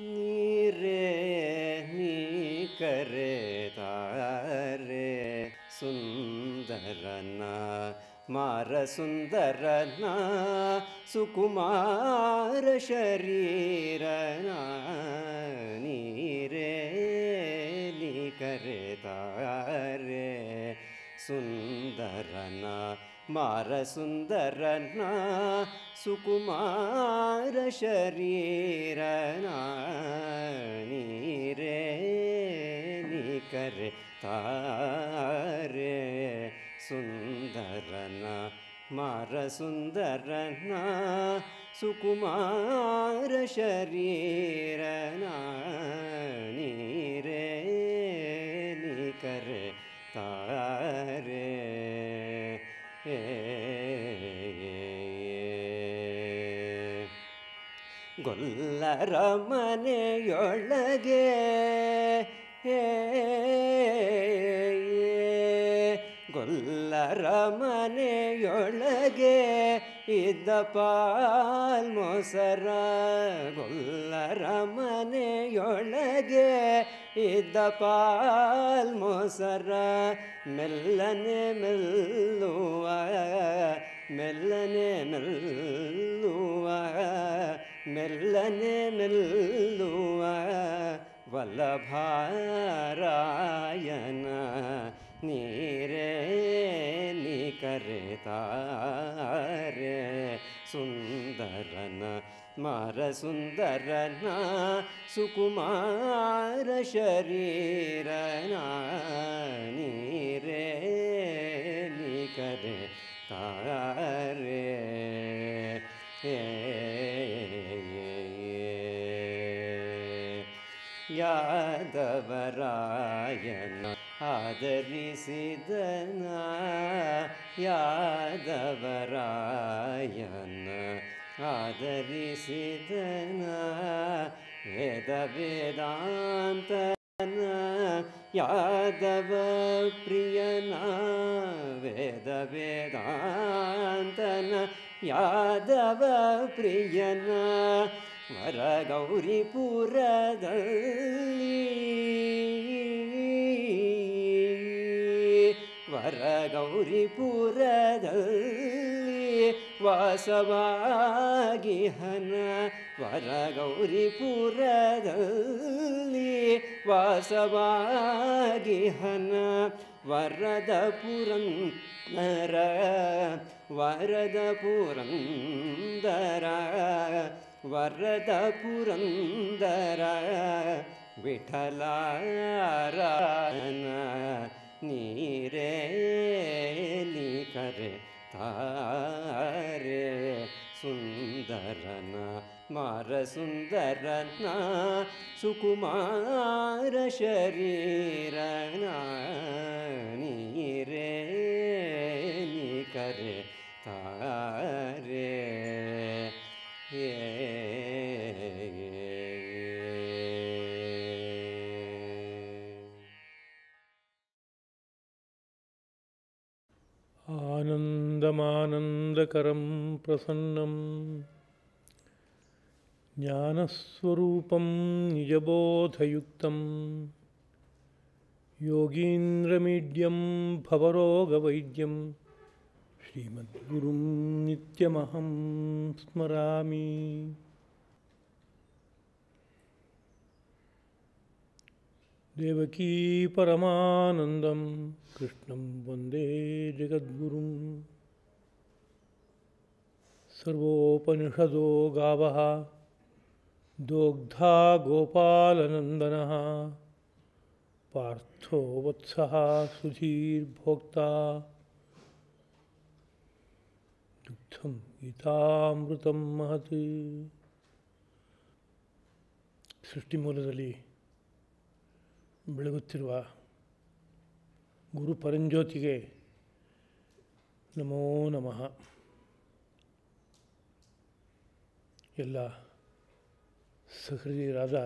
नीरे तारे सुन्दरना मर सुकुमार सुकुमा शरीरना नीरे तारे सुन्दरना मरना सुकुमा शरीरना तारा मर सुन्दरना सुकुमा शरीरनानि रे ಅರಮನೆಯೊಳಗೆ ಗೊಲ್ಲರ ಮನೆಯೊಳಗೆ ಇದ್ದ ಪಾಲ್ ಮೊಸರ ಗೊಲ್ಲರ ಮನೆಯೊಳಗೆ ಇದ್ದ ಪಾಲ್ ಮೊಸರ ಮೆಲ್ಲನೆ ಮೆಲ್ಲುವ ಮೆಲ್ಲನೆ ಮೆಲ್ಲುವ ಮೆಲ್ಲನೆ ನಿಲ್ಲುವ ವಲ್ಲಭಾರಾಯಣ ನೀರೇ ನೀ ಕರೆತಾರೆ ಸುಂದರನ ಮಾರ ಸುಂದರನ ಸುಕುಮಾರ ಶರೀರನ ನೀರೇ ನೀ ಕರೆ ತಾರೆ ಏ यादरायन आदरिसिदन आदरिषिधन आदरिसिदन वेदान्त यादवप्रियना वेद यादवप्रियना ವರ ಗೌರಿಪುರದಲ್ಲಿ ವರ ಗೌರಿಪುರದಲ್ಲಿ ವಾಸವಾಗಿ ಹನ ವರ ಗೌರಿಪುರದಲ್ಲಿ ವಾಸವಾಗಿ ಹನ ವರದ ಪುರಂದರ ವರದ ಪುರಂದರ वरदापुरं दरा विठला राना नीरे नी करे तारे सुंदरना मारसुंदरना सुकुमार शरीरना नीरे नी करे तारे परमानन्दकरं प्रसन्नं ज्ञानस्वरूपं निजबोधयुक्तं योगीन्द्रमीड्यं भवरोगवैद्यं श्रीमद्गुरुं नित्यमहं स्मरामि देवकी परमानन्दं कृष्णं वन्दे जगद्गुरुम् सर्वोपनिषदो गावः दोग्धा गोपालनन्दनः पार्थो वत्सः सुधीर्भोक्ता दुग्धं गीतामृतं महत् सृष्टिमूल ಬೆಳಗುತ್ತಿರುವ ಗುರು ಪರಂಜ್ಯೋತಿಗೆ ನಮೋ ನಮಃ ಎಲ್ಲ ಸಹೃದಯರಾದ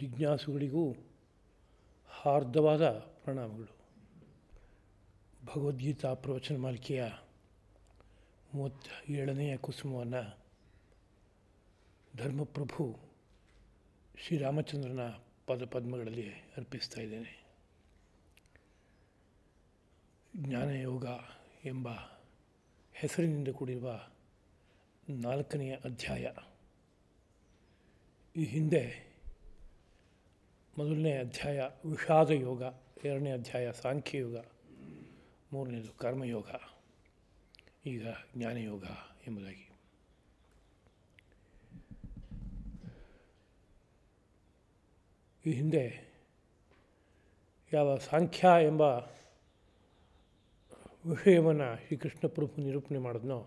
ಜಿಜ್ಞಾಸುಗಳಿಗೂ ಹಾರ್ದವಾದ ಪ್ರಣಾಮಗಳು ಭಗವದ್ಗೀತಾ ಪ್ರವಚನ ಮಾಲಿಕೆಯ ಮೂವತ್ತ ಏಳನೆಯ ಕುಸುಮವನ್ನು ಧರ್ಮಪ್ರಭು ಶ್ರೀರಾಮಚಂದ್ರನ ಪದ್ಮಗಳಲ್ಲಿ ಅರ್ಪಿಸ್ತಾ ಇದ್ದೇನೆ ಜ್ಞಾನಯೋಗ ಎಂಬ ಹೆಸರಿನಿಂದ ಕೂಡಿರುವ ನಾಲ್ಕನೆಯ ಅಧ್ಯಾಯ ಈ ಹಿಂದೆ ಮೊದಲನೇ ಅಧ್ಯಾಯ ವಿಷಾದ ಯೋಗ ಎರಡನೇ ಅಧ್ಯಾಯ ಯೋಗ ಮೂರನೇದು ಕರ್ಮಯೋಗ ಈಗ ಜ್ಞಾನಯೋಗ ಎಂಬುದಾಗಿ ಈ ಹಿಂದೆ ಯಾವ ಸಾಂಖ್ಯ ಎಂಬ ವಿಷಯವನ್ನು ಶ್ರೀಕೃಷ್ಣ ಪ್ರಭು ನಿರೂಪಣೆ ಮಾಡಿದ್ನೋ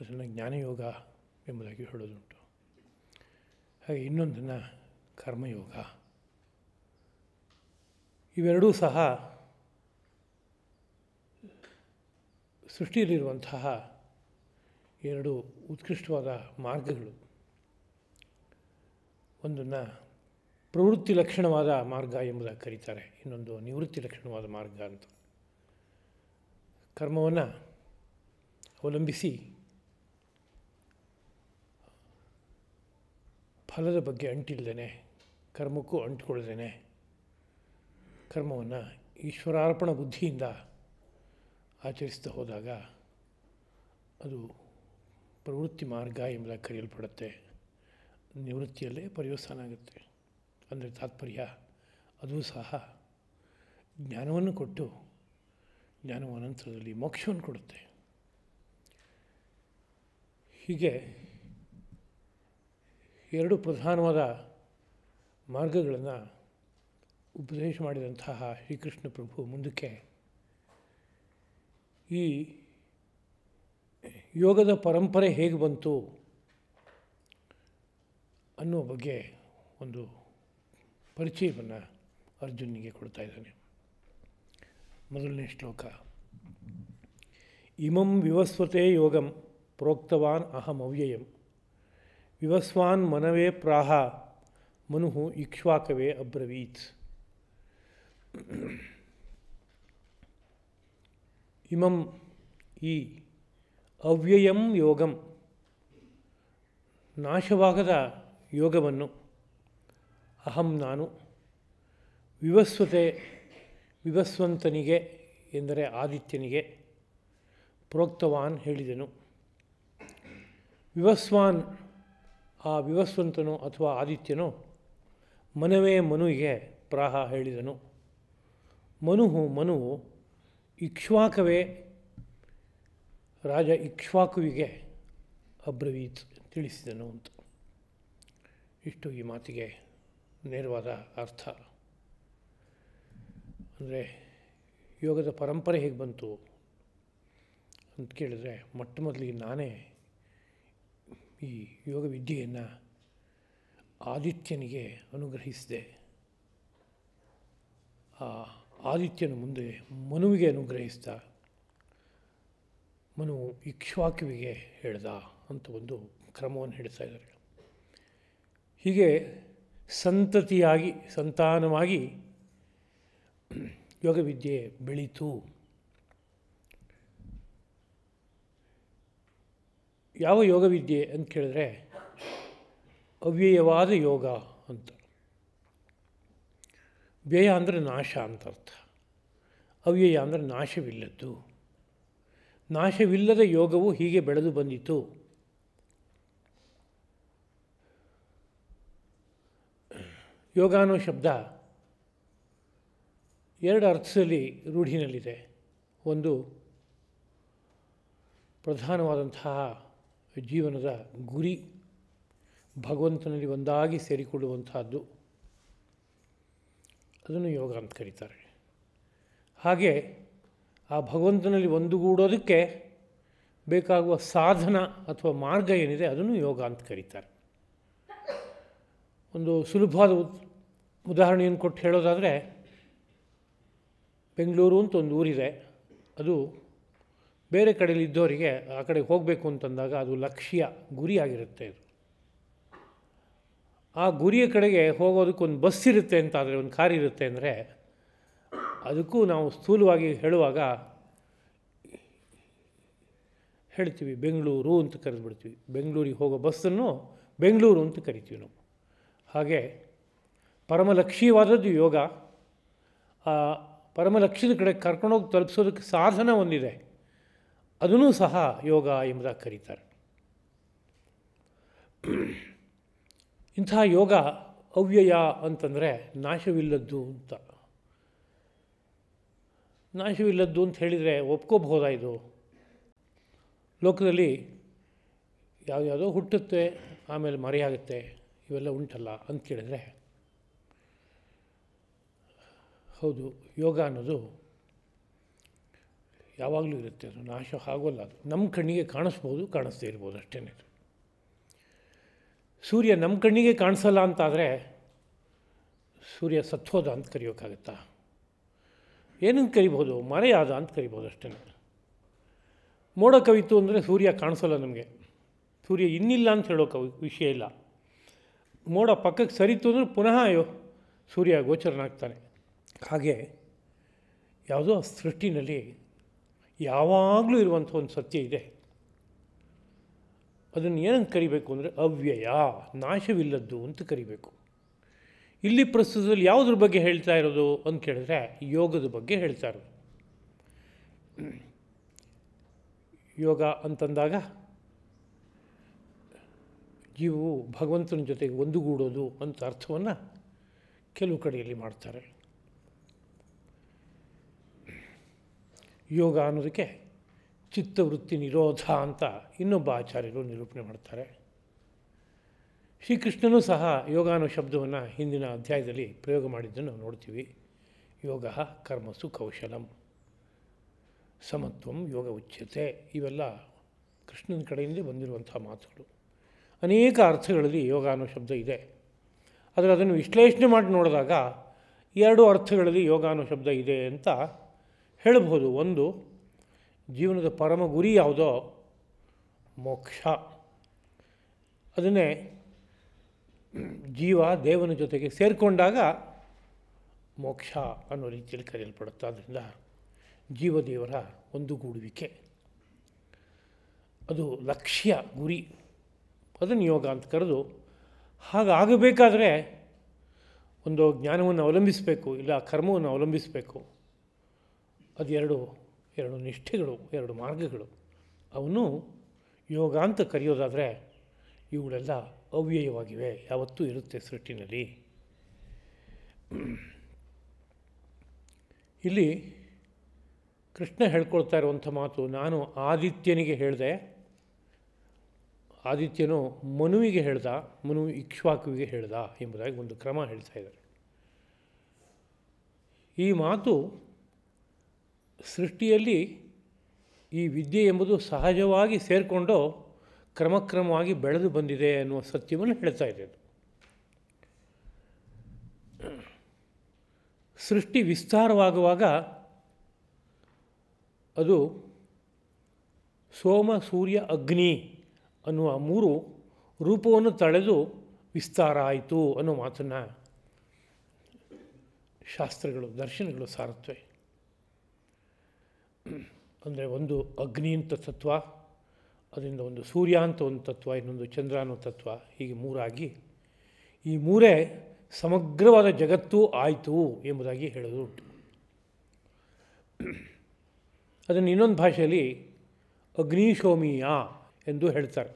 ಅದನ್ನು ಜ್ಞಾನಯೋಗ ಎಂಬುದಾಗಿ ಹೇಳೋದುಂಟು ಹಾಗೆ ಇನ್ನೊಂದನ್ನು ಕರ್ಮಯೋಗ ಇವೆರಡೂ ಸಹ ಸೃಷ್ಟಿಯಲ್ಲಿರುವಂತಹ ಎರಡು ಉತ್ಕೃಷ್ಟವಾದ ಮಾರ್ಗಗಳು ಒಂದನ್ನು ಪ್ರವೃತ್ತಿ ಲಕ್ಷಣವಾದ ಮಾರ್ಗ ಎಂಬುದಾಗಿ ಕರೀತಾರೆ ಇನ್ನೊಂದು ನಿವೃತ್ತಿ ಲಕ್ಷಣವಾದ ಮಾರ್ಗ ಅಂತ ಕರ್ಮವನ್ನು ಅವಲಂಬಿಸಿ ಫಲದ ಬಗ್ಗೆ ಅಂಟಿಲ್ಲದೇ ಕರ್ಮಕ್ಕೂ ಅಂಟ್ಕೊಳ್ಳ್ದೇನೆ ಕರ್ಮವನ್ನು ಈಶ್ವರಾರ್ಪಣ ಬುದ್ಧಿಯಿಂದ ಆಚರಿಸ್ತಾ ಹೋದಾಗ ಅದು ಪ್ರವೃತ್ತಿ ಮಾರ್ಗ ಎಂಬುದಾಗಿ ಕರೆಯಲ್ಪಡುತ್ತೆ ನಿವೃತ್ತಿಯಲ್ಲೇ ಪರ್ಯವಸಾನ ಆಗುತ್ತೆ ಅಂದರೆ ತಾತ್ಪರ್ಯ ಅದು ಸಹ ಜ್ಞಾನವನ್ನು ಕೊಟ್ಟು ಜ್ಞಾನವ ನಂತರದಲ್ಲಿ ಮೋಕ್ಷವನ್ನು ಕೊಡುತ್ತೆ ಹೀಗೆ ಎರಡು ಪ್ರಧಾನವಾದ ಮಾರ್ಗಗಳನ್ನು ಉಪದೇಶ ಮಾಡಿದಂತಹ ಶ್ರೀಕೃಷ್ಣ ಪ್ರಭು ಮುಂದಕ್ಕೆ ಈ ಯೋಗದ ಪರಂಪರೆ ಹೇಗೆ ಬಂತು ಅನ್ನುವ ಬಗ್ಗೆ ಒಂದು ಪರಿಚಯವನ್ನು ಅರ್ಜುನಿಗೆ ಕೊಡ್ತಾ ಇದ್ದಾನೆ ಮೊದಲನೇ ಶ್ಲೋಕ ಇಮಂ ವಿವಸ್ವತೆ ಯೋಗಂ ಪ್ರೋಕ್ತವಾನ್ ಅಹಂ ಅವ್ಯಯಂ ವಿವಸ್ವಾನ್ ಮನವೇ ಪ್ರಾಹ ಮನುಹು ಇಕ್ಷ್ವಾಕವೇ ಅಬ್ರವೀತ್ ಇಮಂ ಈ ಅವ್ಯಯಂ ಯೋಗಂ ನಾಶವಾಗದ ಯೋಗವನ್ನು ಅಹಂ ನಾನು ವಿವಸ್ವತೆ ವಿವಸ್ವಂತನಿಗೆ ಎಂದರೆ ಆದಿತ್ಯನಿಗೆ ಪ್ರೋಕ್ತವಾನ್ ಹೇಳಿದನು ವಿವಸ್ವಾನ್ ಆ ವಿವಸ್ವಂತನು ಅಥವಾ ಆದಿತ್ಯನು ಮನವೇ ಮನುವಿಗೆ ಪ್ರಾಹ ಹೇಳಿದನು ಮನುಹು ಮನುವು ಇಕ್ಷ್ವಾಕವೇ ರಾಜ ಇಕ್ಷ್ವಾಕುವಿಗೆ ಅಬ್ರವೀತ್ ತಿಳಿಸಿದನು ಅಂತ ಇಷ್ಟು ಈ ಮಾತಿಗೆ ನೇರವಾದ ಅರ್ಥ ಅಂದರೆ ಯೋಗದ ಪರಂಪರೆ ಹೇಗೆ ಬಂತು ಅಂತ ಕೇಳಿದರೆ ಮೊಟ್ಟ ಮೊದಲಿಗೆ ನಾನೇ ಈ ಯೋಗ ವಿದ್ಯೆಯನ್ನು ಆದಿತ್ಯನಿಗೆ ಅನುಗ್ರಹಿಸಿದೆ ಆ ಆದಿತ್ಯನ ಮುಂದೆ ಮನುವಿಗೆ ಅನುಗ್ರಹಿಸ್ದ ಮನು ಇಕ್ಷ್ವಾಕುವಿಗೆ ಹೇಳ್ದ ಅಂತ ಒಂದು ಕ್ರಮವನ್ನು ಹೇಳ್ತಾ ಇದ್ದಾರೆ ಹೀಗೆ ಸಂತತಿಯಾಗಿ ಸಂತಾನವಾಗಿ ಯೋಗವಿದ್ಯೆ ಬೆಳೀತು ಯಾವ ಯೋಗ ವಿದ್ಯೆ ಅಂತ ಕೇಳಿದ್ರೆ ಅವ್ಯಯವಾದ ಯೋಗ ಅಂತ ವ್ಯಯ ಅಂದರೆ ನಾಶ ಅಂತ ಅರ್ಥ ಅವ್ಯಯ ಅಂದರೆ ನಾಶವಿಲ್ಲದ್ದು ನಾಶವಿಲ್ಲದ ಯೋಗವು ಹೀಗೆ ಬೆಳೆದು ಬಂದಿತು ಯೋಗ ಅನ್ನೋ ಶಬ್ದ ಎರಡು ಅರ್ಥದಲ್ಲಿ ರೂಢಿನಲ್ಲಿದೆ ಒಂದು ಪ್ರಧಾನವಾದಂತಹ ಜೀವನದ ಗುರಿ ಭಗವಂತನಲ್ಲಿ ಒಂದಾಗಿ ಸೇರಿಕೊಳ್ಳುವಂತಹದ್ದು ಅದನ್ನು ಯೋಗ ಅಂತ ಕರೀತಾರೆ ಹಾಗೆ ಆ ಭಗವಂತನಲ್ಲಿ ಒಂದುಗೂಡೋದಕ್ಕೆ ಬೇಕಾಗುವ ಸಾಧನ ಅಥವಾ ಮಾರ್ಗ ಏನಿದೆ ಅದನ್ನು ಯೋಗ ಅಂತ ಕರೀತಾರೆ ಒಂದು ಸುಲಭವಾದ ಉದಾಹರಣೆಯನ್ನು ಕೊಟ್ಟು ಹೇಳೋದಾದರೆ ಬೆಂಗಳೂರು ಅಂತ ಒಂದು ಊರಿದೆ ಅದು ಬೇರೆ ಕಡೆಯಲ್ಲಿ ಇದ್ದವರಿಗೆ ಆ ಕಡೆ ಹೋಗಬೇಕು ಅಂತಂದಾಗ ಅದು ಲಕ್ಷ್ಯ ಗುರಿ ಆಗಿರುತ್ತೆ ಅದು ಆ ಗುರಿಯ ಕಡೆಗೆ ಹೋಗೋದಕ್ಕೊಂದು ಬಸ್ ಇರುತ್ತೆ ಅಂತ ಆದರೆ ಒಂದು ಕಾರ್ ಇರುತ್ತೆ ಅಂದರೆ ಅದಕ್ಕೂ ನಾವು ಸ್ಥೂಲವಾಗಿ ಹೇಳುವಾಗ ಹೇಳ್ತೀವಿ ಬೆಂಗಳೂರು ಅಂತ ಬಿಡ್ತೀವಿ ಬೆಂಗಳೂರಿಗೆ ಹೋಗೋ ಬಸ್ಸನ್ನು ಬೆಂಗಳೂರು ಅಂತ ಕರಿತೀವಿ ನಾವು ಹಾಗೆ ಪರಮಲಕ್ಷ್ಯವಾದದ್ದು ಯೋಗ ಆ ಪರಮಲಕ್ಷ್ಯದ ಕಡೆ ಕರ್ಕೊಂಡೋಗಿ ತಲುಪಿಸೋದಕ್ಕೆ ಸಾಧನ ಒಂದಿದೆ ಅದನ್ನೂ ಸಹ ಯೋಗ ಎಂಬುದಾಗಿ ಕರೀತಾರೆ ಇಂಥ ಯೋಗ ಅವ್ಯಯ ಅಂತಂದರೆ ನಾಶವಿಲ್ಲದ್ದು ಅಂತ ನಾಶವಿಲ್ಲದ್ದು ಅಂತ ಹೇಳಿದರೆ ಒಪ್ಕೋಬೋದಾ ಇದು ಲೋಕದಲ್ಲಿ ಯಾವ್ಯಾವುದೋ ಹುಟ್ಟುತ್ತೆ ಆಮೇಲೆ ಮರೆಯಾಗುತ್ತೆ ಇವೆಲ್ಲ ಉಂಟಲ್ಲ ಅಂತ ಕೇಳಿದರೆ ಹೌದು ಯೋಗ ಅನ್ನೋದು ಯಾವಾಗಲೂ ಇರುತ್ತೆ ಅದು ನಾಶ ಆಗೋಲ್ಲ ಅದು ನಮ್ಮ ಕಣ್ಣಿಗೆ ಕಾಣಿಸ್ಬೋದು ಕಾಣಿಸ್ದೇ ಇರ್ಬೋದು ಅಷ್ಟೇ ಸೂರ್ಯ ನಮ್ಮ ಕಣ್ಣಿಗೆ ಕಾಣಿಸಲ್ಲ ಅಂತಾದರೆ ಸೂರ್ಯ ಸತ್ಹೋದ ಅಂತ ಕರಿಯೋಕ್ಕಾಗತ್ತಾ ಏನಂತ ಕರಿಬೋದು ಮರೆಯಾದ ಅಂತ ಕರಿಬೋದು ಅಷ್ಟೇ ಮೋಡ ಕವಿತು ಅಂದರೆ ಸೂರ್ಯ ಕಾಣಿಸಲ್ಲ ನಮಗೆ ಸೂರ್ಯ ಇನ್ನಿಲ್ಲ ಅಂತ ಹೇಳೋ ಕವಿ ವಿಷಯ ಇಲ್ಲ ಮೋಡ ಪಕ್ಕಕ್ಕೆ ಸರಿತು ಅಂದರೆ ಪುನಃ ಅಯ್ಯೋ ಸೂರ್ಯ ಗೋಚರನಾಗ್ತಾನೆ ಹಾಗೆ ಯಾವುದೋ ಸೃಷ್ಟಿನಲ್ಲಿ ಯಾವಾಗಲೂ ಇರುವಂಥ ಒಂದು ಸತ್ಯ ಇದೆ ಅದನ್ನು ಏನಂತ ಕರಿಬೇಕು ಅಂದರೆ ಅವ್ಯಯ ನಾಶವಿಲ್ಲದ್ದು ಅಂತ ಕರಿಬೇಕು ಇಲ್ಲಿ ಪ್ರಸ್ತುತದಲ್ಲಿ ಯಾವುದ್ರ ಬಗ್ಗೆ ಹೇಳ್ತಾ ಇರೋದು ಅಂತ ಕೇಳಿದ್ರೆ ಯೋಗದ ಬಗ್ಗೆ ಹೇಳ್ತಾ ಇರೋದು ಯೋಗ ಅಂತಂದಾಗ ಜೀವವು ಭಗವಂತನ ಜೊತೆಗೆ ಒಂದುಗೂಡೋದು ಅಂತ ಅರ್ಥವನ್ನು ಕೆಲವು ಕಡೆಯಲ್ಲಿ ಮಾಡ್ತಾರೆ ಯೋಗ ಅನ್ನೋದಕ್ಕೆ ಚಿತ್ತವೃತ್ತಿ ನಿರೋಧ ಅಂತ ಇನ್ನೊಬ್ಬ ಆಚಾರ್ಯರು ನಿರೂಪಣೆ ಮಾಡ್ತಾರೆ ಶ್ರೀಕೃಷ್ಣನೂ ಸಹ ಯೋಗ ಅನ್ನೋ ಶಬ್ದವನ್ನು ಹಿಂದಿನ ಅಧ್ಯಾಯದಲ್ಲಿ ಪ್ರಯೋಗ ಮಾಡಿದ್ದನ್ನು ನೋಡ್ತೀವಿ ಯೋಗ ಕರ್ಮಸು ಕೌಶಲಂ ಸಮತ್ವಂ ಯೋಗ ಉಚ್ಯತೆ ಇವೆಲ್ಲ ಕೃಷ್ಣನ ಕಡೆಯಿಂದ ಬಂದಿರುವಂಥ ಮಾತುಗಳು ಅನೇಕ ಅರ್ಥಗಳಲ್ಲಿ ಯೋಗ ಅನ್ನೋ ಶಬ್ದ ಇದೆ ಆದರೆ ಅದನ್ನು ವಿಶ್ಲೇಷಣೆ ಮಾಡಿ ನೋಡಿದಾಗ ಎರಡು ಅರ್ಥಗಳಲ್ಲಿ ಯೋಗ ಅನ್ನೋ ಶಬ್ದ ಇದೆ ಅಂತ ಹೇಳಬಹುದು ಒಂದು ಜೀವನದ ಪರಮ ಗುರಿ ಯಾವುದೋ ಮೋಕ್ಷ ಅದನ್ನೇ ಜೀವ ದೇವನ ಜೊತೆಗೆ ಸೇರಿಕೊಂಡಾಗ ಮೋಕ್ಷ ಅನ್ನೋ ರೀತಿಯಲ್ಲಿ ಕರೆಯಲ್ಪಡುತ್ತೆ ಆದ್ದರಿಂದ ಒಂದು ಒಂದುಗೂಡುವಿಕೆ ಅದು ಲಕ್ಷ್ಯ ಗುರಿ ಅದನ್ನು ಯೋಗ ಅಂತ ಕರೆದು ಹಾಗಾಗಬೇಕಾದರೆ ಒಂದು ಜ್ಞಾನವನ್ನು ಅವಲಂಬಿಸಬೇಕು ಇಲ್ಲ ಕರ್ಮವನ್ನು ಅವಲಂಬಿಸಬೇಕು ಅದೆರಡು ಎರಡು ನಿಷ್ಠೆಗಳು ಎರಡು ಮಾರ್ಗಗಳು ಅವನು ಯೋಗ ಅಂತ ಕರೆಯೋದಾದರೆ ಇವುಗಳೆಲ್ಲ ಅವ್ಯಯವಾಗಿವೆ ಯಾವತ್ತೂ ಇರುತ್ತೆ ಸೃಷ್ಟಿನಲ್ಲಿ ಇಲ್ಲಿ ಕೃಷ್ಣ ಹೇಳ್ಕೊಳ್ತಾ ಇರುವಂಥ ಮಾತು ನಾನು ಆದಿತ್ಯನಿಗೆ ಹೇಳಿದೆ ಆದಿತ್ಯನು ಮನುವಿಗೆ ಹೇಳ್ದ ಮನು ಇಕ್ಷ್ವಾಕುವಿಗೆ ಹೇಳ್ದ ಎಂಬುದಾಗಿ ಒಂದು ಕ್ರಮ ಹೇಳ್ತಾ ಇದ್ದಾರೆ ಈ ಮಾತು ಸೃಷ್ಟಿಯಲ್ಲಿ ಈ ವಿದ್ಯೆ ಎಂಬುದು ಸಹಜವಾಗಿ ಸೇರಿಕೊಂಡು ಕ್ರಮಕ್ರಮವಾಗಿ ಬೆಳೆದು ಬಂದಿದೆ ಅನ್ನುವ ಸತ್ಯವನ್ನು ಹೇಳ್ತಾ ಇದೆ ಸೃಷ್ಟಿ ವಿಸ್ತಾರವಾಗುವಾಗ ಅದು ಸೋಮ ಸೂರ್ಯ ಅಗ್ನಿ ಅನ್ನುವ ಮೂರು ರೂಪವನ್ನು ತಳೆದು ವಿಸ್ತಾರ ಆಯಿತು ಅನ್ನೋ ಮಾತನ್ನು ಶಾಸ್ತ್ರಗಳು ದರ್ಶನಗಳು ಸಾರುತ್ತವೆ ಅಂದರೆ ಒಂದು ಅಗ್ನಿ ಅಂತ ತತ್ವ ಅದರಿಂದ ಒಂದು ಸೂರ್ಯ ಅಂತ ಒಂದು ತತ್ವ ಇನ್ನೊಂದು ಚಂದ್ರ ಅನ್ನೋ ತತ್ವ ಹೀಗೆ ಮೂರಾಗಿ ಈ ಮೂರೇ ಸಮಗ್ರವಾದ ಜಗತ್ತು ಆಯಿತು ಎಂಬುದಾಗಿ ಹೇಳೋದು ಉಂಟು ಅದನ್ನು ಇನ್ನೊಂದು ಭಾಷೆಯಲ್ಲಿ ಅಗ್ನಿಶೋಮೀಯ ಎಂದು ಹೇಳ್ತಾರೆ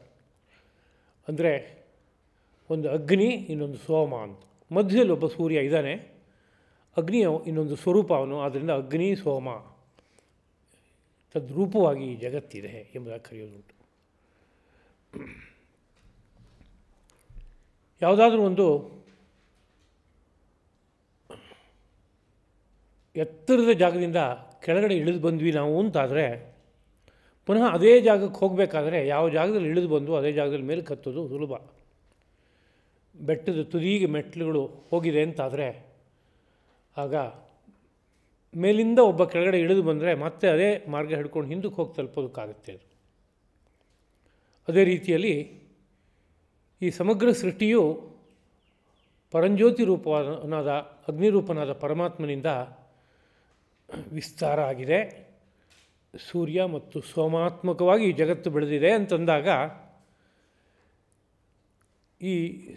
ಅಂದರೆ ಒಂದು ಅಗ್ನಿ ಇನ್ನೊಂದು ಸೋಮ ಅಂತ ಮಧ್ಯದಲ್ಲಿ ಒಬ್ಬ ಸೂರ್ಯ ಇದ್ದಾನೆ ಅಗ್ನಿಯ ಇನ್ನೊಂದು ಸ್ವರೂಪ ಅವನು ಆದ್ದರಿಂದ ಅಗ್ನಿ ಸೋಮ ತದ್ರೂಪವಾಗಿ ಈ ಜಗತ್ತಿದೆ ಎಂಬುದಾಗಿ ಕರೆಯೋದುಂಟು ಯಾವುದಾದ್ರೂ ಒಂದು ಎತ್ತರದ ಜಾಗದಿಂದ ಕೆಳಗಡೆ ಇಳಿದು ಬಂದ್ವಿ ನಾವು ಅಂತಾದರೆ ಪುನಃ ಅದೇ ಜಾಗಕ್ಕೆ ಹೋಗಬೇಕಾದ್ರೆ ಯಾವ ಜಾಗದಲ್ಲಿ ಇಳಿದು ಬಂದು ಅದೇ ಜಾಗದಲ್ಲಿ ಮೇಲೆ ಕತ್ತೋದು ಸುಲಭ ಬೆಟ್ಟದ ತುದಿಗೆ ಮೆಟ್ಟಲುಗಳು ಹೋಗಿದೆ ಅಂತಾದರೆ ಆಗ ಮೇಲಿಂದ ಒಬ್ಬ ಕೆಳಗಡೆ ಇಳಿದು ಬಂದರೆ ಮತ್ತೆ ಅದೇ ಮಾರ್ಗ ಹಿಡ್ಕೊಂಡು ಹಿಂದಕ್ಕೆ ಹೋಗಿ ತಲುಪೋದಕ್ಕಾಗತ್ತೆ ಅದು ಅದೇ ರೀತಿಯಲ್ಲಿ ಈ ಸಮಗ್ರ ಸೃಷ್ಟಿಯು ಪರಂಜ್ಯೋತಿ ರೂಪನಾದ ಅಗ್ನಿರೂಪನಾದ ಪರಮಾತ್ಮನಿಂದ ವಿಸ್ತಾರ ಆಗಿದೆ ಸೂರ್ಯ ಮತ್ತು ಸೋಮಾತ್ಮಕವಾಗಿ ಜಗತ್ತು ಬೆಳೆದಿದೆ ಅಂತಂದಾಗ ಈ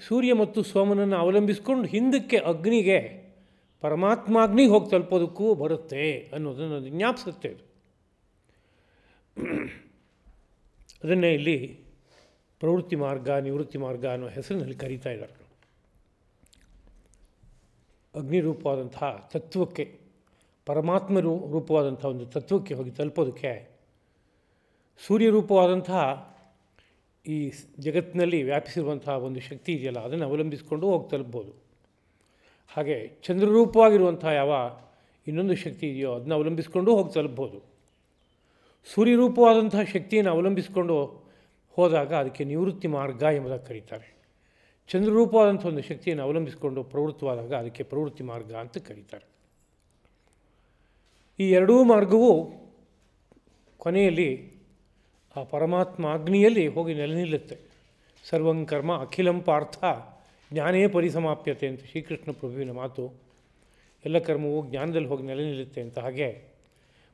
ಸೂರ್ಯ ಮತ್ತು ಸೋಮನನ್ನು ಅವಲಂಬಿಸಿಕೊಂಡು ಹಿಂದಕ್ಕೆ ಅಗ್ನಿಗೆ ಪರಮಾತ್ಮಾಗ್ನಿ ಹೋಗಿ ತಲುಪೋದಕ್ಕೂ ಬರುತ್ತೆ ಅನ್ನೋದನ್ನು ಜ್ಞಾಪಿಸುತ್ತೆ ಅದು ಅದನ್ನೇ ಇಲ್ಲಿ ಪ್ರವೃತ್ತಿ ಮಾರ್ಗ ನಿವೃತ್ತಿ ಮಾರ್ಗ ಅನ್ನೋ ಹೆಸರಿನಲ್ಲಿ ಕರೀತಾ ಇದ್ದಾರೆ ಅಗ್ನಿರೂಪವಾದಂತಹ ತತ್ವಕ್ಕೆ ಪರಮಾತ್ಮ ರೂಪವಾದಂಥ ಒಂದು ತತ್ವಕ್ಕೆ ಹೋಗಿ ತಲುಪೋದಕ್ಕೆ ರೂಪವಾದಂತಹ ಈ ಜಗತ್ತಿನಲ್ಲಿ ವ್ಯಾಪಿಸಿರುವಂತಹ ಒಂದು ಶಕ್ತಿ ಇದೆಯಲ್ಲ ಅದನ್ನು ಅವಲಂಬಿಸಿಕೊಂಡು ಹೋಗಿ ತಲುಪ್ಬೋದು ಹಾಗೆ ಚಂದ್ರರೂಪವಾಗಿರುವಂಥ ಯಾವ ಇನ್ನೊಂದು ಶಕ್ತಿ ಇದೆಯೋ ಅದನ್ನ ಅವಲಂಬಿಸಿಕೊಂಡು ಹೋಗಿ ತಲುಪ್ಬೋದು ಸೂರ್ಯರೂಪವಾದಂಥ ಶಕ್ತಿಯನ್ನು ಅವಲಂಬಿಸಿಕೊಂಡು ಹೋದಾಗ ಅದಕ್ಕೆ ನಿವೃತ್ತಿ ಮಾರ್ಗ ಎಂಬುದಾಗಿ ಕರೀತಾರೆ ಚಂದ್ರರೂಪವಾದಂಥ ಒಂದು ಶಕ್ತಿಯನ್ನು ಅವಲಂಬಿಸಿಕೊಂಡು ಪ್ರವೃತ್ತವಾದಾಗ ಅದಕ್ಕೆ ಪ್ರವೃತ್ತಿ ಮಾರ್ಗ ಅಂತ ಕರೀತಾರೆ ಈ ಎರಡೂ ಮಾರ್ಗವು ಕೊನೆಯಲ್ಲಿ ಆ ಪರಮಾತ್ಮ ಅಗ್ನಿಯಲ್ಲಿ ಹೋಗಿ ನೆಲೆ ನಿಲ್ಲುತ್ತೆ ಸರ್ವಂಕರ್ಮ ಕರ್ಮ ಅಖಿಲಂ ಜ್ಞಾನೇ ಪರಿಸಮಾಪ್ಯತೆ ಅಂತ ಶ್ರೀಕೃಷ್ಣ ಪ್ರಭುವಿನ ಮಾತು ಎಲ್ಲ ಕರ್ಮವು ಜ್ಞಾನದಲ್ಲಿ ಹೋಗಿ ನೆಲೆ ನಿಲ್ಲುತ್ತೆ ಅಂತ ಹಾಗೆ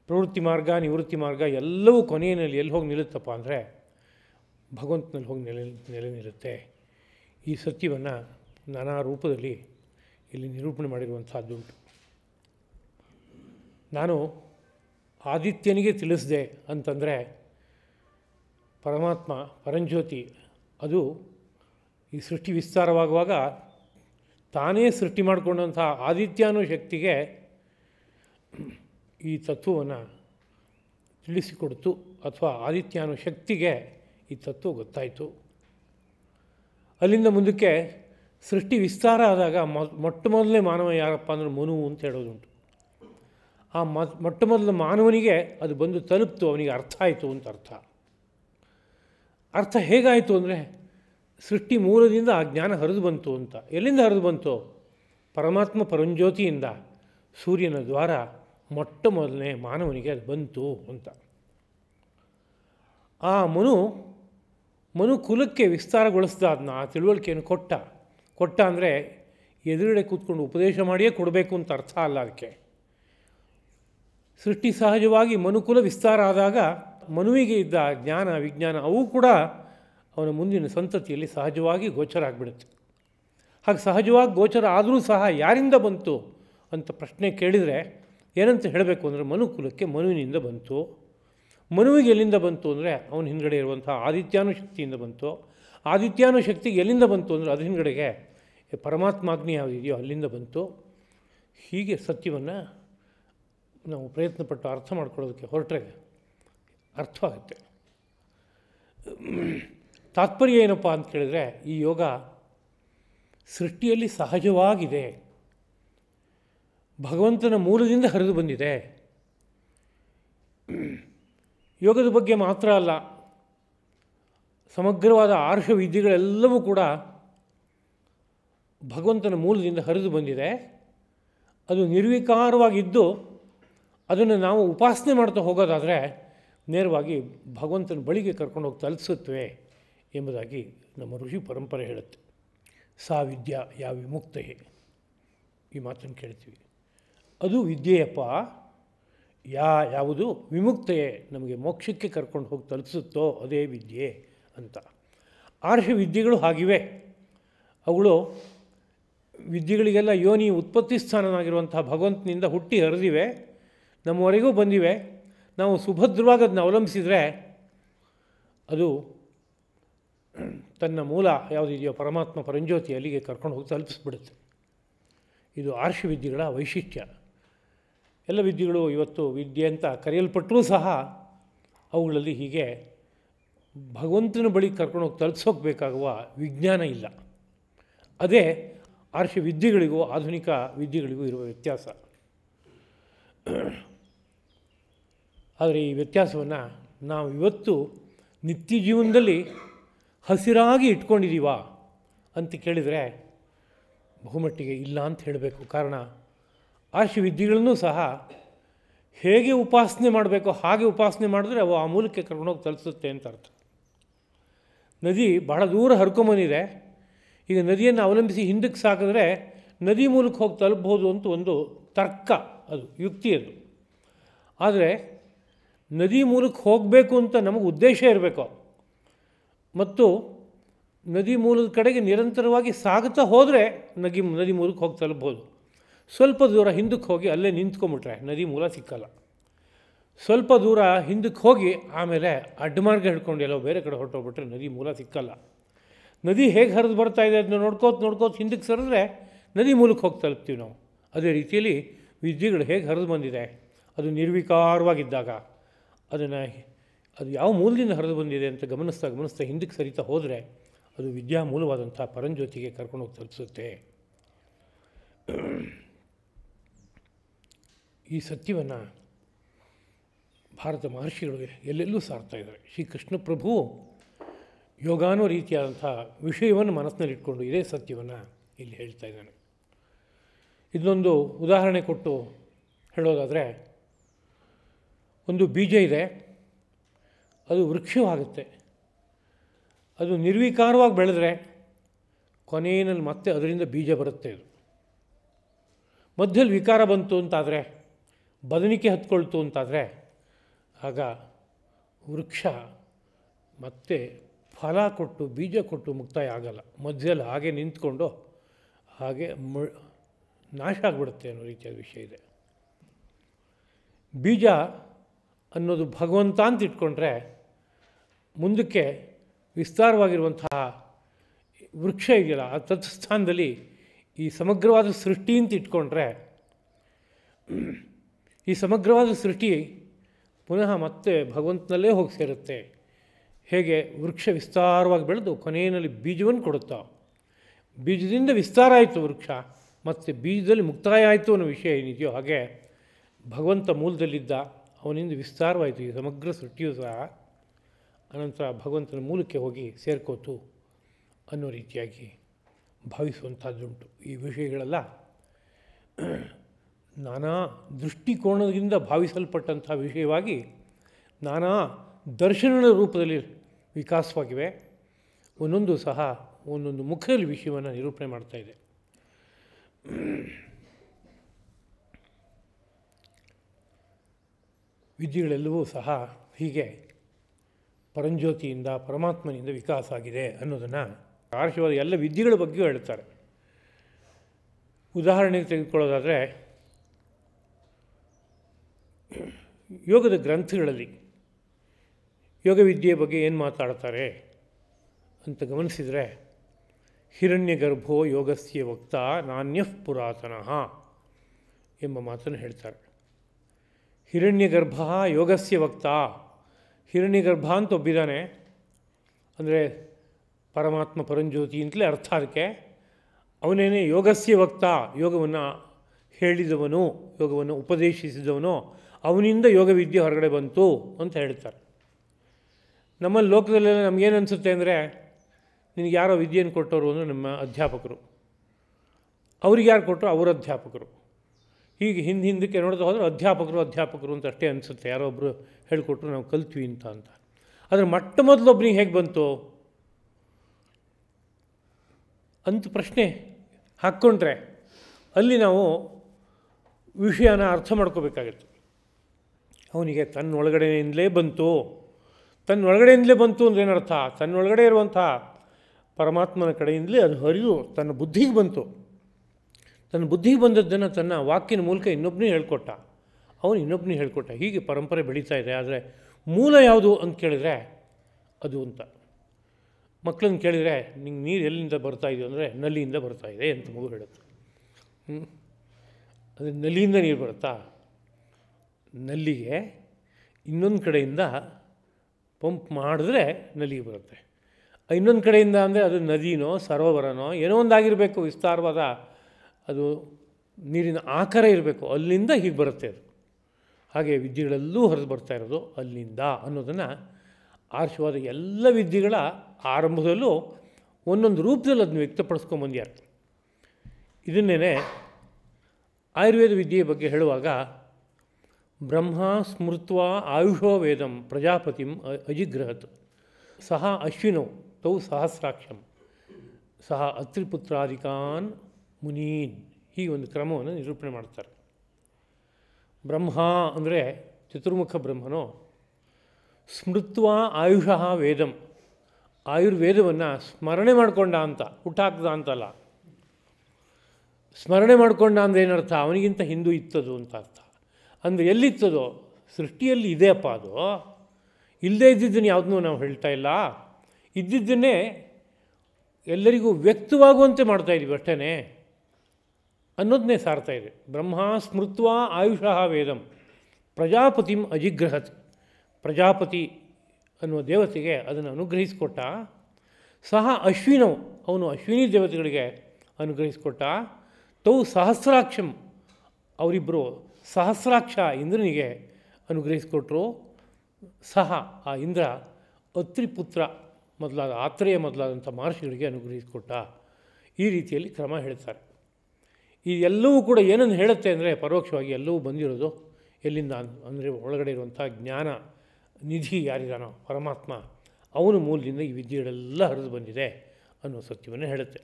ಪ್ರವೃತ್ತಿ ಮಾರ್ಗ ನಿವೃತ್ತಿ ಮಾರ್ಗ ಎಲ್ಲವೂ ಕೊನೆಯಲ್ಲಿ ಎಲ್ಲಿ ಹೋಗಿ ನಿಲ್ಲುತ್ತಪ್ಪ ಅಂದರೆ ಭಗವಂತನಲ್ಲಿ ಹೋಗಿ ನೆಲೆ ನೆಲೆ ನಿಲ್ಲುತ್ತೆ ಈ ಸತ್ಯವನ್ನು ನಾನಾ ರೂಪದಲ್ಲಿ ಇಲ್ಲಿ ನಿರೂಪಣೆ ಮಾಡಿರುವಂಥದ್ದುಂಟು ನಾನು ಆದಿತ್ಯನಿಗೆ ತಿಳಿಸಿದೆ ಅಂತಂದರೆ ಪರಮಾತ್ಮ ಪರಂಜ್ಯೋತಿ ಅದು ಈ ಸೃಷ್ಟಿ ವಿಸ್ತಾರವಾಗುವಾಗ ತಾನೇ ಸೃಷ್ಟಿ ಮಾಡಿಕೊಂಡಂಥ ಆದಿತ್ಯಾನು ಶಕ್ತಿಗೆ ಈ ತತ್ವವನ್ನು ತಿಳಿಸಿಕೊಡ್ತು ಅಥವಾ ಆದಿತ್ಯನೋ ಶಕ್ತಿಗೆ ಈ ತತ್ವ ಗೊತ್ತಾಯಿತು ಅಲ್ಲಿಂದ ಮುಂದಕ್ಕೆ ಸೃಷ್ಟಿ ವಿಸ್ತಾರ ಆದಾಗ ಮೊಟ್ಟ ಮೊದಲನೇ ಮಾನವ ಯಾರಪ್ಪ ಅಂದ್ರೆ ಮನು ಅಂತ ಹೇಳೋದುಂಟು ಆ ಮೊಟ್ಟ ಮೊದಲ ಮಾನವನಿಗೆ ಅದು ಬಂದು ತಲುಪ್ತು ಅವನಿಗೆ ಅರ್ಥ ಆಯಿತು ಅಂತ ಅರ್ಥ ಅರ್ಥ ಹೇಗಾಯಿತು ಅಂದರೆ ಸೃಷ್ಟಿ ಮೂಲದಿಂದ ಆ ಜ್ಞಾನ ಹರಿದು ಬಂತು ಅಂತ ಎಲ್ಲಿಂದ ಹರಿದು ಬಂತು ಪರಮಾತ್ಮ ಪರಂಜ್ಯೋತಿಯಿಂದ ಸೂರ್ಯನ ದ್ವಾರ ಮೊಟ್ಟ ಮೊದಲನೇ ಮಾನವನಿಗೆ ಅದು ಬಂತು ಅಂತ ಆ ಮನು ಮನುಕುಲಕ್ಕೆ ವಿಸ್ತಾರಗೊಳಿಸ್ದ ಅದನ್ನ ಆ ತಿಳುವಳಿಕೆಯನ್ನು ಕೊಟ್ಟ ಕೊಟ್ಟ ಅಂದರೆ ಎದುರುಗಡೆ ಕೂತ್ಕೊಂಡು ಉಪದೇಶ ಮಾಡಿಯೇ ಕೊಡಬೇಕು ಅಂತ ಅರ್ಥ ಅಲ್ಲ ಅದಕ್ಕೆ ಸೃಷ್ಟಿ ಸಹಜವಾಗಿ ಮನುಕುಲ ವಿಸ್ತಾರ ಆದಾಗ ಮನುವಿಗೆ ಇದ್ದ ಜ್ಞಾನ ವಿಜ್ಞಾನ ಅವು ಕೂಡ ಅವನ ಮುಂದಿನ ಸಂತತಿಯಲ್ಲಿ ಸಹಜವಾಗಿ ಗೋಚರ ಆಗಿಬಿಡುತ್ತೆ ಹಾಗೆ ಸಹಜವಾಗಿ ಗೋಚರ ಆದರೂ ಸಹ ಯಾರಿಂದ ಬಂತು ಅಂತ ಪ್ರಶ್ನೆ ಕೇಳಿದರೆ ಏನಂತ ಹೇಳಬೇಕು ಅಂದರೆ ಮನುಕುಲಕ್ಕೆ ಮನುವಿನಿಂದ ಬಂತು ಮನುವಿಗೆ ಎಲ್ಲಿಂದ ಬಂತು ಅಂದರೆ ಅವನ ಹಿಂದುಗಡೆ ಇರುವಂಥ ಆದಿತ್ಯಾನು ಶಕ್ತಿಯಿಂದ ಬಂತು ಆದಿತ್ಯಾನು ಶಕ್ತಿಗೆ ಎಲ್ಲಿಂದ ಬಂತು ಅಂದರೆ ಅದ್ರ ಹಿಂದುಗಡೆಗೆ ಪರಮಾತ್ಮಾಗ್ನಿ ಯಾವುದಿದೆಯೋ ಅಲ್ಲಿಂದ ಬಂತು ಹೀಗೆ ಸತ್ಯವನ್ನು ನಾವು ಪ್ರಯತ್ನಪಟ್ಟು ಅರ್ಥ ಮಾಡ್ಕೊಳ್ಳೋದಕ್ಕೆ ಹೊರಟ್ರೆ ಅರ್ಥವಾಗುತ್ತೆ ತಾತ್ಪರ್ಯ ಏನಪ್ಪ ಅಂತ ಕೇಳಿದ್ರೆ ಈ ಯೋಗ ಸೃಷ್ಟಿಯಲ್ಲಿ ಸಹಜವಾಗಿದೆ ಭಗವಂತನ ಮೂಲದಿಂದ ಹರಿದು ಬಂದಿದೆ ಯೋಗದ ಬಗ್ಗೆ ಮಾತ್ರ ಅಲ್ಲ ಸಮಗ್ರವಾದ ಆರ್ಷ ವಿದ್ಯೆಗಳೆಲ್ಲವೂ ಕೂಡ ಭಗವಂತನ ಮೂಲದಿಂದ ಹರಿದು ಬಂದಿದೆ ಅದು ನಿರ್ವಿಕಾರವಾಗಿದ್ದು ಅದನ್ನು ನಾವು ಉಪಾಸನೆ ಮಾಡ್ತಾ ಹೋಗೋದಾದರೆ ನೇರವಾಗಿ ಭಗವಂತನ ಬಳಿಗೆ ಕರ್ಕೊಂಡು ಹೋಗಿ ತಲುಪಿಸುತ್ತವೆ ಎಂಬುದಾಗಿ ನಮ್ಮ ಋಷಿ ಪರಂಪರೆ ಹೇಳುತ್ತೆ ಸಾ ವಿದ್ಯಾ ಯಾ ವಿಮುಕ್ತೆಯೇ ಈ ಮಾತನ್ನು ಕೇಳ್ತೀವಿ ಅದು ವಿದ್ಯೆಯಪ್ಪ ಯಾ ಯಾವುದು ವಿಮುಕ್ತೆಯೇ ನಮಗೆ ಮೋಕ್ಷಕ್ಕೆ ಕರ್ಕೊಂಡು ಹೋಗಿ ತಲುಪಿಸುತ್ತೋ ಅದೇ ವಿದ್ಯೆ ಅಂತ ಆರ್ಷ ವಿದ್ಯೆಗಳು ಹಾಗಿವೆ ಅವುಗಳು ವಿದ್ಯೆಗಳಿಗೆಲ್ಲ ಯೋನಿ ಉತ್ಪತ್ತಿ ಸ್ಥಾನನಾಗಿರುವಂಥ ಭಗವಂತನಿಂದ ಹುಟ್ಟಿ ಹರಿದಿವೆ ನಮ್ಮವರೆಗೂ ಬಂದಿವೆ ನಾವು ಸುಭದ್ರವಾಗಿ ಅದನ್ನ ಅವಲಂಬಿಸಿದರೆ ಅದು ತನ್ನ ಮೂಲ ಯಾವುದಿದೆಯೋ ಪರಮಾತ್ಮ ಪರಂಜ್ಯೋತಿ ಅಲ್ಲಿಗೆ ಕರ್ಕೊಂಡು ಹೋಗಿ ತಲುಪಿಸ್ಬಿಡುತ್ತೆ ಇದು ಆರ್ಷ ವಿದ್ಯೆಗಳ ವೈಶಿಷ್ಟ್ಯ ಎಲ್ಲ ವಿದ್ಯೆಗಳು ಇವತ್ತು ವಿದ್ಯೆ ಅಂತ ಕರೆಯಲ್ಪಟ್ಟರೂ ಸಹ ಅವುಗಳಲ್ಲಿ ಹೀಗೆ ಭಗವಂತನ ಬಳಿ ಹೋಗಿ ತಲುಪಿಸೋಕ್ಬೇಕಾಗುವ ವಿಜ್ಞಾನ ಇಲ್ಲ ಅದೇ ಆರ್ಷ ವಿದ್ಯೆಗಳಿಗೂ ಆಧುನಿಕ ವಿದ್ಯೆಗಳಿಗೂ ಇರುವ ವ್ಯತ್ಯಾಸ ಆದರೆ ಈ ವ್ಯತ್ಯಾಸವನ್ನು ನಾವು ಇವತ್ತು ನಿತ್ಯ ಜೀವನದಲ್ಲಿ ಹಸಿರಾಗಿ ಇಟ್ಕೊಂಡಿದ್ದೀವ ಅಂತ ಕೇಳಿದರೆ ಬಹುಮಟ್ಟಿಗೆ ಇಲ್ಲ ಅಂತ ಹೇಳಬೇಕು ಕಾರಣ ಆರ್ಷ ವಿದ್ಯೆಗಳನ್ನೂ ಸಹ ಹೇಗೆ ಉಪಾಸನೆ ಮಾಡಬೇಕು ಹಾಗೆ ಉಪಾಸನೆ ಮಾಡಿದ್ರೆ ಅವು ಆ ಮೂಲಕ್ಕೆ ಕರ್ಕೊಂಡೋಗಿ ತಲುಪಿಸುತ್ತೆ ಅಂತ ಅರ್ಥ ನದಿ ಬಹಳ ದೂರ ಹರ್ಕೊಂಬಂದಿದೆ ಈಗ ನದಿಯನ್ನು ಅವಲಂಬಿಸಿ ಹಿಂದಕ್ಕೆ ಸಾಕಿದ್ರೆ ನದಿ ಮೂಲಕ ಹೋಗಿ ತಲುಪಬಹುದು ಅಂತ ಒಂದು ತರ್ಕ ಅದು ಯುಕ್ತಿ ಅದು ಆದರೆ ನದಿ ಮೂಲಕ್ಕೆ ಹೋಗಬೇಕು ಅಂತ ನಮಗೆ ಉದ್ದೇಶ ಇರಬೇಕು ಮತ್ತು ನದಿ ಮೂಲದ ಕಡೆಗೆ ನಿರಂತರವಾಗಿ ಸಾಗುತ್ತಾ ಹೋದರೆ ನಗಿ ನದಿ ಮೂಲಕ್ಕೆ ಹೋಗಿ ತಲುಪ್ಬೋದು ಸ್ವಲ್ಪ ದೂರ ಹಿಂದಕ್ಕೆ ಹೋಗಿ ಅಲ್ಲೇ ನಿಂತ್ಕೊಂಬಿಟ್ರೆ ನದಿ ಮೂಲ ಸಿಕ್ಕಲ್ಲ ಸ್ವಲ್ಪ ದೂರ ಹಿಂದಕ್ಕೆ ಹೋಗಿ ಆಮೇಲೆ ಅಡ್ಡಮಾರ್ಗ ಹಿಡ್ಕೊಂಡು ಎಲ್ಲೋ ಬೇರೆ ಕಡೆ ಹೊರಟೋಗ್ಬಿಟ್ರೆ ನದಿ ಮೂಲ ಸಿಕ್ಕಲ್ಲ ನದಿ ಹೇಗೆ ಹರಿದು ಬರ್ತಾ ಇದೆ ಅದನ್ನ ನೋಡ್ಕೋತ ನೋಡ್ಕೋತ ಹಿಂದಕ್ಕೆ ಸರಿದ್ರೆ ನದಿ ಮೂಲಕ್ಕೆ ಹೋಗಿ ತಲುಪ್ತೀವಿ ನಾವು ಅದೇ ರೀತಿಯಲ್ಲಿ ವಿದ್ಯೆಗಳು ಹೇಗೆ ಹರಿದು ಬಂದಿದೆ ಅದು ನಿರ್ವಿಕಾರವಾಗಿದ್ದಾಗ ಅದನ್ನು ಅದು ಯಾವ ಮೂಲದಿಂದ ಹರಿದು ಬಂದಿದೆ ಅಂತ ಗಮನಿಸ್ತಾ ಗಮನಿಸ್ತಾ ಹಿಂದಕ್ಕೆ ಸರಿತಾ ಹೋದರೆ ಅದು ವಿದ್ಯಾ ಮೂಲವಾದಂಥ ಪರಂಜ್ಯೋತಿಗೆ ಕರ್ಕೊಂಡೋಗಿ ತಲುಪಿಸುತ್ತೆ ಈ ಸತ್ಯವನ್ನು ಭಾರತ ಮಹರ್ಷಿಗಳು ಎಲ್ಲೆಲ್ಲೂ ಸಾರ್ತಾ ಇದ್ದಾರೆ ಶ್ರೀ ಕೃಷ್ಣ ಪ್ರಭು ಯೋಗಾನೋ ರೀತಿಯಾದಂಥ ವಿಷಯವನ್ನು ಮನಸ್ಸಿನಲ್ಲಿಟ್ಕೊಂಡು ಇದೇ ಸತ್ಯವನ್ನು ಇಲ್ಲಿ ಹೇಳ್ತಾ ಇದ್ದಾನೆ ಇದೊಂದು ಉದಾಹರಣೆ ಕೊಟ್ಟು ಹೇಳೋದಾದರೆ ಒಂದು ಬೀಜ ಇದೆ ಅದು ವೃಕ್ಷವೂ ಆಗುತ್ತೆ ಅದು ನಿರ್ವಿಕಾರವಾಗಿ ಬೆಳೆದ್ರೆ ಕೊನೆಯಲ್ಲಿ ಮತ್ತೆ ಅದರಿಂದ ಬೀಜ ಬರುತ್ತೆ ಅದು ಮಧ್ಯದಲ್ಲಿ ವಿಕಾರ ಬಂತು ಅಂತಾದರೆ ಬದನಿಕೆ ಹತ್ಕೊಳ್ತು ಅಂತಾದರೆ ಆಗ ವೃಕ್ಷ ಮತ್ತೆ ಫಲ ಕೊಟ್ಟು ಬೀಜ ಕೊಟ್ಟು ಮುಕ್ತಾಯ ಆಗಲ್ಲ ಮಧ್ಯದಲ್ಲಿ ಹಾಗೆ ನಿಂತ್ಕೊಂಡು ಹಾಗೆ ಮು ನಾಶ ಆಗ್ಬಿಡುತ್ತೆ ಅನ್ನೋ ರೀತಿಯಾದ ವಿಷಯ ಇದೆ ಬೀಜ ಅನ್ನೋದು ಭಗವಂತ ಅಂತ ಇಟ್ಕೊಂಡ್ರೆ ಮುಂದಕ್ಕೆ ವಿಸ್ತಾರವಾಗಿರುವಂತಹ ವೃಕ್ಷ ಇದೆಯಲ್ಲ ಆ ತತ್ಸ್ಥಾನದಲ್ಲಿ ಈ ಸಮಗ್ರವಾದ ಸೃಷ್ಟಿ ಅಂತ ಇಟ್ಕೊಂಡ್ರೆ ಈ ಸಮಗ್ರವಾದ ಸೃಷ್ಟಿ ಪುನಃ ಮತ್ತೆ ಭಗವಂತನಲ್ಲೇ ಹೋಗಿ ಸೇರುತ್ತೆ ಹೇಗೆ ವೃಕ್ಷ ವಿಸ್ತಾರವಾಗಿ ಬೆಳೆದು ಕೊನೆಯಲ್ಲಿ ಬೀಜವನ್ನು ಕೊಡುತ್ತಾ ಬೀಜದಿಂದ ವಿಸ್ತಾರ ಆಯಿತು ವೃಕ್ಷ ಮತ್ತು ಬೀಜದಲ್ಲಿ ಮುಕ್ತಾಯ ಆಯಿತು ಅನ್ನೋ ವಿಷಯ ಏನಿದೆಯೋ ಹಾಗೆ ಭಗವಂತ ಮೂಲದಲ್ಲಿದ್ದ ಅವನಿಂದ ವಿಸ್ತಾರವಾಯಿತು ಈ ಸಮಗ್ರ ಸೃಷ್ಟಿಯು ಸಹ ಅನಂತರ ಭಗವಂತನ ಮೂಲಕ್ಕೆ ಹೋಗಿ ಸೇರ್ಕೋತು ಅನ್ನೋ ರೀತಿಯಾಗಿ ಭಾವಿಸುವಂಥದ್ದುಂಟು ಈ ವಿಷಯಗಳೆಲ್ಲ ನಾನಾ ದೃಷ್ಟಿಕೋನದಿಂದ ಭಾವಿಸಲ್ಪಟ್ಟಂಥ ವಿಷಯವಾಗಿ ನಾನಾ ದರ್ಶನಗಳ ರೂಪದಲ್ಲಿ ವಿಕಾಸವಾಗಿವೆ ಒಂದೊಂದು ಸಹ ಒಂದೊಂದು ಮುಖದಲ್ಲಿ ವಿಷಯವನ್ನು ನಿರೂಪಣೆ ಮಾಡ್ತಾ ಇದೆ ವಿದ್ಯೆಗಳೆಲ್ಲವೂ ಸಹ ಹೀಗೆ ಪರಂಜ್ಯೋತಿಯಿಂದ ಪರಮಾತ್ಮನಿಂದ ವಿಕಾಸ ಆಗಿದೆ ಅನ್ನೋದನ್ನು ಆರ್ಶವಾದ ಎಲ್ಲ ವಿದ್ಯೆಗಳ ಬಗ್ಗೆ ಹೇಳ್ತಾರೆ ಉದಾಹರಣೆಗೆ ತೆಗೆದುಕೊಳ್ಳೋದಾದರೆ ಯೋಗದ ಗ್ರಂಥಗಳಲ್ಲಿ ಯೋಗ ವಿದ್ಯೆಯ ಬಗ್ಗೆ ಏನು ಮಾತಾಡ್ತಾರೆ ಅಂತ ಗಮನಿಸಿದರೆ ಹಿರಣ್ಯ ಗರ್ಭೋ ಯೋಗಸ್ಯ ವಕ್ತ ನಾಣ್ಯ ಪುರಾತನ ಎಂಬ ಮಾತನ್ನು ಹೇಳ್ತಾರೆ ಹಿರಣ್ಯ ಗರ್ಭ ಯೋಗಸ್ಯ ವಕ್ತಾ ಹಿರಣ್ಯಗರ್ಭ ಅಂತ ಒಬ್ಬಿದ್ದಾನೆ ಅಂದರೆ ಪರಮಾತ್ಮ ಪರಂಜ್ಯೋತಿ ಅಂತಲೇ ಅರ್ಥ ಅದಕ್ಕೆ ಅವನೇನೆ ಯೋಗಸ್ಯ ವಕ್ತ ಯೋಗವನ್ನು ಹೇಳಿದವನು ಯೋಗವನ್ನು ಉಪದೇಶಿಸಿದವನು ಅವನಿಂದ ಯೋಗ ವಿದ್ಯೆ ಹೊರಗಡೆ ಬಂತು ಅಂತ ಹೇಳ್ತಾರೆ ನಮ್ಮ ಲೋಕದಲ್ಲೆಲ್ಲ ನಮಗೇನು ಅನಿಸುತ್ತೆ ಅಂದರೆ ನಿನಗೆ ಯಾರೋ ವಿದ್ಯೆಯನ್ನು ಕೊಟ್ಟವರು ಅಂದರೆ ನಮ್ಮ ಅಧ್ಯಾಪಕರು ಅವ್ರಿಗೆ ಯಾರು ಕೊಟ್ಟರು ಅವರ ಅಧ್ಯಾಪಕರು ಹೀಗೆ ಹಿಂದೆ ಹಿಂದಕ್ಕೆ ನೋಡಿದ್ರೆ ಹೋದರೆ ಅಧ್ಯಾಪಕರು ಅಧ್ಯಾಪಕರು ಅಂತ ಅಷ್ಟೇ ಅನಿಸುತ್ತೆ ಯಾರೋ ಒಬ್ಬರು ಹೇಳಿಕೊಟ್ರು ನಾವು ಕಲ್ತೀವಿ ಅಂತ ಅಂತ ಆದರೆ ಮೊಟ್ಟ ಮೊದಲೊಬ್ಬನಿಗೆ ಹೇಗೆ ಬಂತು ಅಂತ ಪ್ರಶ್ನೆ ಹಾಕ್ಕೊಂಡ್ರೆ ಅಲ್ಲಿ ನಾವು ವಿಷಯನ ಅರ್ಥ ಮಾಡ್ಕೋಬೇಕಾಗತ್ತೆ ಅವನಿಗೆ ತನ್ನೊಳಗಡೆಯಿಂದಲೇ ಬಂತು ತನ್ನೊಳಗಡೆಯಿಂದಲೇ ಬಂತು ಅಂದ್ರೆ ಏನರ್ಥ ತನ್ನೊಳಗಡೆ ಇರುವಂಥ ಪರಮಾತ್ಮನ ಕಡೆಯಿಂದಲೇ ಅದು ಹರಿದು ತನ್ನ ಬುದ್ಧಿಗೆ ಬಂತು ತನ್ನ ಬುದ್ಧಿ ಬಂದದ್ದನ್ನು ತನ್ನ ವಾಕಿನ ಮೂಲಕ ಇನ್ನೊಬ್ಬನೇ ಹೇಳ್ಕೊಟ್ಟ ಅವನು ಇನ್ನೊಬ್ಬನೇ ಹೇಳ್ಕೊಟ್ಟ ಹೀಗೆ ಪರಂಪರೆ ಬೆಳೀತಾ ಇದೆ ಆದರೆ ಮೂಲ ಯಾವುದು ಅಂತ ಕೇಳಿದರೆ ಅದು ಅಂತ ಮಕ್ಕಳನ್ನು ಕೇಳಿದರೆ ನಿಂಗೆ ನೀರು ಎಲ್ಲಿಂದ ಬರ್ತಾ ಇದೆಯೋ ಅಂದರೆ ನಲ್ಲಿಯಿಂದ ಬರ್ತಾ ಇದೆ ಅಂತ ಮಗು ಹೇಳುತ್ತೆ ಅದು ನಲ್ಲಿಯಿಂದ ನೀರು ಬರುತ್ತಾ ನಲ್ಲಿಗೆ ಇನ್ನೊಂದು ಕಡೆಯಿಂದ ಪಂಪ್ ಮಾಡಿದ್ರೆ ನಲ್ಲಿಗೆ ಬರುತ್ತೆ ಇನ್ನೊಂದು ಕಡೆಯಿಂದ ಅಂದರೆ ಅದು ನದಿನೋ ಸರೋವರನೋ ಏನೋ ಒಂದಾಗಿರಬೇಕು ವಿಸ್ತಾರವಾದ ಅದು ನೀರಿನ ಆಕಾರ ಇರಬೇಕು ಅಲ್ಲಿಂದ ಹೀಗೆ ಬರುತ್ತೆ ಅದು ಹಾಗೆ ವಿದ್ಯೆಗಳಲ್ಲೂ ಹೊರದು ಬರ್ತಾ ಇರೋದು ಅಲ್ಲಿಂದ ಅನ್ನೋದನ್ನು ಆರ್ಷವಾದ ಎಲ್ಲ ವಿದ್ಯೆಗಳ ಆರಂಭದಲ್ಲೂ ಒಂದೊಂದು ರೂಪದಲ್ಲಿ ಅದನ್ನು ವ್ಯಕ್ತಪಡಿಸ್ಕೊಂಬಂದ್ಯಾರ ಇದನ್ನೇ ಆಯುರ್ವೇದ ವಿದ್ಯೆಯ ಬಗ್ಗೆ ಹೇಳುವಾಗ ಬ್ರಹ್ಮ ಸ್ಮೃತ್ವ ಆಯುಷೋ ವೇದಂ ಪ್ರಜಾಪತಿಂ ಅಜಿಗ್ರಹತ್ ಸಹ ಅಶ್ವಿನೌ ತೌ ಸಹಸ್ರಾಕ್ಷಂ ಸಹ ಅತ್ರಿಪುತ್ರಾಧಿಕಾನ್ ಮುನೀನ್ ಈ ಒಂದು ಕ್ರಮವನ್ನು ನಿರೂಪಣೆ ಮಾಡ್ತಾರೆ ಬ್ರಹ್ಮ ಅಂದರೆ ಚತುರ್ಮುಖ ಬ್ರಹ್ಮನು ಸ್ಮೃತ್ವ ಆಯುಷ ವೇದಂ ಆಯುರ್ವೇದವನ್ನು ಸ್ಮರಣೆ ಮಾಡಿಕೊಂಡ ಅಂತ ಹುಟ್ಟಾಕ್ದ ಅಂತಲ್ಲ ಸ್ಮರಣೆ ಮಾಡಿಕೊಂಡ ಅಂದರೆ ಏನರ್ಥ ಅವನಿಗಿಂತ ಹಿಂದೂ ಇತ್ತದು ಅಂತ ಅರ್ಥ ಅಂದರೆ ಎಲ್ಲಿತ್ತದೋ ಸೃಷ್ಟಿಯಲ್ಲಿ ಇದೆಯಪ್ಪ ಅದು ಇಲ್ಲದೇ ಇದ್ದಿದ್ದನ್ನು ಯಾವುದನ್ನೂ ನಾವು ಹೇಳ್ತಾ ಇಲ್ಲ ಇದ್ದಿದ್ದನ್ನೇ ಎಲ್ಲರಿಗೂ ವ್ಯಕ್ತವಾಗುವಂತೆ ಮಾಡ್ತಾ ಮಾಡ್ತಾಯಿದ್ದೀವಿ ಅಷ್ಟೇ ಅನ್ನೋದನ್ನೇ ಸಾರ್ತಾ ಇದೆ ಬ್ರಹ್ಮ ಸ್ಮೃತ್ವ ಆಯುಷಃ ವೇದಂ ಪ್ರಜಾಪತಿಂ ಅಜಿಗ್ರಹತ್ ಪ್ರಜಾಪತಿ ಅನ್ನುವ ದೇವತೆಗೆ ಅದನ್ನು ಅನುಗ್ರಹಿಸಿಕೊಟ್ಟ ಸಹ ಅಶ್ವಿನವು ಅವನು ಅಶ್ವಿನಿ ದೇವತೆಗಳಿಗೆ ಅನುಗ್ರಹಿಸಿಕೊಟ್ಟ ತೌ ಸಹಸ್ರಾಕ್ಷಂ ಅವರಿಬ್ಬರು ಸಹಸ್ರಾಕ್ಷ ಇಂದ್ರನಿಗೆ ಅನುಗ್ರಹಿಸಿಕೊಟ್ರು ಸಹ ಆ ಇಂದ್ರ ಅತ್ರಿಪುತ್ರ ಮೊದಲಾದ ಆತ್ರೇಯ ಮೊದಲಾದಂಥ ಮಹರ್ಷಿಗಳಿಗೆ ಅನುಗ್ರಹಿಸಿಕೊಟ್ಟ ಈ ರೀತಿಯಲ್ಲಿ ಕ್ರಮ ಹೇಳ್ತಾರೆ ಎಲ್ಲವೂ ಕೂಡ ಏನನ್ನು ಹೇಳುತ್ತೆ ಅಂದರೆ ಪರೋಕ್ಷವಾಗಿ ಎಲ್ಲವೂ ಬಂದಿರೋದು ಎಲ್ಲಿಂದ ಅಂದರೆ ಒಳಗಡೆ ಇರುವಂಥ ಜ್ಞಾನ ನಿಧಿ ಯಾರಿದಾನೋ ಪರಮಾತ್ಮ ಅವನ ಮೂಲದಿಂದ ಈ ವಿದ್ಯೆಗಳೆಲ್ಲ ಹರಿದು ಬಂದಿದೆ ಅನ್ನೋ ಸತ್ಯವನ್ನು ಹೇಳುತ್ತೆ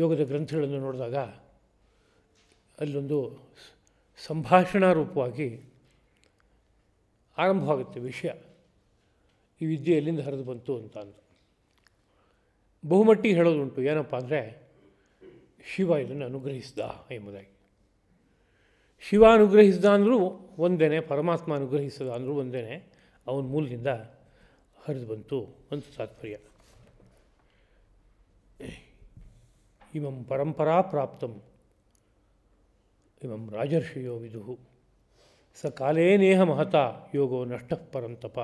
ಯೋಗದ ಗ್ರಂಥಗಳನ್ನು ನೋಡಿದಾಗ ಅಲ್ಲೊಂದು ಸಂಭಾಷಣಾ ರೂಪವಾಗಿ ಆರಂಭವಾಗುತ್ತೆ ವಿಷಯ ಈ ವಿದ್ಯೆ ಎಲ್ಲಿಂದ ಹರಿದು ಬಂತು ಅಂತ ಅಂತ ಬಹುಮಟ್ಟಿಗೆ ಹೇಳೋದುಂಟು ಏನಪ್ಪ ಅಂದರೆ ಶಿವ ಇದನ್ನು ಅನುಗ್ರಹಿಸಿದ ಎಂಬುದಾಗಿ ಶಿವ ಅನುಗ್ರಹಿಸಿದ ಅಂದರೂ ಒಂದೇ ಪರಮಾತ್ಮ ಅನುಗ್ರಹಿಸಿದ ಅಂದರೂ ಒಂದೇ ಅವನ ಮೂಲದಿಂದ ಹರಿದು ಬಂತು ಅಂತ ತಾತ್ಪರ್ಯ ಇಮಂ ಪರಂಪರಾ ಪ್ರಾಪ್ತಂ ಇಮಂ ರಾಜರ್ಷಿಯೋ ವಿಧು ಸ ಕಾಲೇ ನೇಹ ಮಹತಾ ಯೋಗೋ ನಷ್ಟ ಪರಂತಪ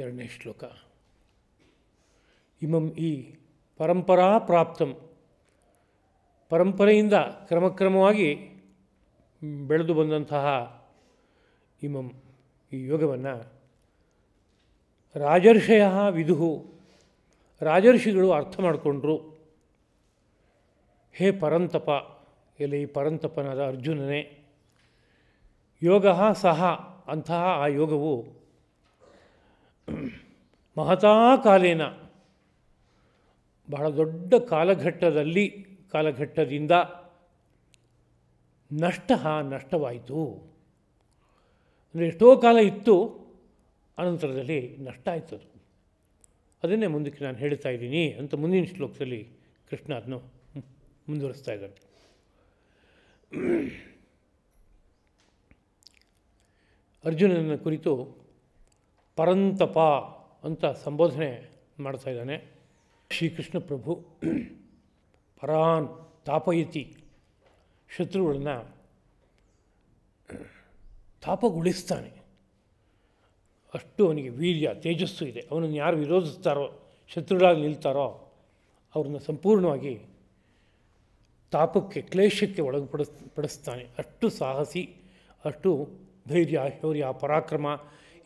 ಎರಡನೇ ಶ್ಲೋಕ ಇಮಂ ಈ ಪರಂಪರಾ ಪ್ರಾಪ್ತಂ ಪರಂಪರೆಯಿಂದ ಕ್ರಮಕ್ರಮವಾಗಿ ಬೆಳೆದು ಬಂದಂತಹ ಇಮಂ ಈ ಯೋಗವನ್ನು ರಾಜರ್ಷಯ ವಿಧು ರಾಜರ್ಷಿಗಳು ಅರ್ಥ ಮಾಡಿಕೊಂಡ್ರು ಹೇ ಪರಂತಪ ಈ ಪರಂತಪನಾದ ಅರ್ಜುನನೇ ಯೋಗ ಸಹ ಅಂತಹ ಆ ಯೋಗವು ಮಹತಾ ಕಾಲೇನ ಬಹಳ ದೊಡ್ಡ ಕಾಲಘಟ್ಟದಲ್ಲಿ ಕಾಲಘಟ್ಟದಿಂದ ನಷ್ಟ ನಷ್ಟವಾಯಿತು ಅಂದರೆ ಎಷ್ಟೋ ಕಾಲ ಇತ್ತು ಅನಂತರದಲ್ಲಿ ನಷ್ಟ ಆಯಿತು ಅದು ಅದನ್ನೇ ಮುಂದಕ್ಕೆ ನಾನು ಹೇಳ್ತಾ ಇದ್ದೀನಿ ಅಂತ ಮುಂದಿನ ಶ್ಲೋಕದಲ್ಲಿ ಕೃಷ್ಣ ಅದನ್ನು ಮುಂದುವರಿಸ್ತಾ ಇದ್ದಾನೆ ಅರ್ಜುನನ ಕುರಿತು ಪರಂತಪ ಅಂತ ಸಂಬೋಧನೆ ಮಾಡ್ತಾ ಇದ್ದಾನೆ ಶ್ರೀಕೃಷ್ಣ ಪ್ರಭು ಪರಾನ್ ತಾಪಯತಿ ಶತ್ರುಗಳನ್ನ ತಾಪಗೊಳಿಸ್ತಾನೆ ಅಷ್ಟು ಅವನಿಗೆ ವೀರ್ಯ ತೇಜಸ್ಸು ಇದೆ ಅವನನ್ನು ಯಾರು ವಿರೋಧಿಸ್ತಾರೋ ಶತ್ರುಗಳಾಗಿ ನಿಲ್ತಾರೋ ಅವ್ರನ್ನ ಸಂಪೂರ್ಣವಾಗಿ ತಾಪಕ್ಕೆ ಕ್ಲೇಶಕ್ಕೆ ಪಡಿಸ್ ಪಡಿಸ್ತಾನೆ ಅಷ್ಟು ಸಾಹಸಿ ಅಷ್ಟು ಧೈರ್ಯ ಶೌರ್ಯ ಪರಾಕ್ರಮ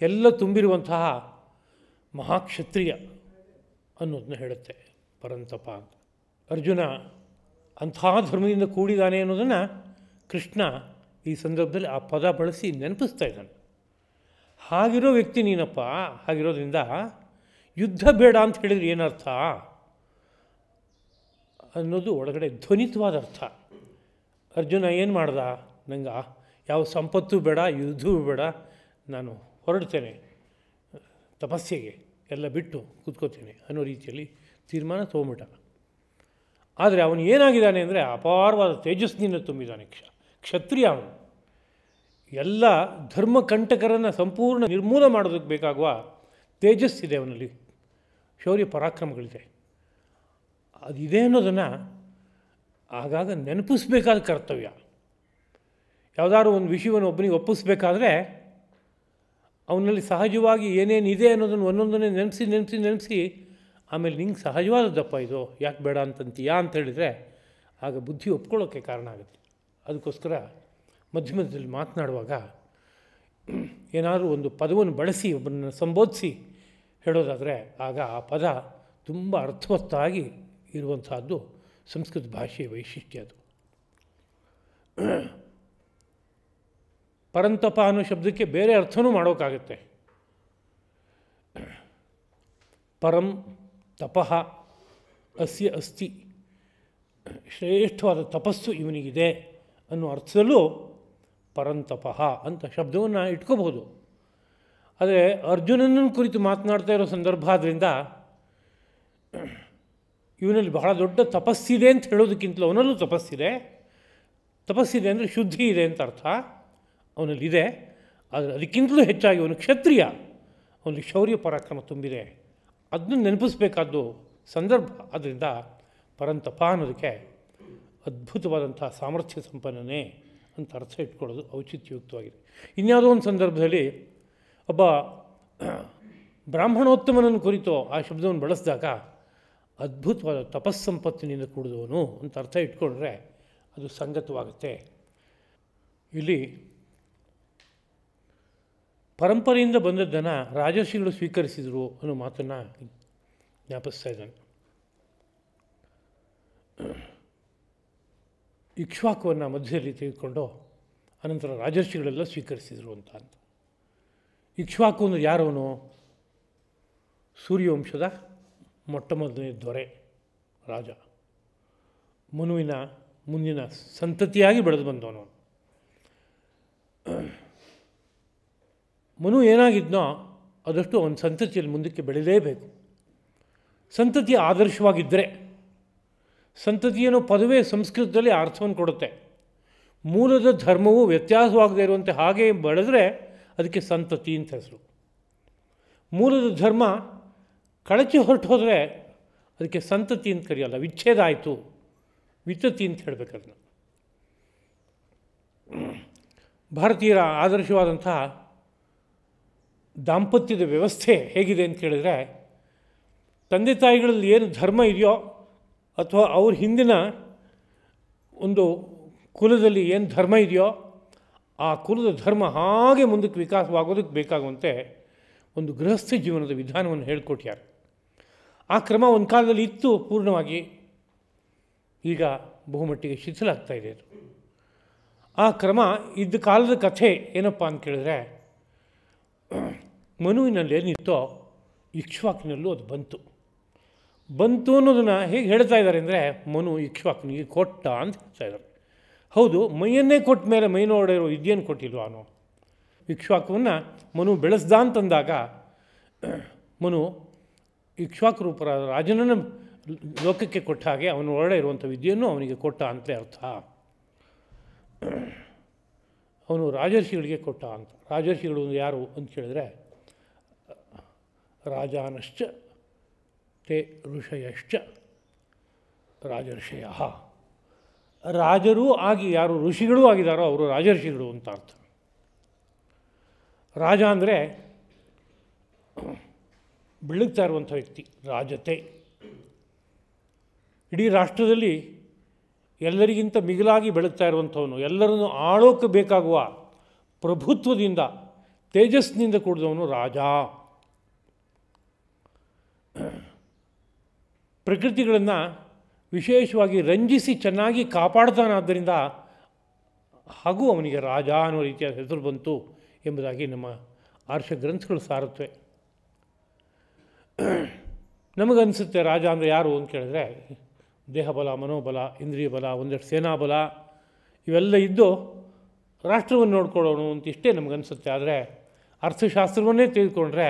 ಎಲ್ಲ ತುಂಬಿರುವಂತಹ ಮಹಾಕ್ಷತ್ರಿಯ ಅನ್ನೋದನ್ನ ಹೇಳುತ್ತೆ ಪರಂತಪ ಅಂತ ಅರ್ಜುನ ಅಂಥ ಧರ್ಮದಿಂದ ಕೂಡಿದಾನೆ ಅನ್ನೋದನ್ನು ಕೃಷ್ಣ ಈ ಸಂದರ್ಭದಲ್ಲಿ ಆ ಪದ ಬಳಸಿ ನೆನಪಿಸ್ತಾ ಇದ್ದಾನೆ ಹಾಗಿರೋ ವ್ಯಕ್ತಿ ನೀನಪ್ಪ ಹಾಗಿರೋದ್ರಿಂದ ಯುದ್ಧ ಬೇಡ ಅಂತ ಹೇಳಿದ್ರೆ ಏನರ್ಥ ಅನ್ನೋದು ಒಳಗಡೆ ಧ್ವನಿತವಾದ ಅರ್ಥ ಅರ್ಜುನ ಏನು ಮಾಡ್ದ ನಂಗೆ ಯಾವ ಸಂಪತ್ತು ಬೇಡ ಯುದ್ಧವೂ ಬೇಡ ನಾನು ಹೊರಡ್ತೇನೆ ತಪಸ್ಸೆಗೆ ಎಲ್ಲ ಬಿಟ್ಟು ಕೂತ್ಕೋತೇನೆ ಅನ್ನೋ ರೀತಿಯಲ್ಲಿ ತೀರ್ಮಾನ ತೊಗೊಂಬಿಟ್ಟ ಆದರೆ ಅವನು ಏನಾಗಿದ್ದಾನೆ ಅಂದರೆ ಅಪಾರವಾದ ತೇಜಸ್ನಿಂದ ತುಂಬಿದ್ದಾನೆ ಕ್ಷ ಕ್ಷತ್ರಿಯ ಅವನು ಎಲ್ಲ ಧರ್ಮ ಕಂಟಕರನ್ನು ಸಂಪೂರ್ಣ ನಿರ್ಮೂಲ ಮಾಡೋದಕ್ಕೆ ಬೇಕಾಗುವ ತೇಜಸ್ಸಿದೆ ಅವನಲ್ಲಿ ಶೌರ್ಯ ಪರಾಕ್ರಮಗಳಿದೆ ಅದಿದೆ ಅನ್ನೋದನ್ನು ಆಗಾಗ ನೆನಪಿಸ್ಬೇಕಾದ ಕರ್ತವ್ಯ ಯಾವುದಾದ್ರು ಒಂದು ವಿಷಯವನ್ನು ಒಬ್ಬನಿಗೆ ಒಪ್ಪಿಸ್ಬೇಕಾದ್ರೆ ಅವನಲ್ಲಿ ಸಹಜವಾಗಿ ಏನೇನಿದೆ ಅನ್ನೋದನ್ನು ಒಂದೊಂದನ್ನೇ ನೆನೆಸಿ ನೆನೆಸಿ ನೆನೆಸಿ ಆಮೇಲೆ ನಿಂಗೆ ಸಹಜವಾದದ್ದಪ್ಪ ಇದು ಯಾಕೆ ಬೇಡ ಅಂತಂತೀಯಾ ಅಂತ ಹೇಳಿದರೆ ಆಗ ಬುದ್ಧಿ ಒಪ್ಕೊಳ್ಳೋಕ್ಕೆ ಕಾರಣ ಆಗುತ್ತೆ ಅದಕ್ಕೋಸ್ಕರ ಮಧ್ಯಮದಲ್ಲಿ ಮಾತನಾಡುವಾಗ ಏನಾದರೂ ಒಂದು ಪದವನ್ನು ಬಳಸಿ ಒಬ್ಬರನ್ನು ಸಂಬೋಧಿಸಿ ಹೇಳೋದಾದರೆ ಆಗ ಆ ಪದ ತುಂಬ ಅರ್ಥವತ್ತಾಗಿ ಇರುವಂತಹದ್ದು ಸಂಸ್ಕೃತ ಭಾಷೆಯ ವೈಶಿಷ್ಟ್ಯ ಅದು ಪರಂತಪ ಅನ್ನೋ ಶಬ್ದಕ್ಕೆ ಬೇರೆ ಅರ್ಥನೂ ಮಾಡೋಕ್ಕಾಗತ್ತೆ ಪರಂ ತಪಃ ಅಸ್ಯ ಅಸ್ಥಿ ಶ್ರೇಷ್ಠವಾದ ತಪಸ್ಸು ಇವನಿಗಿದೆ ಅನ್ನೋ ಅರ್ಥದಲ್ಲೂ ಪರಂತಪಃ ಅಂತ ಶಬ್ದವನ್ನು ಇಟ್ಕೋಬೋದು ಆದರೆ ಅರ್ಜುನನ ಕುರಿತು ಮಾತನಾಡ್ತಾ ಇರೋ ಸಂದರ್ಭ ಆದ್ದರಿಂದ ಇವನಲ್ಲಿ ಬಹಳ ದೊಡ್ಡ ತಪಸ್ಸಿದೆ ಅಂತ ಹೇಳೋದಕ್ಕಿಂತಲೂ ಅವನಲ್ಲೂ ತಪಸ್ಸಿದೆ ತಪಸ್ಸಿದೆ ಅಂದರೆ ಶುದ್ಧಿ ಇದೆ ಅಂತ ಅರ್ಥ ಅವನಲ್ಲಿದೆ ಆದರೆ ಅದಕ್ಕಿಂತಲೂ ಹೆಚ್ಚಾಗಿ ಅವನು ಕ್ಷತ್ರಿಯ ಅವನಲ್ಲಿ ಶೌರ್ಯ ಪರಾಕ್ರಮ ತುಂಬಿದೆ ಅದನ್ನು ನೆನಪಿಸಬೇಕಾದ್ದು ಸಂದರ್ಭ ಆದ್ದರಿಂದ ಪರಂತಪ ಅನ್ನೋದಕ್ಕೆ ಅದ್ಭುತವಾದಂಥ ಸಾಮರ್ಥ್ಯ ಸಂಪನ್ನನೇ ಅಂತ ಅರ್ಥ ಇಟ್ಕೊಳ್ಳೋದು ಔಚಿತ್ಯಯುಕ್ತವಾಗಿದೆ ಇನ್ಯಾವುದೋ ಒಂದು ಸಂದರ್ಭದಲ್ಲಿ ಒಬ್ಬ ಬ್ರಾಹ್ಮಣೋತ್ತಮನನ್ನು ಕುರಿತು ಆ ಶಬ್ದವನ್ನು ಬಳಸಿದಾಗ ಅದ್ಭುತವಾದ ತಪಸ್ಸಂಪತ್ತಿನಿಂದ ಕೂಡಿದವನು ಅಂತ ಅರ್ಥ ಇಟ್ಕೊಂಡ್ರೆ ಅದು ಸಂಗತವಾಗುತ್ತೆ ಇಲ್ಲಿ ಪರಂಪರೆಯಿಂದ ಬಂದದ್ದನ್ನು ರಾಜರ್ಷಿಗಳು ಸ್ವೀಕರಿಸಿದರು ಅನ್ನೋ ಮಾತನ್ನು ಜ್ಞಾಪಿಸ್ತಾ ಇದ್ದಾನೆ ಇಕ್ಷ್ವಾಕವನ್ನು ಮಧ್ಯದಲ್ಲಿ ತೆಗೆದುಕೊಂಡು ಅನಂತರ ರಾಜರ್ಷಿಗಳೆಲ್ಲ ಸ್ವೀಕರಿಸಿದರು ಅಂತ ಅಂತ ಇಕ್ಷ್ವಾಕು ಅಂದರೆ ಯಾರವನು ಸೂರ್ಯವಂಶದ ಮೊಟ್ಟ ಮೊದಲನೇ ದೊರೆ ರಾಜ ಮನುವಿನ ಮುಂದಿನ ಸಂತತಿಯಾಗಿ ಬೆಳೆದು ಬಂದವನು ಮನು ಏನಾಗಿದ್ನೋ ಅದಷ್ಟು ಅವನ ಸಂತತಿಯಲ್ಲಿ ಮುಂದಕ್ಕೆ ಬೆಳೆಯಲೇಬೇಕು ಸಂತತಿ ಆದರ್ಶವಾಗಿದ್ದರೆ ಸಂತತಿಯನ್ನು ಪದವೇ ಸಂಸ್ಕೃತದಲ್ಲಿ ಅರ್ಥವನ್ನು ಕೊಡುತ್ತೆ ಮೂಲದ ಧರ್ಮವು ವ್ಯತ್ಯಾಸವಾಗದೇ ಇರುವಂತೆ ಹಾಗೆ ಬೆಳೆದ್ರೆ ಅದಕ್ಕೆ ಸಂತತಿ ಅಂತ ಹೆಸರು ಮೂಲದ ಧರ್ಮ ಕಳಚಿ ಹೊರಟು ಹೋದರೆ ಅದಕ್ಕೆ ಸಂತತಿ ಅಂತ ಕರೆಯಲ್ಲ ವಿಚ್ಛೇದ ಆಯಿತು ವಿತತಿ ಅಂತ ಹೇಳಬೇಕು ಭಾರತೀಯರ ಆದರ್ಶವಾದಂತಹ ದಾಂಪತ್ಯದ ವ್ಯವಸ್ಥೆ ಹೇಗಿದೆ ಅಂತ ಕೇಳಿದ್ರೆ ತಂದೆ ತಾಯಿಗಳಲ್ಲಿ ಏನು ಧರ್ಮ ಇದೆಯೋ ಅಥವಾ ಅವ್ರ ಹಿಂದಿನ ಒಂದು ಕುಲದಲ್ಲಿ ಏನು ಧರ್ಮ ಇದೆಯೋ ಆ ಕುಲದ ಧರ್ಮ ಹಾಗೆ ಮುಂದಕ್ಕೆ ವಿಕಾಸವಾಗೋದಕ್ಕೆ ಬೇಕಾಗುವಂತೆ ಒಂದು ಗೃಹಸ್ಥ ಜೀವನದ ವಿಧಾನವನ್ನು ಹೇಳ್ಕೊಟ್ಯಾರೆ ಆ ಕ್ರಮ ಒಂದು ಕಾಲದಲ್ಲಿ ಇತ್ತು ಪೂರ್ಣವಾಗಿ ಈಗ ಬಹುಮಟ್ಟಿಗೆ ಶಿಥಿಲಾಗ್ತಾ ಇದೆ ಅದು ಆ ಕ್ರಮ ಇದ್ದ ಕಾಲದ ಕಥೆ ಏನಪ್ಪ ಅಂತ ಕೇಳಿದ್ರೆ ಮನುವಿನಲ್ಲಿ ಏನಿತ್ತೋ ಇಕ್ಷ್ವಾಕಿನಲ್ಲೂ ಅದು ಬಂತು ಬಂತು ಅನ್ನೋದನ್ನು ಹೇಗೆ ಹೇಳ್ತಾ ಇದ್ದಾರೆ ಅಂದರೆ ಮನು ಇಕ್ಷ್ವಾಕನಿಗೆ ಕೊಟ್ಟ ಅಂತ ಹೇಳ್ತಾ ಇದ್ದಾರೆ ಹೌದು ಮೈಯನ್ನೇ ಕೊಟ್ಟ ಮೇಲೆ ಮೈನೋಡಿರೋ ಇದೇನು ಕೊಟ್ಟಿಲ್ವ ಅವನು ಇಕ್ಷ್ವಾಕವನ್ನು ಮನು ಬೆಳೆಸ್ದ ಅಂತಂದಾಗ ಮನು ಇಕ್ಷ್ವಾಕ ರೂಪರ ರಾಜನನ್ನು ಲೋಕಕ್ಕೆ ಕೊಟ್ಟ ಹಾಗೆ ಅವನು ಒಳ್ಳೆ ಇರುವಂಥ ವಿದ್ಯೆಯನ್ನು ಅವನಿಗೆ ಕೊಟ್ಟ ಅಂತಲೇ ಅರ್ಥ ಅವನು ರಾಜರ್ಷಿಗಳಿಗೆ ಕೊಟ್ಟ ಅಂತ ರಾಜರ್ಷಿಗಳು ಯಾರು ಅಂತ ಕೇಳಿದ್ರೆ ರಾಜಾನಶ್ಚ ತೇ ಋಷಯಶ್ಚ ರಾಜರ್ಷಯ ರಾಜರೂ ಆಗಿ ಯಾರು ಋಷಿಗಳೂ ಆಗಿದ್ದಾರೋ ಅವರು ರಾಜರ್ಷಿಗಳು ಅಂತ ಅರ್ಥ ರಾಜ ಅಂದರೆ ಬೆಳಗ್ತಾ ಇರುವಂಥ ವ್ಯಕ್ತಿ ರಾಜತೆ ಇಡೀ ರಾಷ್ಟ್ರದಲ್ಲಿ ಎಲ್ಲರಿಗಿಂತ ಮಿಗಿಲಾಗಿ ಬೆಳಗ್ತಾ ಇರುವಂಥವನು ಎಲ್ಲರನ್ನು ಆಳೋಕೆ ಬೇಕಾಗುವ ಪ್ರಭುತ್ವದಿಂದ ತೇಜಸ್ಸಿನಿಂದ ಕೂಡಿದವನು ರಾಜ ಪ್ರಕೃತಿಗಳನ್ನು ವಿಶೇಷವಾಗಿ ರಂಜಿಸಿ ಚೆನ್ನಾಗಿ ಕಾಪಾಡ್ತಾನಾದ್ದರಿಂದ ಹಾಗೂ ಅವನಿಗೆ ರಾಜ ಅನ್ನೋ ರೀತಿಯ ಹೆಸರು ಬಂತು ಎಂಬುದಾಗಿ ನಮ್ಮ ಆರ್ಷ ಗ್ರಂಥಗಳು ಸಾರುತ್ತವೆ ನಮಗನ್ಸುತ್ತೆ ರಾಜ ಅಂದರೆ ಯಾರು ಅಂತ ಕೇಳಿದ್ರೆ ದೇಹಬಲ ಮನೋಬಲ ಇಂದ್ರಿಯ ಬಲ ಸೇನಾ ಬಲ ಇವೆಲ್ಲ ಇದ್ದು ರಾಷ್ಟ್ರವನ್ನು ನೋಡ್ಕೊಳ್ಳೋಣ ಅಂತ ಇಷ್ಟೇ ನಮಗನ್ಸುತ್ತೆ ಆದರೆ ಅರ್ಥಶಾಸ್ತ್ರವನ್ನೇ ತಿಳಿದುಕೊಂಡ್ರೆ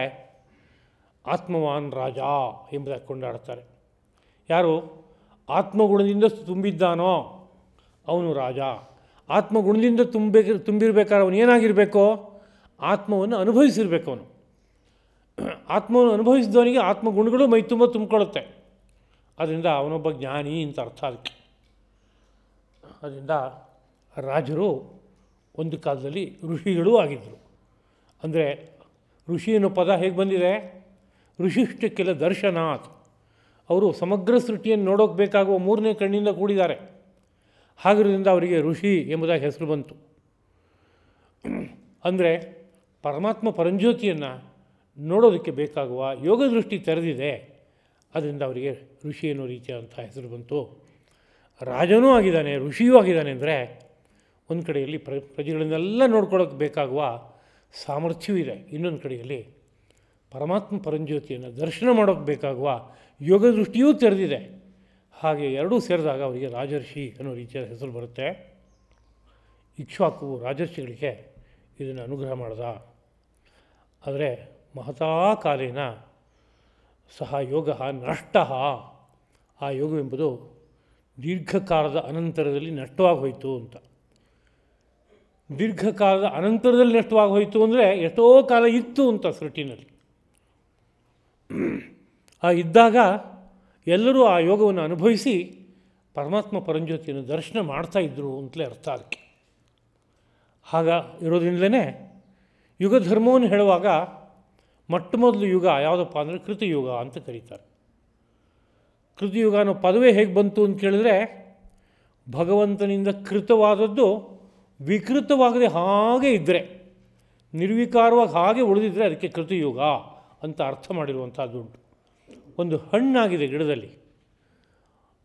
ಆತ್ಮವಾನ್ ರಾಜ ಎಂಬುದಾಗಿ ಕೊಂಡಾಡ್ತಾರೆ ಯಾರು ಆತ್ಮಗುಣದಿಂದ ತುಂಬಿದ್ದಾನೋ ಅವನು ರಾಜ ಆತ್ಮಗುಣದಿಂದ ತುಂಬಬೇಕು ತುಂಬಿರಬೇಕಾದ್ರೆ ಅವನು ಏನಾಗಿರಬೇಕು ಆತ್ಮವನ್ನು ಅನುಭವಿಸಿರಬೇಕು ಅವನು ಆತ್ಮವನ್ನು ಅನುಭವಿಸಿದವನಿಗೆ ಆತ್ಮಗುಣಗಳು ಮೈ ತುಂಬ ತುಂಬಿಕೊಳ್ಳುತ್ತೆ ಅದರಿಂದ ಅವನೊಬ್ಬ ಜ್ಞಾನಿ ಅಂತ ಅರ್ಥ ಅದಕ್ಕೆ ಅದರಿಂದ ರಾಜರು ಒಂದು ಕಾಲದಲ್ಲಿ ಋಷಿಗಳೂ ಆಗಿದ್ದರು ಅಂದರೆ ಋಷಿ ಅನ್ನೋ ಪದ ಹೇಗೆ ಬಂದಿದೆ ಋಷಿಷ್ಟಕ್ಕೆಲ್ಲ ದರ್ಶನಾಥ್ ಅವರು ಸಮಗ್ರ ಸೃಷ್ಟಿಯನ್ನು ನೋಡೋಕೆ ಬೇಕಾಗುವ ಮೂರನೇ ಕಣ್ಣಿಂದ ಕೂಡಿದ್ದಾರೆ ಹಾಗಿರೋದ್ರಿಂದ ಅವರಿಗೆ ಋಷಿ ಎಂಬುದಾಗಿ ಹೆಸರು ಬಂತು ಅಂದರೆ ಪರಮಾತ್ಮ ಪರಂಜ್ಯೋತಿಯನ್ನು ನೋಡೋದಕ್ಕೆ ಬೇಕಾಗುವ ಯೋಗ ದೃಷ್ಟಿ ತೆರೆದಿದೆ ಅದರಿಂದ ಅವರಿಗೆ ಋಷಿ ಅನ್ನೋ ರೀತಿಯಾದಂಥ ಹೆಸರು ಬಂತು ರಾಜನೂ ಆಗಿದ್ದಾನೆ ಋಷಿಯೂ ಆಗಿದ್ದಾನೆ ಅಂದರೆ ಒಂದು ಕಡೆಯಲ್ಲಿ ಪ್ರ ಪ್ರಜೆಗಳನ್ನೆಲ್ಲ ನೋಡ್ಕೊಳ್ಳೋಕೆ ಬೇಕಾಗುವ ಸಾಮರ್ಥ್ಯವೂ ಇದೆ ಇನ್ನೊಂದು ಕಡೆಯಲ್ಲಿ ಪರಮಾತ್ಮ ಪರಂಜ್ಯೋತಿಯನ್ನು ದರ್ಶನ ಮಾಡೋಕ್ಕೆ ಬೇಕಾಗುವ ಯೋಗ ದೃಷ್ಟಿಯೂ ತೆರೆದಿದೆ ಹಾಗೆ ಎರಡೂ ಸೇರಿದಾಗ ಅವರಿಗೆ ರಾಜರ್ಷಿ ಅನ್ನೋ ರೀತಿಯ ಹೆಸರು ಬರುತ್ತೆ ಇಕ್ಷಾಕು ರಾಜರ್ಷಿಗಳಿಗೆ ಇದನ್ನು ಅನುಗ್ರಹ ಮಾಡ್ದ ಆದರೆ ಮಹತಾ ಕಾಲೇನ ಸಹ ಯೋಗ ನಷ್ಟ ಆ ಯೋಗವೆಂಬುದು ದೀರ್ಘಕಾಲದ ಅನಂತರದಲ್ಲಿ ನಷ್ಟವಾಗಿ ಹೋಯಿತು ಅಂತ ದೀರ್ಘಕಾಲದ ಅನಂತರದಲ್ಲಿ ನಷ್ಟವಾಗಿ ಹೋಯಿತು ಅಂದರೆ ಎಷ್ಟೋ ಕಾಲ ಇತ್ತು ಅಂತ ಸೃಷ್ಟಿನಲ್ಲಿ ಆ ಇದ್ದಾಗ ಎಲ್ಲರೂ ಆ ಯೋಗವನ್ನು ಅನುಭವಿಸಿ ಪರಮಾತ್ಮ ಪರಂಜ್ಯೋತಿಯನ್ನು ದರ್ಶನ ಮಾಡ್ತಾ ಇದ್ದರು ಅಂತಲೇ ಅರ್ಥ ಅದಕ್ಕೆ ಆಗ ಇರೋದ್ರಿಂದಲೇ ಯುಗ ಧರ್ಮವನ್ನು ಹೇಳುವಾಗ ಮೊಟ್ಟ ಮೊದಲು ಯುಗ ಯಾವುದಪ್ಪ ಅಂದರೆ ಕೃತಿಯುಗ ಅಂತ ಕರೀತಾರೆ ಕೃತಿಯುಗ ಅನ್ನೋ ಪದವೇ ಹೇಗೆ ಬಂತು ಅಂತ ಕೇಳಿದ್ರೆ ಭಗವಂತನಿಂದ ಕೃತವಾದದ್ದು ವಿಕೃತವಾಗದೆ ಹಾಗೆ ಇದ್ದರೆ ನಿರ್ವಿಕಾರವಾಗಿ ಹಾಗೆ ಉಳಿದಿದ್ದರೆ ಅದಕ್ಕೆ ಕೃತಿಯುಗ ಅಂತ ಅರ್ಥ ಮಾಡಿರುವಂಥದ್ದುಂಟು ಒಂದು ಹಣ್ಣಾಗಿದೆ ಗಿಡದಲ್ಲಿ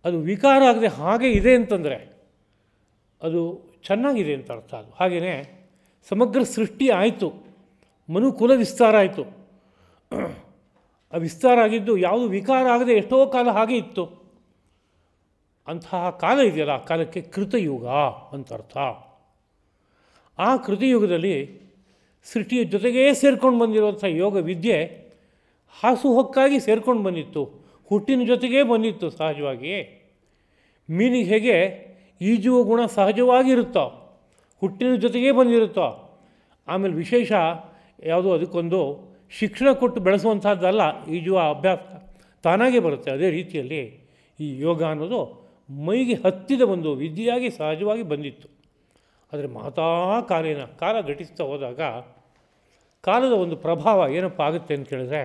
ಅದು ವಿಕಾರ ಆಗದೆ ಹಾಗೆ ಇದೆ ಅಂತಂದರೆ ಅದು ಚೆನ್ನಾಗಿದೆ ಅಂತ ಅರ್ಥ ಅದು ಹಾಗೆಯೇ ಸಮಗ್ರ ಸೃಷ್ಟಿ ಆಯಿತು ಮನುಕುಲ ವಿಸ್ತಾರ ಆಯಿತು ಆ ವಿಸ್ತಾರ ಆಗಿದ್ದು ಯಾವುದು ವಿಕಾರ ಆಗದೆ ಎಷ್ಟೋ ಕಾಲ ಹಾಗೆ ಇತ್ತು ಅಂತಹ ಕಾಲ ಇದೆಯಲ್ಲ ಆ ಕಾಲಕ್ಕೆ ಕೃತಯುಗ ಅಂತ ಅರ್ಥ ಆ ಕೃತಯುಗದಲ್ಲಿ ಸೃಷ್ಟಿಯ ಜೊತೆಗೇ ಸೇರ್ಕೊಂಡು ಬಂದಿರುವಂಥ ಯೋಗ ವಿದ್ಯೆ ಹಾಸುಹೊಕ್ಕಾಗಿ ಸೇರ್ಕೊಂಡು ಬಂದಿತ್ತು ಹುಟ್ಟಿನ ಜೊತೆಗೇ ಬಂದಿತ್ತು ಸಹಜವಾಗಿ ಮೀನಿಗೆ ಹೇಗೆ ಈಜುವ ಗುಣ ಸಹಜವಾಗಿರುತ್ತೋ ಹುಟ್ಟಿನ ಜೊತೆಗೇ ಬಂದಿರುತ್ತೋ ಆಮೇಲೆ ವಿಶೇಷ ಯಾವುದೋ ಅದಕ್ಕೊಂದು ಶಿಕ್ಷಣ ಕೊಟ್ಟು ಬೆಳೆಸುವಂಥದ್ದಲ್ಲ ಈಜುವ ಅಭ್ಯಾಸ ತಾನಾಗೆ ಬರುತ್ತೆ ಅದೇ ರೀತಿಯಲ್ಲಿ ಈ ಯೋಗ ಅನ್ನೋದು ಮೈಗೆ ಹತ್ತಿದ ಒಂದು ವಿದ್ಯೆಯಾಗಿ ಸಹಜವಾಗಿ ಬಂದಿತ್ತು ಆದರೆ ಮಾತಾ ಕಾಲೇನ ಕಾಲ ಘಟಿಸ್ತಾ ಹೋದಾಗ ಕಾಲದ ಒಂದು ಪ್ರಭಾವ ಏನಪ್ಪ ಆಗುತ್ತೆ ಅಂತ ಕೇಳಿದ್ರೆ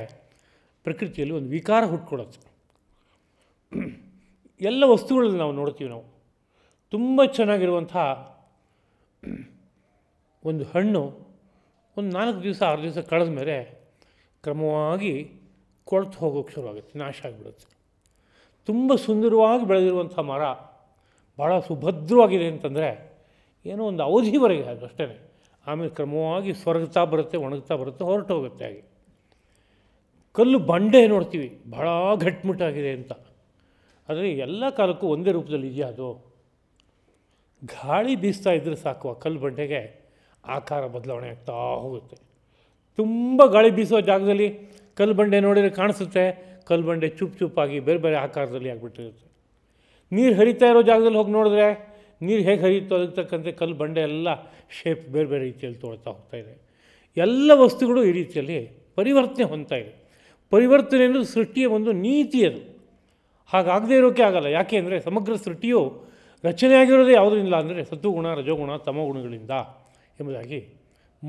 ಪ್ರಕೃತಿಯಲ್ಲಿ ಒಂದು ವಿಕಾರ ಹುಟ್ಕೊಡತ್ತೆ ಎಲ್ಲ ವಸ್ತುಗಳಲ್ಲಿ ನಾವು ನೋಡ್ತೀವಿ ನಾವು ತುಂಬ ಚೆನ್ನಾಗಿರುವಂಥ ಒಂದು ಹಣ್ಣು ಒಂದು ನಾಲ್ಕು ದಿವಸ ಆರು ದಿವಸ ಕಳೆದ ಮೇಲೆ ಕ್ರಮವಾಗಿ ಕೊಳ್ತು ಹೋಗೋಕ್ಕೆ ಶುರುವಾಗುತ್ತೆ ನಾಶ ಆಗಿಬಿಡುತ್ತೆ ತುಂಬ ಸುಂದರವಾಗಿ ಬೆಳೆದಿರುವಂಥ ಮರ ಭಾಳ ಸುಭದ್ರವಾಗಿದೆ ಅಂತಂದರೆ ಏನೋ ಒಂದು ಅವಧಿವರೆಗೆ ಅದು ಅಷ್ಟೇ ಆಮೇಲೆ ಕ್ರಮವಾಗಿ ಸ್ವರ್ಗತಾ ಬರುತ್ತೆ ಒಣಗ್ತಾ ಬರುತ್ತೆ ಹೊರಟು ಹೋಗುತ್ತೆ ಹಾಗೆ ಕಲ್ಲು ಬಂಡೆ ನೋಡ್ತೀವಿ ಬಹಳ ಘಟ್ಮುಟ್ಟಾಗಿದೆ ಅಂತ ಆದರೆ ಎಲ್ಲ ಕಾಲಕ್ಕೂ ಒಂದೇ ರೂಪದಲ್ಲಿ ಇದೆಯಾ ಅದು ಗಾಳಿ ಬೀಸ್ತಾ ಇದ್ದರೆ ಸಾಕು ಆ ಕಲ್ಲು ಬಂಡೆಗೆ ಆಕಾರ ಬದಲಾವಣೆ ಆಗ್ತಾ ಹೋಗುತ್ತೆ ತುಂಬ ಗಾಳಿ ಬೀಸೋ ಜಾಗದಲ್ಲಿ ಕಲ್ಲು ಬಂಡೆ ನೋಡಿದರೆ ಕಾಣಿಸುತ್ತೆ ಕಲ್ಲು ಬಂಡೆ ಚುಪ್ ಚುಪ್ಪಾಗಿ ಬೇರೆ ಬೇರೆ ಆಕಾರದಲ್ಲಿ ಆಗಿಬಿಟ್ಟಿರುತ್ತೆ ನೀರು ಹರಿತಾ ಇರೋ ಜಾಗದಲ್ಲಿ ಹೋಗಿ ನೋಡಿದ್ರೆ ನೀರು ಹೇಗೆ ಹರಿಯುತ್ತೋ ಅದಕ್ಕಂತೆ ಕಲ್ಲು ಬಂಡೆ ಎಲ್ಲ ಶೇಪ್ ಬೇರೆ ಬೇರೆ ರೀತಿಯಲ್ಲಿ ತೋಳ್ತಾ ಹೋಗ್ತಾ ಇದೆ ಎಲ್ಲ ವಸ್ತುಗಳು ಈ ರೀತಿಯಲ್ಲಿ ಪರಿವರ್ತನೆ ಹೊಂದ್ತಾ ಇದೆ ಪರಿವರ್ತನೆ ಅನ್ನೋದು ಸೃಷ್ಟಿಯ ಒಂದು ನೀತಿ ಅದು ಹಾಗಾಗದೇ ಇರೋಕೆ ಆಗಲ್ಲ ಯಾಕೆ ಅಂದರೆ ಸಮಗ್ರ ಸೃಷ್ಟಿಯು ರಚನೆಯಾಗಿರೋದೇ ಯಾವುದರಿಂದ ಅಂದರೆ ಸತ್ವಗುಣ ರಜೋಗುಣ ತಮಗುಣಗಳಿಂದ ಎಂಬುದಾಗಿ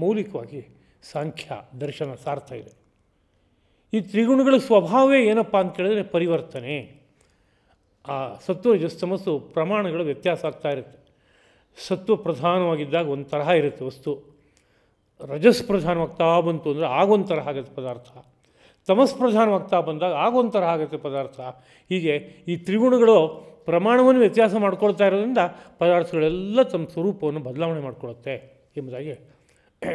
ಮೌಲಿಕವಾಗಿ ಸಾಂಖ್ಯ ದರ್ಶನ ಸಾರ್ಥ ಇದೆ ಈ ತ್ರಿಗುಣಗಳ ಸ್ವಭಾವವೇ ಏನಪ್ಪ ಅಂತ ಕೇಳಿದ್ರೆ ಪರಿವರ್ತನೆ ಆ ಸತ್ವ ಜಸ್ತಮಸ್ಸು ಪ್ರಮಾಣಗಳು ವ್ಯತ್ಯಾಸ ಆಗ್ತಾ ಇರುತ್ತೆ ಸತ್ವ ಪ್ರಧಾನವಾಗಿದ್ದಾಗ ಒಂದು ತರಹ ಇರುತ್ತೆ ವಸ್ತು ರಜಸ್ ಪ್ರಧಾನವಾಗ್ತಾ ಬಂತು ಅಂದರೆ ಆಗೊಂದು ತರಹ ಆಗುತ್ತೆ ಪದಾರ್ಥ ತಮಸ್ಪ್ರಧಾನವಾಗ್ತಾ ಬಂದಾಗ ಆಗೊಂಥರ ಆಗುತ್ತೆ ಪದಾರ್ಥ ಹೀಗೆ ಈ ತ್ರಿಗುಣಗಳು ಪ್ರಮಾಣವನ್ನು ವ್ಯತ್ಯಾಸ ಮಾಡ್ಕೊಳ್ತಾ ಇರೋದ್ರಿಂದ ಪದಾರ್ಥಗಳೆಲ್ಲ ತಮ್ಮ ಸ್ವರೂಪವನ್ನು ಬದಲಾವಣೆ ಮಾಡಿಕೊಳ್ಳುತ್ತೆ ಎಂಬುದಾಗಿ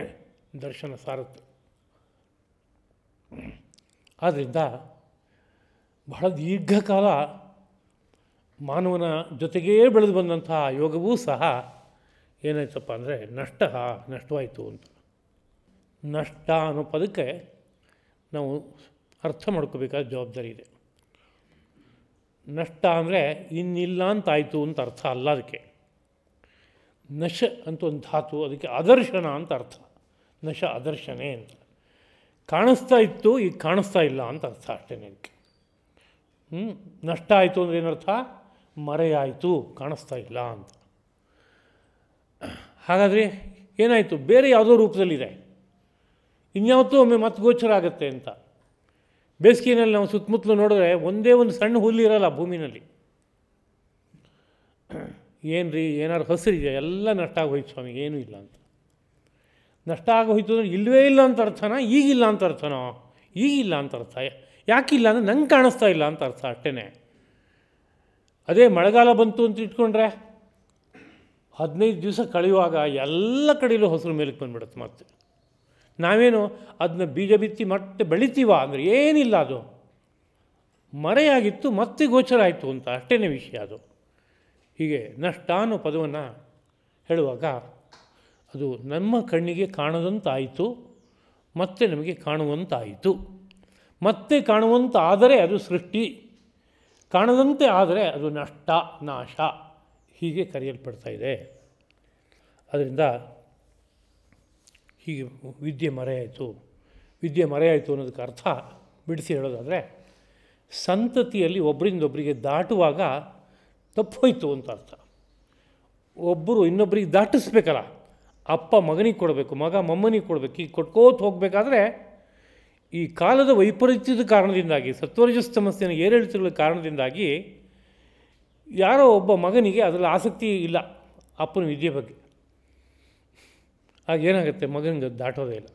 ದರ್ಶನ ಸಾರತ್ತು ಆದ್ದರಿಂದ ಬಹಳ ದೀರ್ಘಕಾಲ ಮಾನವನ ಜೊತೆಗೇ ಬೆಳೆದು ಬಂದಂತಹ ಯೋಗವೂ ಸಹ ಏನಾಯ್ತಪ್ಪ ಅಂದರೆ ನಷ್ಟ ನಷ್ಟವಾಯಿತು ಅಂತ ನಷ್ಟ ಅನ್ನೋ ಪದಕ್ಕೆ ನಾವು ಅರ್ಥ ಮಾಡ್ಕೋಬೇಕಾದ ಜವಾಬ್ದಾರಿ ಇದೆ ನಷ್ಟ ಅಂದರೆ ಇನ್ನಿಲ್ಲ ಅಂತಾಯಿತು ಅಂತ ಅರ್ಥ ಅಲ್ಲ ಅದಕ್ಕೆ ನಶ ಅಂತ ಒಂದು ಧಾತು ಅದಕ್ಕೆ ಆದರ್ಶನ ಅಂತ ಅರ್ಥ ನಶ ಅದರ್ಶನೇ ಅಂತ ಕಾಣಿಸ್ತಾ ಇತ್ತು ಈಗ ಕಾಣಿಸ್ತಾ ಇಲ್ಲ ಅಂತ ಅರ್ಥ ಅಷ್ಟೇ ಅದಕ್ಕೆ ಹ್ಞೂ ನಷ್ಟ ಆಯಿತು ಅಂದರೆ ಏನರ್ಥ ಮರೆಯಾಯಿತು ಕಾಣಿಸ್ತಾ ಇಲ್ಲ ಅಂತ ಹಾಗಾದರೆ ಏನಾಯಿತು ಬೇರೆ ಯಾವುದೋ ರೂಪದಲ್ಲಿದೆ ಇನ್ಯಾವತ್ತೂ ಒಮ್ಮೆ ಮತ್ತೆ ಗೋಚರ ಆಗುತ್ತೆ ಅಂತ ಬೇಸಿಗೆಯಲ್ಲಿ ನಾವು ಸುತ್ತಮುತ್ತಲು ನೋಡಿದ್ರೆ ಒಂದೇ ಒಂದು ಸಣ್ಣ ಹುಲ್ಲು ಇರೋಲ್ಲ ಭೂಮಿನಲ್ಲಿ ಏನು ರೀ ಏನಾದ್ರು ಹಸಿರಿದೆ ಎಲ್ಲ ನಷ್ಟ ಆಗೋಯ್ತು ಸ್ವಾಮಿ ಏನೂ ಇಲ್ಲ ಅಂತ ನಷ್ಟ ಆಗೋಯ್ತು ಅಂದರೆ ಇಲ್ಲವೇ ಇಲ್ಲ ಅಂತ ಅರ್ಥನಾ ಈಗಿಲ್ಲ ಅಂತ ಅರ್ಥನೋ ಈಗಿಲ್ಲ ಅಂತ ಅರ್ಥ ಯಾಕಿಲ್ಲ ಅಂದರೆ ನಂಗೆ ಕಾಣಿಸ್ತಾ ಇಲ್ಲ ಅಂತ ಅರ್ಥ ಅಷ್ಟೇ ಅದೇ ಮಳೆಗಾಲ ಬಂತು ಅಂತ ಇಟ್ಕೊಂಡ್ರೆ ಹದಿನೈದು ದಿವಸ ಕಳೆಯುವಾಗ ಎಲ್ಲ ಕಡೆಯಲ್ಲೂ ಹಸಿರು ಮೇಲಕ್ಕೆ ಬಂದುಬಿಡುತ್ತೆ ಮತ್ತೆ ನಾವೇನು ಅದನ್ನ ಬೀಜ ಬಿತ್ತಿ ಮತ್ತೆ ಬೆಳಿತೀವ ಅಂದರೆ ಏನಿಲ್ಲ ಅದು ಮರೆಯಾಗಿತ್ತು ಮತ್ತೆ ಗೋಚರ ಆಯಿತು ಅಂತ ಅಷ್ಟೇ ವಿಷಯ ಅದು ಹೀಗೆ ನಷ್ಟ ಅನ್ನೋ ಪದವನ್ನು ಹೇಳುವಾಗ ಅದು ನಮ್ಮ ಕಣ್ಣಿಗೆ ಕಾಣದಂತಾಯಿತು ಮತ್ತೆ ನಮಗೆ ಕಾಣುವಂತಾಯಿತು ಮತ್ತೆ ಕಾಣುವಂತಾದರೆ ಅದು ಸೃಷ್ಟಿ ಕಾಣದಂತೆ ಆದರೆ ಅದು ನಷ್ಟ ನಾಶ ಹೀಗೆ ಕರೆಯಲ್ಪಡ್ತಾ ಇದೆ ಅದರಿಂದ ಹೀಗೆ ವಿದ್ಯೆ ಮರೆಯಾಯಿತು ವಿದ್ಯೆ ಮರೆಯಾಯಿತು ಅನ್ನೋದಕ್ಕೆ ಅರ್ಥ ಬಿಡಿಸಿ ಹೇಳೋದಾದರೆ ಸಂತತಿಯಲ್ಲಿ ಒಬ್ಬರಿಗೆ ದಾಟುವಾಗ ತಪ್ಪೋಯ್ತು ಅಂತ ಅರ್ಥ ಒಬ್ಬರು ಇನ್ನೊಬ್ಬರಿಗೆ ದಾಟಿಸ್ಬೇಕಲ್ಲ ಅಪ್ಪ ಮಗನಿಗೆ ಕೊಡಬೇಕು ಮಗ ಮಮ್ಮನಿಗೆ ಕೊಡಬೇಕು ಈಗ ಕೊಟ್ಕೋತ ಹೋಗಬೇಕಾದ್ರೆ ಈ ಕಾಲದ ವೈಪರೀತ್ಯದ ಕಾರಣದಿಂದಾಗಿ ಸತ್ವರಜ ಸಮಸ್ಯೆನ ಏರಿಳಿತಗಳ ಕಾರಣದಿಂದಾಗಿ ಯಾರೋ ಒಬ್ಬ ಮಗನಿಗೆ ಅದರಲ್ಲಿ ಆಸಕ್ತಿ ಇಲ್ಲ ಅಪ್ಪನ ವಿದ್ಯೆ ಬಗ್ಗೆ ಆಗ ಏನಾಗುತ್ತೆ ಮಗನಿಗೆ ದಾಟೋದೇ ಇಲ್ಲ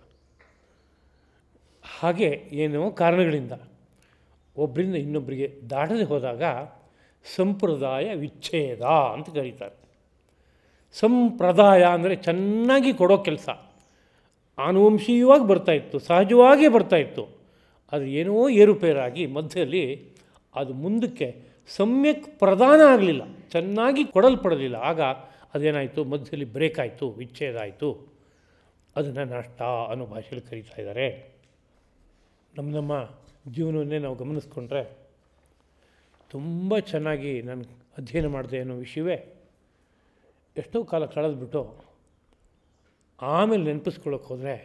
ಹಾಗೆ ಏನೋ ಕಾರಣಗಳಿಂದ ಒಬ್ಬರಿಂದ ಇನ್ನೊಬ್ಬರಿಗೆ ದಾಟದೆ ಹೋದಾಗ ಸಂಪ್ರದಾಯ ವಿಚ್ಛೇದ ಅಂತ ಕರೀತಾರೆ ಸಂಪ್ರದಾಯ ಅಂದರೆ ಚೆನ್ನಾಗಿ ಕೊಡೋ ಕೆಲಸ ಆನುವಂಶೀಯವಾಗಿ ಬರ್ತಾಯಿತ್ತು ಸಹಜವಾಗಿಯೇ ಬರ್ತಾಯಿತ್ತು ಅದು ಏನೋ ಏರುಪೇರಾಗಿ ಮಧ್ಯದಲ್ಲಿ ಅದು ಮುಂದಕ್ಕೆ ಸಮ್ಯಕ್ ಪ್ರದಾನ ಆಗಲಿಲ್ಲ ಚೆನ್ನಾಗಿ ಕೊಡಲ್ಪಡಲಿಲ್ಲ ಆಗ ಅದೇನಾಯಿತು ಮಧ್ಯದಲ್ಲಿ ಬ್ರೇಕ್ ಆಯಿತು ವಿಚ್ಛೇದ ಆಯಿತು ಅದನ್ನು ನಷ್ಟ ಅನ್ನೋ ಭಾಷೆಯಲ್ಲಿ ಕರೀತಾ ಇದ್ದಾರೆ ನಮ್ಮ ನಮ್ಮ ಜೀವನವನ್ನೇ ನಾವು ಗಮನಿಸ್ಕೊಂಡ್ರೆ ತುಂಬ ಚೆನ್ನಾಗಿ ನಾನು ಅಧ್ಯಯನ ಮಾಡಿದೆ ಅನ್ನೋ ವಿಷಯವೇ ಎಷ್ಟೋ ಕಾಲ ಕಳೆದ್ಬಿಟ್ಟು ಆಮೇಲೆ ನೆನಪಿಸ್ಕೊಳ್ಳೋಕೆ ಹೋದರೆ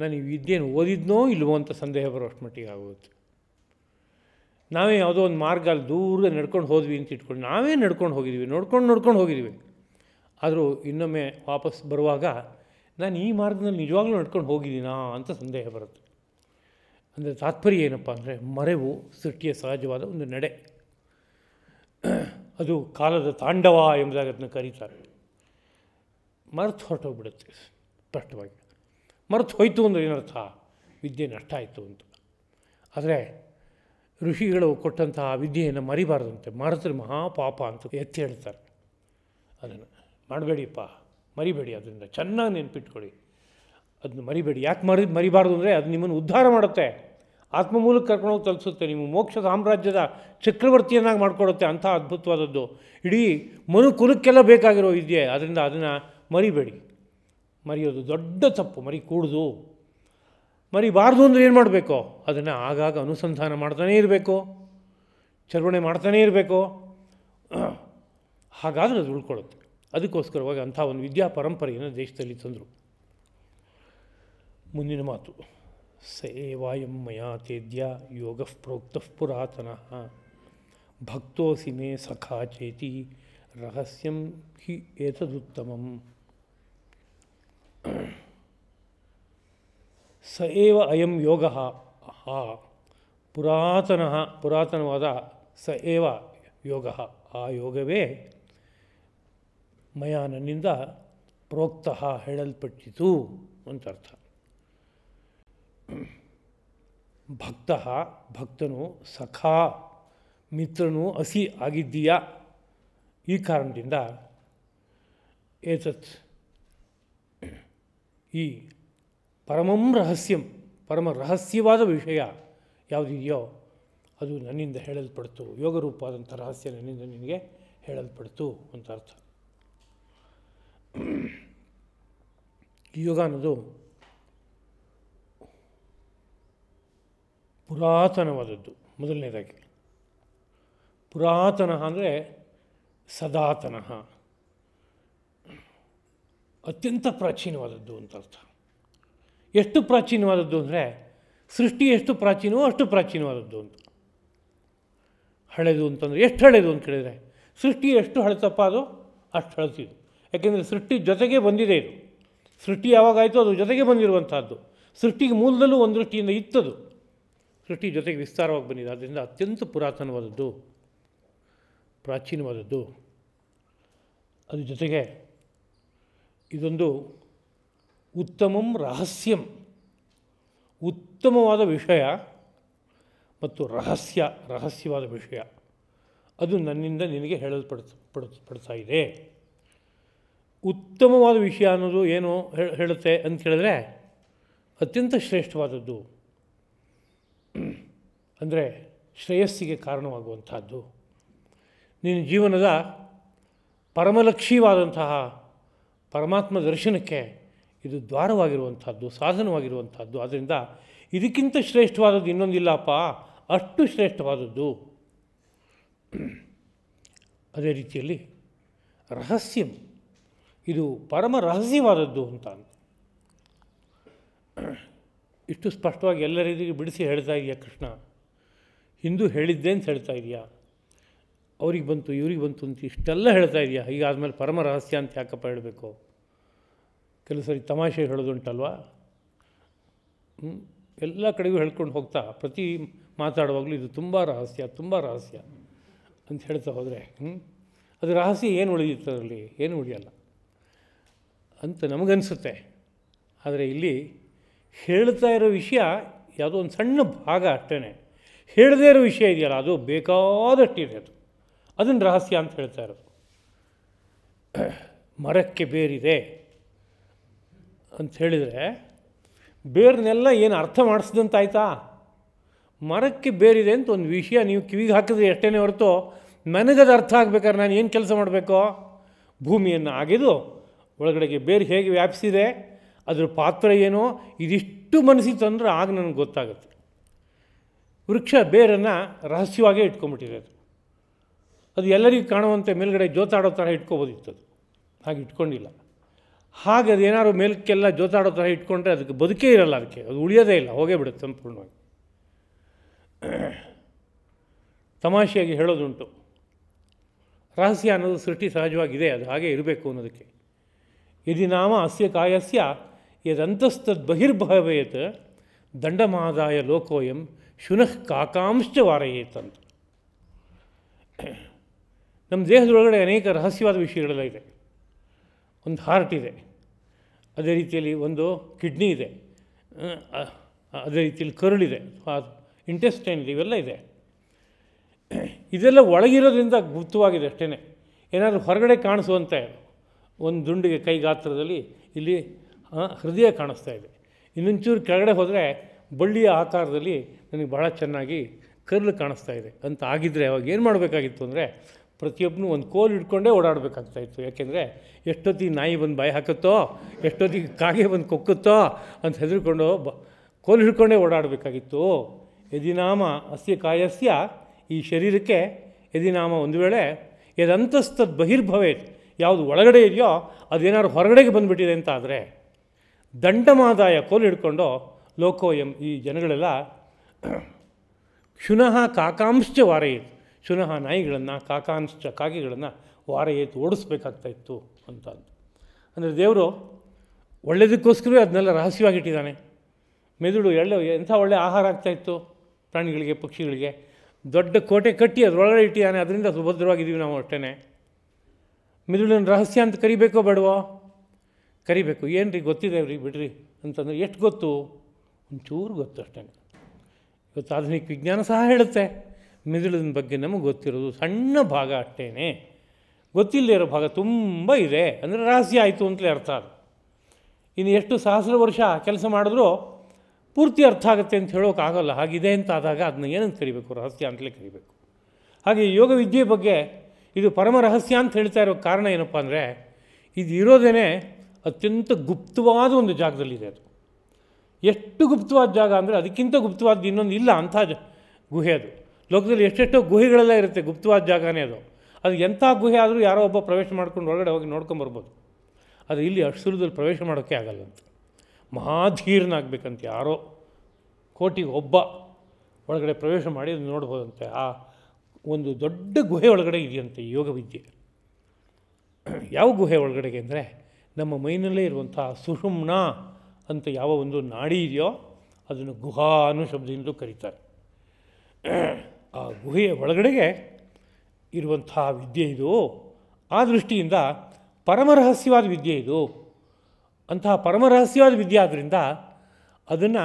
ನಾನು ಈ ವಿದ್ಯೆಯನ್ನು ಓದಿದ್ನೋ ಇಲ್ವೋ ಅಂತ ಸಂದೇಹ ಬರೋಷ್ಟು ಮಟ್ಟಿಗೆ ಆಗುತ್ತೆ ನಾವೇ ಯಾವುದೋ ಒಂದು ಮಾರ್ಗ ಅಲ್ಲಿ ದೂರ ನಡ್ಕೊಂಡು ಹೋದ್ವಿ ಅಂತ ಇಟ್ಕೊಂಡು ನಾವೇ ನಡ್ಕೊಂಡು ಹೋಗಿದ್ವಿ ನೋಡ್ಕೊಂಡು ನೋಡ್ಕೊಂಡು ಹೋಗಿದ್ದೀವಿ ಆದರೂ ಇನ್ನೊಮ್ಮೆ ವಾಪಸ್ ಬರುವಾಗ ನಾನು ಈ ಮಾರ್ಗದಲ್ಲಿ ನಿಜವಾಗ್ಲೂ ನಡ್ಕೊಂಡು ಹೋಗಿದ್ದೀನಾ ಅಂತ ಸಂದೇಹ ಬರುತ್ತೆ ಅಂದರೆ ತಾತ್ಪರ್ಯ ಏನಪ್ಪ ಅಂದರೆ ಮರೆವು ಸೃಷ್ಟಿಯ ಸಹಜವಾದ ಒಂದು ನಡೆ ಅದು ಕಾಲದ ತಾಂಡವ ಎಂಬುದಾಗಿ ಅದನ್ನು ಕರೀತಾರೆ ಮರೆತು ಹೊರಟೋಗ್ಬಿಡುತ್ತೆ ಸ್ಪಷ್ಟವಾಗಿ ಮರೆತು ಹೋಯಿತು ಅಂದರೆ ಏನರ್ಥ ವಿದ್ಯೆ ನಷ್ಟ ಆಯಿತು ಅಂತ ಆದರೆ ಋಷಿಗಳು ಕೊಟ್ಟಂತಹ ವಿದ್ಯೆಯನ್ನು ಮರಿಬಾರ್ದಂತೆ ಮರೆತರೆ ಮಹಾಪಾಪ ಅಂತ ಎತ್ತಿ ಹೇಳ್ತಾರೆ ಅದನ್ನು ಮಾಡಬೇಡಿಪ್ಪ ಮರಿಬೇಡಿ ಅದರಿಂದ ಚೆನ್ನಾಗಿ ನೆನ್ಪಿಟ್ಕೊಳ್ಳಿ ಅದನ್ನ ಮರಿಬೇಡಿ ಯಾಕೆ ಮರಿ ಮರಿಬಾರ್ದು ಅಂದರೆ ಅದು ನಿಮ್ಮನ್ನು ಉದ್ಧಾರ ಮಾಡುತ್ತೆ ಆತ್ಮ ಮೂಲಕ್ಕೆ ಕರ್ಕೊಂಡೋಗಿ ತಲುಪಿಸುತ್ತೆ ನಿಮ್ಮ ಮೋಕ್ಷ ಸಾಮ್ರಾಜ್ಯದ ಚಕ್ರವರ್ತಿಯನ್ನಾಗಿ ಮಾಡಿಕೊಡುತ್ತೆ ಅಂಥ ಅದ್ಭುತವಾದದ್ದು ಇಡೀ ಮನುಕುಲಕ್ಕೆಲ್ಲ ಬೇಕಾಗಿರೋ ವಿದ್ಯೆ ಅದರಿಂದ ಅದನ್ನು ಮರಿಬೇಡಿ ಮರೆಯೋದು ದೊಡ್ಡ ತಪ್ಪು ಮರಿ ಕೂಡುದು ಮರಿಬಾರ್ದು ಅಂದರೆ ಏನು ಮಾಡಬೇಕು ಅದನ್ನು ಆಗಾಗ ಅನುಸಂಧಾನ ಮಾಡ್ತಾನೇ ಇರಬೇಕು ಚರ್ವಣೆ ಮಾಡ್ತಾನೇ ಇರಬೇಕು ಹಾಗಾದರೆ ಅದು ಉಳ್ಕೊಳ್ಳುತ್ತೆ ಅದಕ್ಕೋಸ್ಕರವಾಗಿ ಅಂಥ ಒಂದು ವಿದ್ಯಾ ಪರಂಪರೆಯನ್ನು ದೇಶದಲ್ಲಿ ತಂದರು ಮುಂದಿನ ಮಾತು ಸೇವಾಯಂ ಮಯಾ ತೇದ್ಯ ಯೋಗ ಪ್ರೋಕ್ತ ಪುರಾತನ ಭಕ್ತೋಸಿ ಮೇ ಸಖಾ ರಹಸ್ಯಂ ಹಿ ಏತದುತ್ತಮಂ ಸ ಏವ ಅಯಂ ಯೋಗ ಪುರಾತನ ಪುರಾತನವಾದ ಸ ಏವ ಯೋಗ ಆ ಯೋಗವೇ ಮಯ ನನ್ನಿಂದ ಪ್ರೋಕ್ತಃ ಹೇಳಲ್ಪಟ್ಟಿತು ಅಂತ ಅರ್ಥ ಭಕ್ತ ಭಕ್ತನು ಸಖಾ ಮಿತ್ರನು ಹಸಿ ಆಗಿದ್ದೀಯಾ ಈ ಕಾರಣದಿಂದ ಏತತ್ ಈ ಪರಮಂ ರಹಸ್ಯಂ ಪರಮ ರಹಸ್ಯವಾದ ವಿಷಯ ಯಾವುದಿದೆಯೋ ಅದು ನನ್ನಿಂದ ಹೇಳಲ್ಪಡ್ತು ಯೋಗರೂಪಾದಂಥ ರಹಸ್ಯ ನನ್ನಿಂದ ನಿನಗೆ ಹೇಳಲ್ಪಡ್ತು ಅಂತ ಅರ್ಥ ಯೋಗ ಅನ್ನೋದು ಪುರಾತನವಾದದ್ದು ಮೊದಲನೇದಾಗಿ ಪುರಾತನ ಅಂದರೆ ಸದಾತನ ಅತ್ಯಂತ ಪ್ರಾಚೀನವಾದದ್ದು ಅಂತ ಅರ್ಥ ಎಷ್ಟು ಪ್ರಾಚೀನವಾದದ್ದು ಅಂದರೆ ಸೃಷ್ಟಿ ಎಷ್ಟು ಪ್ರಾಚೀನವೋ ಅಷ್ಟು ಪ್ರಾಚೀನವಾದದ್ದು ಅಂತ ಹಳೆದು ಅಂತಂದರೆ ಎಷ್ಟು ಹಳೆದು ಅಂತ ಕೇಳಿದರೆ ಸೃಷ್ಟಿ ಎಷ್ಟು ಹಳೆತಪ್ಪ ಅದು ಅಷ್ಟು ಹಳೆತಿದ್ದು ಯಾಕೆಂದರೆ ಸೃಷ್ಟಿ ಜೊತೆಗೆ ಬಂದಿದೆ ಇದು ಸೃಷ್ಟಿ ಯಾವಾಗಾಯಿತು ಅದು ಜೊತೆಗೆ ಬಂದಿರುವಂಥದ್ದು ಸೃಷ್ಟಿಗೆ ಮೂಲದಲ್ಲೂ ಒಂದು ದೃಷ್ಟಿಯಿಂದ ಇತ್ತದು ಸೃಷ್ಟಿ ಜೊತೆಗೆ ವಿಸ್ತಾರವಾಗಿ ಬಂದಿದೆ ಆದ್ದರಿಂದ ಅತ್ಯಂತ ಪುರಾತನವಾದದ್ದು ಪ್ರಾಚೀನವಾದದ್ದು ಅದ್ರ ಜೊತೆಗೆ ಇದೊಂದು ಉತ್ತಮಂ ರಹಸ್ಯಂ ಉತ್ತಮವಾದ ವಿಷಯ ಮತ್ತು ರಹಸ್ಯ ರಹಸ್ಯವಾದ ವಿಷಯ ಅದು ನನ್ನಿಂದ ನಿನಗೆ ಹೇಳಲ್ಪಡ ಪಡ್ತಾ ಇದೆ ಉತ್ತಮವಾದ ವಿಷಯ ಅನ್ನೋದು ಏನು ಹೇಳುತ್ತೆ ಅಂತ ಹೇಳಿದ್ರೆ ಅತ್ಯಂತ ಶ್ರೇಷ್ಠವಾದದ್ದು ಅಂದರೆ ಶ್ರೇಯಸ್ಸಿಗೆ ಕಾರಣವಾಗುವಂಥದ್ದು ನಿನ್ನ ಜೀವನದ ಪರಮಲಕ್ಷೀವಾದಂತಹ ಪರಮಾತ್ಮ ದರ್ಶನಕ್ಕೆ ಇದು ದ್ವಾರವಾಗಿರುವಂಥದ್ದು ಸಾಧನವಾಗಿರುವಂಥದ್ದು ಆದ್ದರಿಂದ ಇದಕ್ಕಿಂತ ಶ್ರೇಷ್ಠವಾದದ್ದು ಇನ್ನೊಂದಿಲ್ಲಪ್ಪ ಅಷ್ಟು ಶ್ರೇಷ್ಠವಾದದ್ದು ಅದೇ ರೀತಿಯಲ್ಲಿ ರಹಸ್ಯಂ ಇದು ಪರಮ ರಹಸ್ಯವಾದದ್ದು ಅಂತ ಇಷ್ಟು ಸ್ಪಷ್ಟವಾಗಿ ಎಲ್ಲರಿಗೂ ಬಿಡಿಸಿ ಹೇಳ್ತಾ ಇದೆಯಾ ಕೃಷ್ಣ ಹಿಂದೂ ಹೇಳಿದ್ದೆ ಅಂತ ಹೇಳ್ತಾ ಇದೆಯಾ ಅವ್ರಿಗೆ ಬಂತು ಇವ್ರಿಗೆ ಬಂತು ಅಂತ ಇಷ್ಟೆಲ್ಲ ಹೇಳ್ತಾ ಇದೆಯಾ ಆದಮೇಲೆ ಪರಮ ರಹಸ್ಯ ಅಂತ ಯಾಕಪ್ಪ ಹೇಳಬೇಕು ಕೆಲವು ಸರಿ ತಮಾಷೆ ಹೇಳೋದುಂಟಲ್ವಾ ಎಲ್ಲ ಕಡೆಗೂ ಹೇಳ್ಕೊಂಡು ಹೋಗ್ತಾ ಪ್ರತಿ ಮಾತಾಡುವಾಗಲೂ ಇದು ತುಂಬ ರಹಸ್ಯ ತುಂಬ ರಹಸ್ಯ ಅಂತ ಹೇಳ್ತಾ ಹೋದರೆ ಅದು ರಹಸ್ಯ ಏನು ಉಳಿದಿತ್ತು ಅದರಲ್ಲಿ ಏನು ಉಳಿಯಲ್ಲ ಅಂತ ನಮಗನ್ಸುತ್ತೆ ಆದರೆ ಇಲ್ಲಿ ಹೇಳ್ತಾ ಇರೋ ವಿಷಯ ಯಾವುದೋ ಒಂದು ಸಣ್ಣ ಭಾಗ ಅಷ್ಟೇ ಹೇಳದೇ ಇರೋ ವಿಷಯ ಇದೆಯಲ್ಲ ಅದು ಬೇಕಾದಷ್ಟಿದೆ ಅದು ಅದನ್ನು ರಹಸ್ಯ ಅಂತ ಹೇಳ್ತಾ ಇರೋದು ಮರಕ್ಕೆ ಬೇರಿದೆ ಅಂತ ಹೇಳಿದರೆ ಬೇರ್ನೆಲ್ಲ ಏನು ಅರ್ಥ ಮಾಡಿಸಿದಂತಾಯ್ತಾ ಮರಕ್ಕೆ ಬೇರಿದೆ ಅಂತ ಒಂದು ವಿಷಯ ನೀವು ಕಿವಿಗೆ ಹಾಕಿದ್ರೆ ಎಷ್ಟೇ ಹೊರತು ನನಗದು ಅರ್ಥ ಆಗ್ಬೇಕಾದ್ರೆ ನಾನು ಏನು ಕೆಲಸ ಮಾಡಬೇಕು ಭೂಮಿಯನ್ನು ಆಗಿದು ಒಳಗಡೆಗೆ ಬೇರು ಹೇಗೆ ವ್ಯಾಪಿಸಿದೆ ಅದರ ಪಾತ್ರ ಏನೋ ಇದಿಷ್ಟು ಮನಸ್ಸಿಗೆ ತಂದರೆ ಆಗ ನನಗೆ ಗೊತ್ತಾಗುತ್ತೆ ವೃಕ್ಷ ಬೇರನ್ನು ರಹಸ್ಯವಾಗೇ ಇಟ್ಕೊಂಡ್ಬಿಟ್ಟಿದೆ ಅದು ಅದು ಎಲ್ಲರಿಗೂ ಕಾಣುವಂತೆ ಮೇಲುಗಡೆ ಜೋತಾಡೋ ಥರ ಇಟ್ಕೋಬೋದಿತ್ತು ಅದು ಹಾಗೆ ಇಟ್ಕೊಂಡಿಲ್ಲ ಹಾಗೆ ಅದು ಏನಾದ್ರು ಮೇಲಕ್ಕೆಲ್ಲ ಜೋತಾಡೋ ಥರ ಇಟ್ಕೊಂಡ್ರೆ ಅದಕ್ಕೆ ಬದುಕೇ ಇರಲ್ಲ ಅದಕ್ಕೆ ಅದು ಉಳಿಯೋದೇ ಇಲ್ಲ ಹೋಗೇ ಬಿಡುತ್ತೆ ಸಂಪೂರ್ಣವಾಗಿ ತಮಾಷೆಯಾಗಿ ಹೇಳೋದುಂಟು ರಹಸ್ಯ ಅನ್ನೋದು ಸೃಷ್ಟಿ ಸಹಜವಾಗಿದೆ ಅದು ಹಾಗೆ ಇರಬೇಕು ಅನ್ನೋದಕ್ಕೆ ಯದಿ ನಾಮ ಅಸ್ಯ ಕಾಯಸ್ಯ ಯದಂತಸ್ತದ್ ಬಹಿರ್ಭವೇತ್ ದಂಡಮಾದಾಯ ಲೋಕೋಯಂ ಶುನಃ ಕಾಕಾಂಶ ವಾರಯೇತಂತ ನಮ್ಮ ದೇಹದೊಳಗಡೆ ಅನೇಕ ರಹಸ್ಯವಾದ ವಿಷಯಗಳೆಲ್ಲ ಇದೆ ಒಂದು ಹಾರ್ಟ್ ಇದೆ ಅದೇ ರೀತಿಯಲ್ಲಿ ಒಂದು ಕಿಡ್ನಿ ಇದೆ ಅದೇ ರೀತಿಯಲ್ಲಿ ಕರುಳಿದೆ ಇಂಟೆಸ್ಟೈನ್ ಇವೆಲ್ಲ ಇದೆ ಇದೆಲ್ಲ ಒಳಗಿರೋದ್ರಿಂದ ಗುಪ್ತವಾಗಿದೆ ಅಷ್ಟೇ ಏನಾದರೂ ಹೊರಗಡೆ ಕಾಣಿಸುವಂತೆ ಒಂದು ದುಂಡಿಗೆ ಕೈ ಗಾತ್ರದಲ್ಲಿ ಇಲ್ಲಿ ಹೃದಯ ಕಾಣಿಸ್ತಾ ಇದೆ ಇನ್ನೊಂಚೂರು ಕೆಳಗಡೆ ಹೋದರೆ ಬಳ್ಳಿಯ ಆಕಾರದಲ್ಲಿ ನನಗೆ ಭಾಳ ಚೆನ್ನಾಗಿ ಕರ್ಲು ಕಾಣಿಸ್ತಾ ಇದೆ ಅಂತ ಆಗಿದ್ದರೆ ಅವಾಗ ಏನು ಮಾಡಬೇಕಾಗಿತ್ತು ಅಂದರೆ ಪ್ರತಿಯೊಬ್ಬನೂ ಒಂದು ಕೋಲು ಹಿಡ್ಕೊಂಡೇ ಓಡಾಡಬೇಕಾಗ್ತಾಯಿತ್ತು ಯಾಕೆಂದರೆ ಎಷ್ಟೊತ್ತಿಗೆ ನಾಯಿ ಬಂದು ಬಾಯಿ ಹಾಕುತ್ತೋ ಎಷ್ಟೊತ್ತಿಗೆ ಕಾಗೆ ಬಂದು ಕೊಕ್ಕುತ್ತೋ ಅಂತ ಹೆದರ್ಕೊಂಡು ಬ ಕೋಲು ಹಿಡ್ಕೊಂಡೇ ಓಡಾಡಬೇಕಾಗಿತ್ತು ಯದಿನಾಮ ಅಸ್ಯ ಕಾಯಸ್ಯ ಈ ಶರೀರಕ್ಕೆ ಯದಿನಾಮ ಒಂದು ವೇಳೆ ಯದಂತಸ್ತದ್ ಬಹಿರ್ಭವೇತ್ ಯಾವುದು ಒಳಗಡೆ ಇದೆಯೋ ಅದೇನಾದ್ರು ಹೊರಗಡೆಗೆ ಬಂದುಬಿಟ್ಟಿದೆ ಅಂತ ಆದರೆ ದಂಡಮಾದಾಯ ಕೋಲು ಹಿಡ್ಕೊಂಡು ಲೋಕೋ ಎಂ ಈ ಜನಗಳೆಲ್ಲ ಶುನಃ ವಾರ ವಾರಯೇತ್ ಶುನಃ ನಾಯಿಗಳನ್ನು ಕಾಕಾಂಶ ಕಾಗೆಗಳನ್ನು ವಾರಯೇತ್ ಓಡಿಸ್ಬೇಕಾಗ್ತಾ ಇತ್ತು ಅಂತ ಅಂದರೆ ದೇವರು ಒಳ್ಳೆಯದಕ್ಕೋಸ್ಕರವೇ ಅದನ್ನೆಲ್ಲ ರಹಸ್ಯವಾಗಿಟ್ಟಿದ್ದಾನೆ ಮೆದುಳು ಎಳ್ಳೆ ಎಂಥ ಒಳ್ಳೆಯ ಆಹಾರ ಆಗ್ತಾಯಿತ್ತು ಪ್ರಾಣಿಗಳಿಗೆ ಪಕ್ಷಿಗಳಿಗೆ ದೊಡ್ಡ ಕೋಟೆ ಕಟ್ಟಿ ಅದರೊಳಗಡೆ ಇಟ್ಟಿದ್ದಾನೆ ಅದರಿಂದ ಸುಭದ್ರವಾಗಿದ್ದೀವಿ ನಾವು ಅಷ್ಟೇ ಮಿದುಳಿನ ರಹಸ್ಯ ಅಂತ ಕರಿಬೇಕೋ ಬೇಡವೋ ಕರಿಬೇಕು ಏನು ರೀ ಗೊತ್ತಿದೆ ರೀ ಬಿಡ್ರಿ ಅಂತಂದರೆ ಎಷ್ಟು ಗೊತ್ತು ಒಂಚೂರು ಗೊತ್ತು ಅಷ್ಟೇ ಇವತ್ತು ಆಧುನಿಕ ವಿಜ್ಞಾನ ಸಹ ಹೇಳುತ್ತೆ ಮಿದುಳಿನ ಬಗ್ಗೆ ನಮಗೆ ಗೊತ್ತಿರೋದು ಸಣ್ಣ ಭಾಗ ಅಷ್ಟೇ ಗೊತ್ತಿಲ್ಲದೇ ಇರೋ ಭಾಗ ತುಂಬ ಇದೆ ಅಂದರೆ ರಹಸ್ಯ ಆಯಿತು ಅಂತಲೇ ಅರ್ಥ ಅದು ಇನ್ನು ಎಷ್ಟು ಸಹಸ್ರ ವರ್ಷ ಕೆಲಸ ಮಾಡಿದ್ರೂ ಪೂರ್ತಿ ಅರ್ಥ ಆಗುತ್ತೆ ಅಂತ ಹೇಳೋಕ್ಕಾಗಲ್ಲ ಹಾಗಿದೆ ಅಂತ ಆದಾಗ ಅದನ್ನ ಏನಂತ ಕರಿಬೇಕು ರಹಸ್ಯ ಅಂತಲೇ ಕರಿಬೇಕು ಹಾಗೆ ಯೋಗ ವಿದ್ಯೆ ಬಗ್ಗೆ ಇದು ಪರಮ ರಹಸ್ಯ ಅಂತ ಹೇಳ್ತಾ ಇರೋ ಕಾರಣ ಏನಪ್ಪ ಅಂದರೆ ಇದು ಇರೋದೇ ಅತ್ಯಂತ ಗುಪ್ತವಾದ ಒಂದು ಜಾಗದಲ್ಲಿದೆ ಅದು ಎಷ್ಟು ಗುಪ್ತವಾದ ಜಾಗ ಅಂದರೆ ಅದಕ್ಕಿಂತ ಗುಪ್ತವಾದ ಇನ್ನೊಂದು ಇಲ್ಲ ಅಂಥ ಜ ಗುಹೆ ಅದು ಲೋಕದಲ್ಲಿ ಎಷ್ಟೆಷ್ಟೋ ಗುಹೆಗಳೆಲ್ಲ ಇರುತ್ತೆ ಗುಪ್ತವಾದ ಜಾಗನೇ ಅದು ಅದು ಎಂಥ ಗುಹೆ ಆದರೂ ಯಾರೋ ಒಬ್ಬ ಪ್ರವೇಶ ಮಾಡ್ಕೊಂಡು ಒಳಗಡೆ ಹೋಗಿ ನೋಡ್ಕೊಂಬರ್ಬೋದು ಅದು ಇಲ್ಲಿ ಅಷ್ಟುರದಲ್ಲಿ ಪ್ರವೇಶ ಮಾಡೋಕ್ಕೆ ಆಗಲ್ಲ ಅಂತ ಮಹಾಧೀರ್ನಾಗಬೇಕಂತ ಯಾರೋ ಕೋಟಿಗೆ ಒಬ್ಬ ಒಳಗಡೆ ಪ್ರವೇಶ ಮಾಡಿ ನೋಡ್ಬೋದಂತೆ ಆ ಒಂದು ದೊಡ್ಡ ಗುಹೆ ಒಳಗಡೆ ಇದೆಯಂತೆ ಯೋಗ ವಿದ್ಯೆ ಯಾವ ಗುಹೆ ಒಳಗಡೆಗೆ ಅಂದರೆ ನಮ್ಮ ಮೈನಲ್ಲೇ ಇರುವಂಥ ಸುಷುಮ್ನ ಅಂತ ಯಾವ ಒಂದು ನಾಡಿ ಇದೆಯೋ ಅದನ್ನು ಗುಹಾ ಅನ್ನೋ ಶಬ್ದದಿಂದ ಕರೀತಾರೆ ಆ ಗುಹೆಯ ಒಳಗಡೆಗೆ ಇರುವಂತಹ ವಿದ್ಯೆ ಇದು ಆ ದೃಷ್ಟಿಯಿಂದ ಪರಮರಹಸ್ಯವಾದ ವಿದ್ಯೆ ಇದು ಅಂತಹ ಪರಮರಹಸ್ಯವಾದ ವಿದ್ಯೆ ಆದ್ದರಿಂದ ಅದನ್ನು